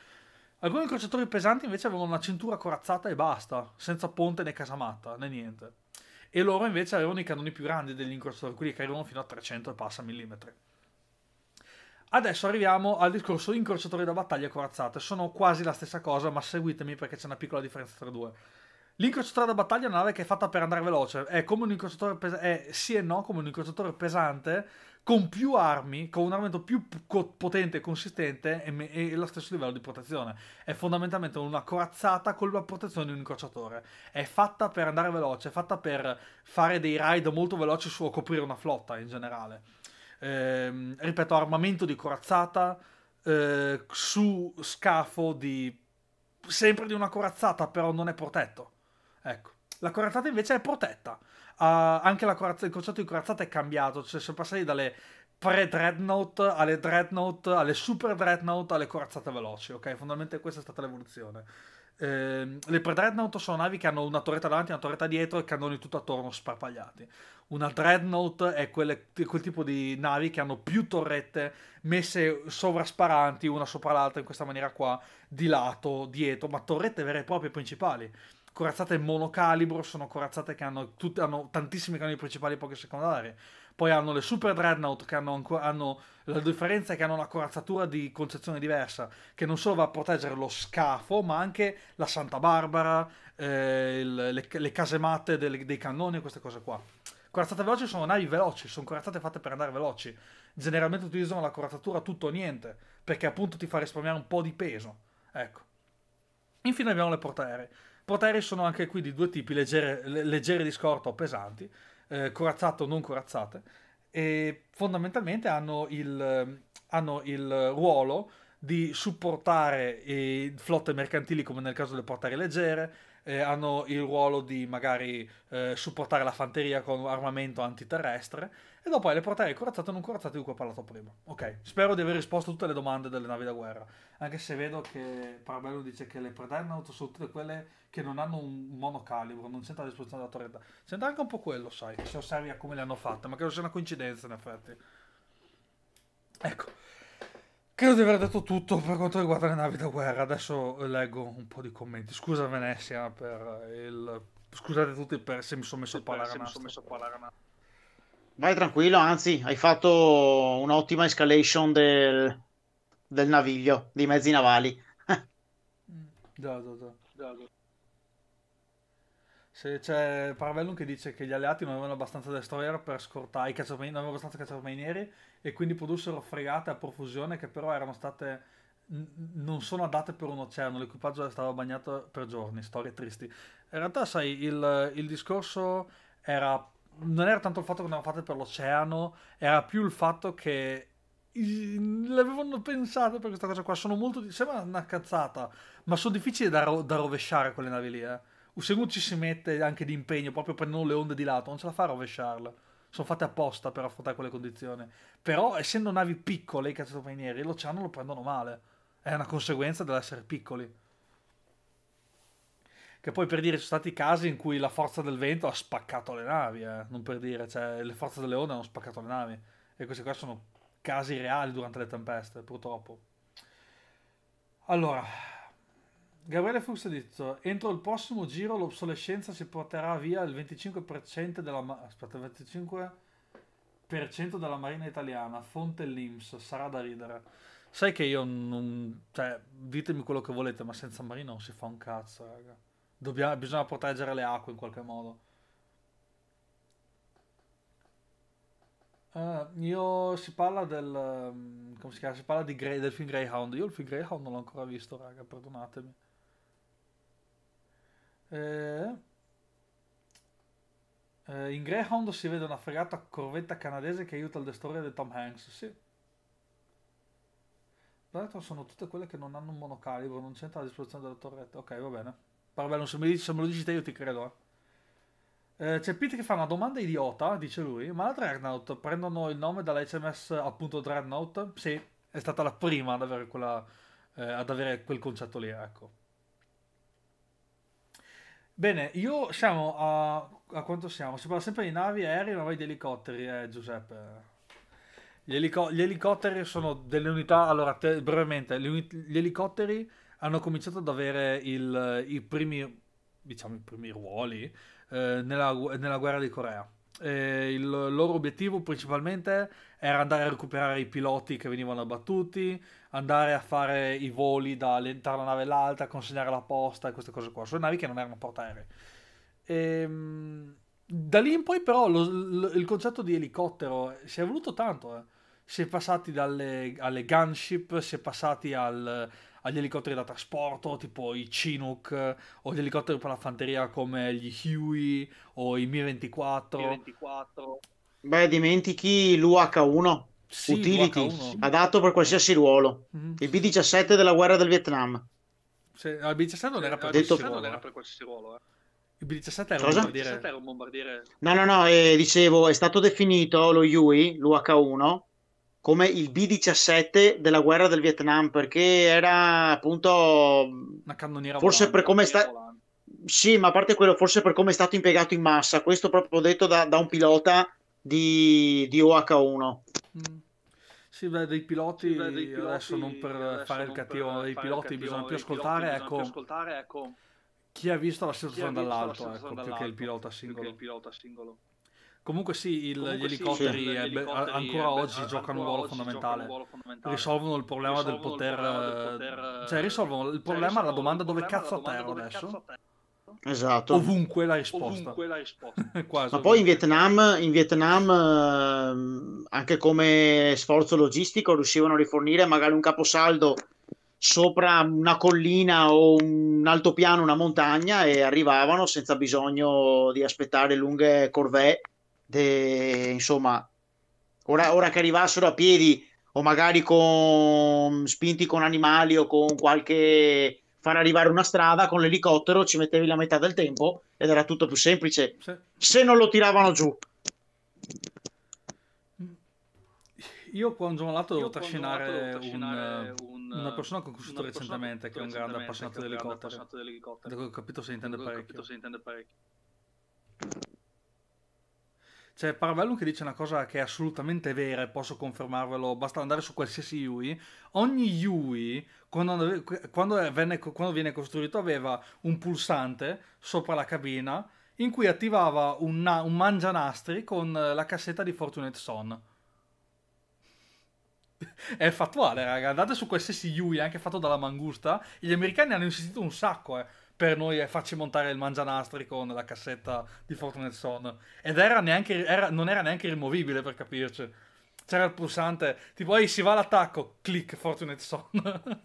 Alcuni incrociatori pesanti invece avevano una cintura corazzata e basta, senza ponte né casamatta né niente. E loro invece avevano i cannoni più grandi degli incrociatori, quelli che arrivano fino a 300 e passa millimetri. Adesso arriviamo al discorso incrociatori da battaglia e corazzate. Sono quasi la stessa cosa, ma seguitemi perché c'è una piccola differenza tra i due. L'incrociatore da battaglia è una nave che è fatta per andare veloce, è come un incrociatore pesante, sì e no, come un incrociatore pesante, con più armi, con un armamento più potente e consistente e, me- e lo stesso livello di protezione. È fondamentalmente una corazzata con la protezione di un incrociatore. È fatta per andare veloce, è fatta per fare dei raid molto veloci su o coprire una flotta in generale ehm, ripeto, armamento di corazzata eh, su scafo di... sempre di una corazzata, però non è protetto. Ecco. La corazzata invece è protetta. Uh, anche corazza, il concetto di corazzata è cambiato, cioè sono passati dalle pre-dreadnought alle dreadnought, alle super dreadnought, alle corazzate veloci, ok? Fondamentalmente questa è stata l'evoluzione. Eh, le pre-dreadnought sono navi che hanno una torretta davanti e una torretta dietro e cannoni tutto attorno sparpagliati. Una dreadnought è quelle, quel tipo di navi che hanno più torrette messe sovrasparanti una sopra l'altra in questa maniera qua, di lato, dietro, ma torrette vere e proprie principali corazzate monocalibro sono corazzate che hanno, tutte, hanno tantissimi canoni principali e poche secondarie. Poi hanno le super dreadnought che hanno, hanno la differenza è che hanno una corazzatura di concezione diversa, che non solo va a proteggere lo scafo, ma anche la Santa Barbara, eh, le, le, casematte delle, dei cannoni e queste cose qua. Corazzate veloci sono navi veloci, sono corazzate fatte per andare veloci. Generalmente utilizzano la corazzatura tutto o niente, perché appunto ti fa risparmiare un po' di peso. Ecco. Infine abbiamo le portaerei. Portaerei sono anche qui di due tipi, leggere, leggere di scorta o pesanti, eh, corazzate o non corazzate, e fondamentalmente hanno il, hanno il ruolo di supportare eh, flotte mercantili come nel caso delle portaerei leggere, eh, hanno il ruolo di magari eh, supportare la fanteria con armamento antiterrestre e dopo hai le portare corazzate o non corazzate di cui ho parlato prima. Ok, spero di aver risposto a tutte le domande delle navi da guerra, anche se vedo che Parabello dice che le Predator sono tutte quelle che non hanno un monocalibro, non c'entra la disposizione della torretta. C'entra anche un po' quello, sai, se osservi a come le hanno fatte, ma credo sia una coincidenza in effetti. Ecco. Credo di aver detto tutto per quanto riguarda le navi da guerra. Adesso leggo un po' di commenti. Scusa Venezia per il... Scusate tutti per se mi sono messo a parlare. Vai tranquillo, anzi, hai fatto un'ottima escalation del, del naviglio, dei mezzi navali. Già, già, già c'è Parvellum che dice che gli alleati non avevano abbastanza destroyer per scortare i cacciatormai, non avevano abbastanza cacciatormai e quindi produssero fregate a profusione che però erano state non sono adatte per un oceano, l'equipaggio stava bagnato per giorni, storie tristi. In realtà, sai, il, il discorso era non era tanto il fatto che non erano fatte per l'oceano, era più il fatto che l'avevano pensato per questa cosa qua. Sono molto. Sembra una cazzata, ma sono difficili da, ro- da rovesciare quelle navi lì, eh. Usegun ci si mette anche di impegno, proprio prendendo le onde di lato, non ce la fa a rovesciarla. Sono fatte apposta per affrontare quelle condizioni. Però, essendo navi piccole, i cacciatorpanieri, l'oceano lo prendono male. È una conseguenza dell'essere piccoli. Che poi per dire ci sono stati casi in cui la forza del vento ha spaccato le navi, eh. non per dire, cioè le forze delle onde hanno spaccato le navi. E questi qua sono casi reali durante le tempeste, purtroppo. Allora, Gabriele Fuchs ha detto: Entro il prossimo giro l'obsolescenza si porterà via il 25%, della, ma- aspetta, 25% della marina italiana. Fonte l'Inps, sarà da ridere. Sai che io non. cioè, ditemi quello che volete, ma senza marina non si fa un cazzo, raga. Dobbiamo, bisogna proteggere le acque in qualche modo. Uh, io si parla del um, come si chiama? Si parla di Grey, del film Greyhound. Io il film Greyhound non l'ho ancora visto, raga, perdonatemi. Eh, eh, in Greyhound si vede una fregata corvetta canadese che aiuta il destroyer di Tom Hanks, sì. L'altro sono tutte quelle che non hanno un monocalibro, non c'entra la disposizione della torretta. Ok, va bene. Parabello, se, se me lo dici te io ti credo, eh. Eh, c'è Pete che fa una domanda idiota, dice lui, ma la Dreadnought prendono il nome dalla HMS appunto Dreadnought? Sì, è stata la prima ad avere, quella, eh, ad avere quel concetto lì, ecco. Bene, io siamo a... a quanto siamo? Si parla sempre di navi, aerei, ma vai di elicotteri, eh, Giuseppe. Gli, elico- gli, elicotteri sono delle unità, allora te, brevemente, gli, uni- gli, elicotteri hanno cominciato ad avere il, i primi, diciamo, i primi ruoli eh, nella, nella guerra di Corea eh, il loro obiettivo principalmente era andare a recuperare i piloti che venivano abbattuti, andare a fare i voli da, da una nave e l'altra, consegnare la posta e queste cose qua, sulle navi che non erano portaerei. Ehm, da lì in poi però lo, lo, il concetto di elicottero eh, si è evoluto tanto, eh. si è passati dalle, alle gunship, si è passati al agli elicotteri da trasporto tipo i Chinook o gli elicotteri per la fanteria come gli Huey o i Mi-24. Mi-24. Beh, dimentichi l'UH-1. Sì, Utility, l'UH-1. adatto per qualsiasi ruolo. Mm-hmm. Il B-17 della guerra del Vietnam. Se, eh, no, il B-17 non era per, detto... non eh. era per qualsiasi ruolo. Eh. Il B-17 era, Cosa? Un, B-17 era un bombardiere. No, no, no, eh, dicevo, è stato definito lo UI, l'UH-1, come il B-17 della guerra del Vietnam, perché era appunto... Una cannoniera Forse volante, per come sta... Sì, ma a parte quello, forse per come è stato impiegato in massa, questo proprio detto da, da un pilota di, di OH1. Sì, beh, dei piloti, sì, beh, dei piloti adesso non per adesso fare non il cattivo dei piloti, bisogna più ascoltare, ecco, ascoltare, ecco, chi ha visto la situazione dall'alto, ecco, più, dall'alto, che più che il pilota singolo. Comunque sì, il, Comunque gli elicotteri, sì, è, eh, gli elicotteri ancora è, eh, oggi ancora giocano un ruolo fondamentale. Risolvono il problema risolvono del eh, poter... poter... Cioè risolvono il cioè, problema cioè, alla domanda dove cazzo a terra adesso. Esatto. Ovunque la risposta. Ovunque la risposta. Quasi, Ma poi in Vietnam, in Vietnam, ehm, anche come sforzo logistico, riuscivano a rifornire magari un caposaldo sopra una collina o un altopiano, una montagna e arrivavano senza bisogno di aspettare lunghe corvée De, insomma, ora, ora che arrivassero a piedi o magari con, spinti con animali o con qualche far arrivare una strada con l'elicottero ci mettevi la metà del tempo ed era tutto più semplice sì. se non lo tiravano giù io qua un giornalato devo trascinare, un, un, una persona che ho conosciuto recentemente che è un grande appassionato dell'elicottero, dell'elicottero. ho capito se intende parecchio c'è Parabellum che dice una cosa che è assolutamente vera e posso confermarvelo, basta andare su qualsiasi Yui. Ogni Yui, quando, quando, venne, quando viene costruito, aveva un pulsante sopra la cabina in cui attivava un, un mangianastri con la cassetta di Fortunate Son. È fattuale, raga. Andate su qualsiasi Yui, anche fatto dalla mangusta. Gli americani hanno insistito un sacco, eh per noi è farci montare il mangianastri con la cassetta di Fortnite Son. Ed era neanche, era, non era neanche rimovibile per capirci. C'era il pulsante, tipo, ehi, si va all'attacco, clic, Fortnite Son.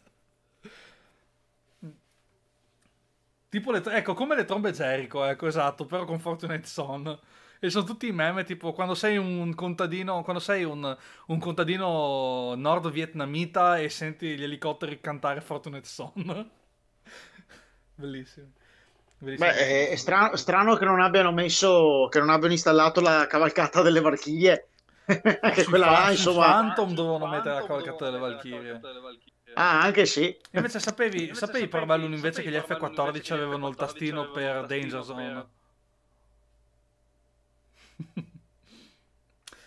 tipo le, ecco, come le trombe Jericho, ecco, esatto, però con Fortnite Son. E sono tutti i meme, tipo, quando sei un contadino, quando sei un, un contadino nord-vietnamita e senti gli elicotteri cantare Fortnite Son. Bellissimo. Beh, è strano, strano, che non abbiano messo, che non abbiano installato la cavalcata delle Valchirie. che eh, quella là, insomma. Phantom dovevano mettere la cavalcata delle Valchirie. Ah, anche sì. Invece sapevi, invece sapevi Parvallun invece che gli F14 avevano il tastino per Danger Zone.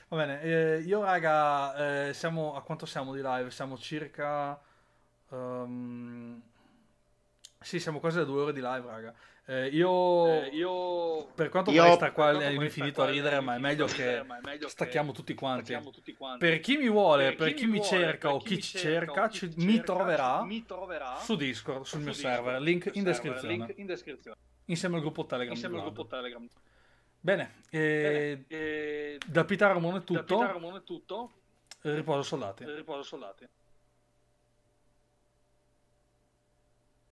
Va bene, eh, io raga, eh, siamo a quanto siamo di live? Siamo circa... Um... Sì, siamo quasi a due ore di live, raga. Eh, io, eh, io, per quanto io... resta qua all'infinito a ridere, ma è meglio che stacchiamo tutti quanti. Per chi mi vuole, per, chi, mi cerca o chi ci cerca, mi, troverà su Discord, sul mio server. Link, in descrizione. Insieme al gruppo Telegram. Insieme al gruppo Telegram. Bene, eh, Bene. da Pitar Ramone è tutto. Da Pitar Ramone è tutto. Riposo soldati. Riposo soldati.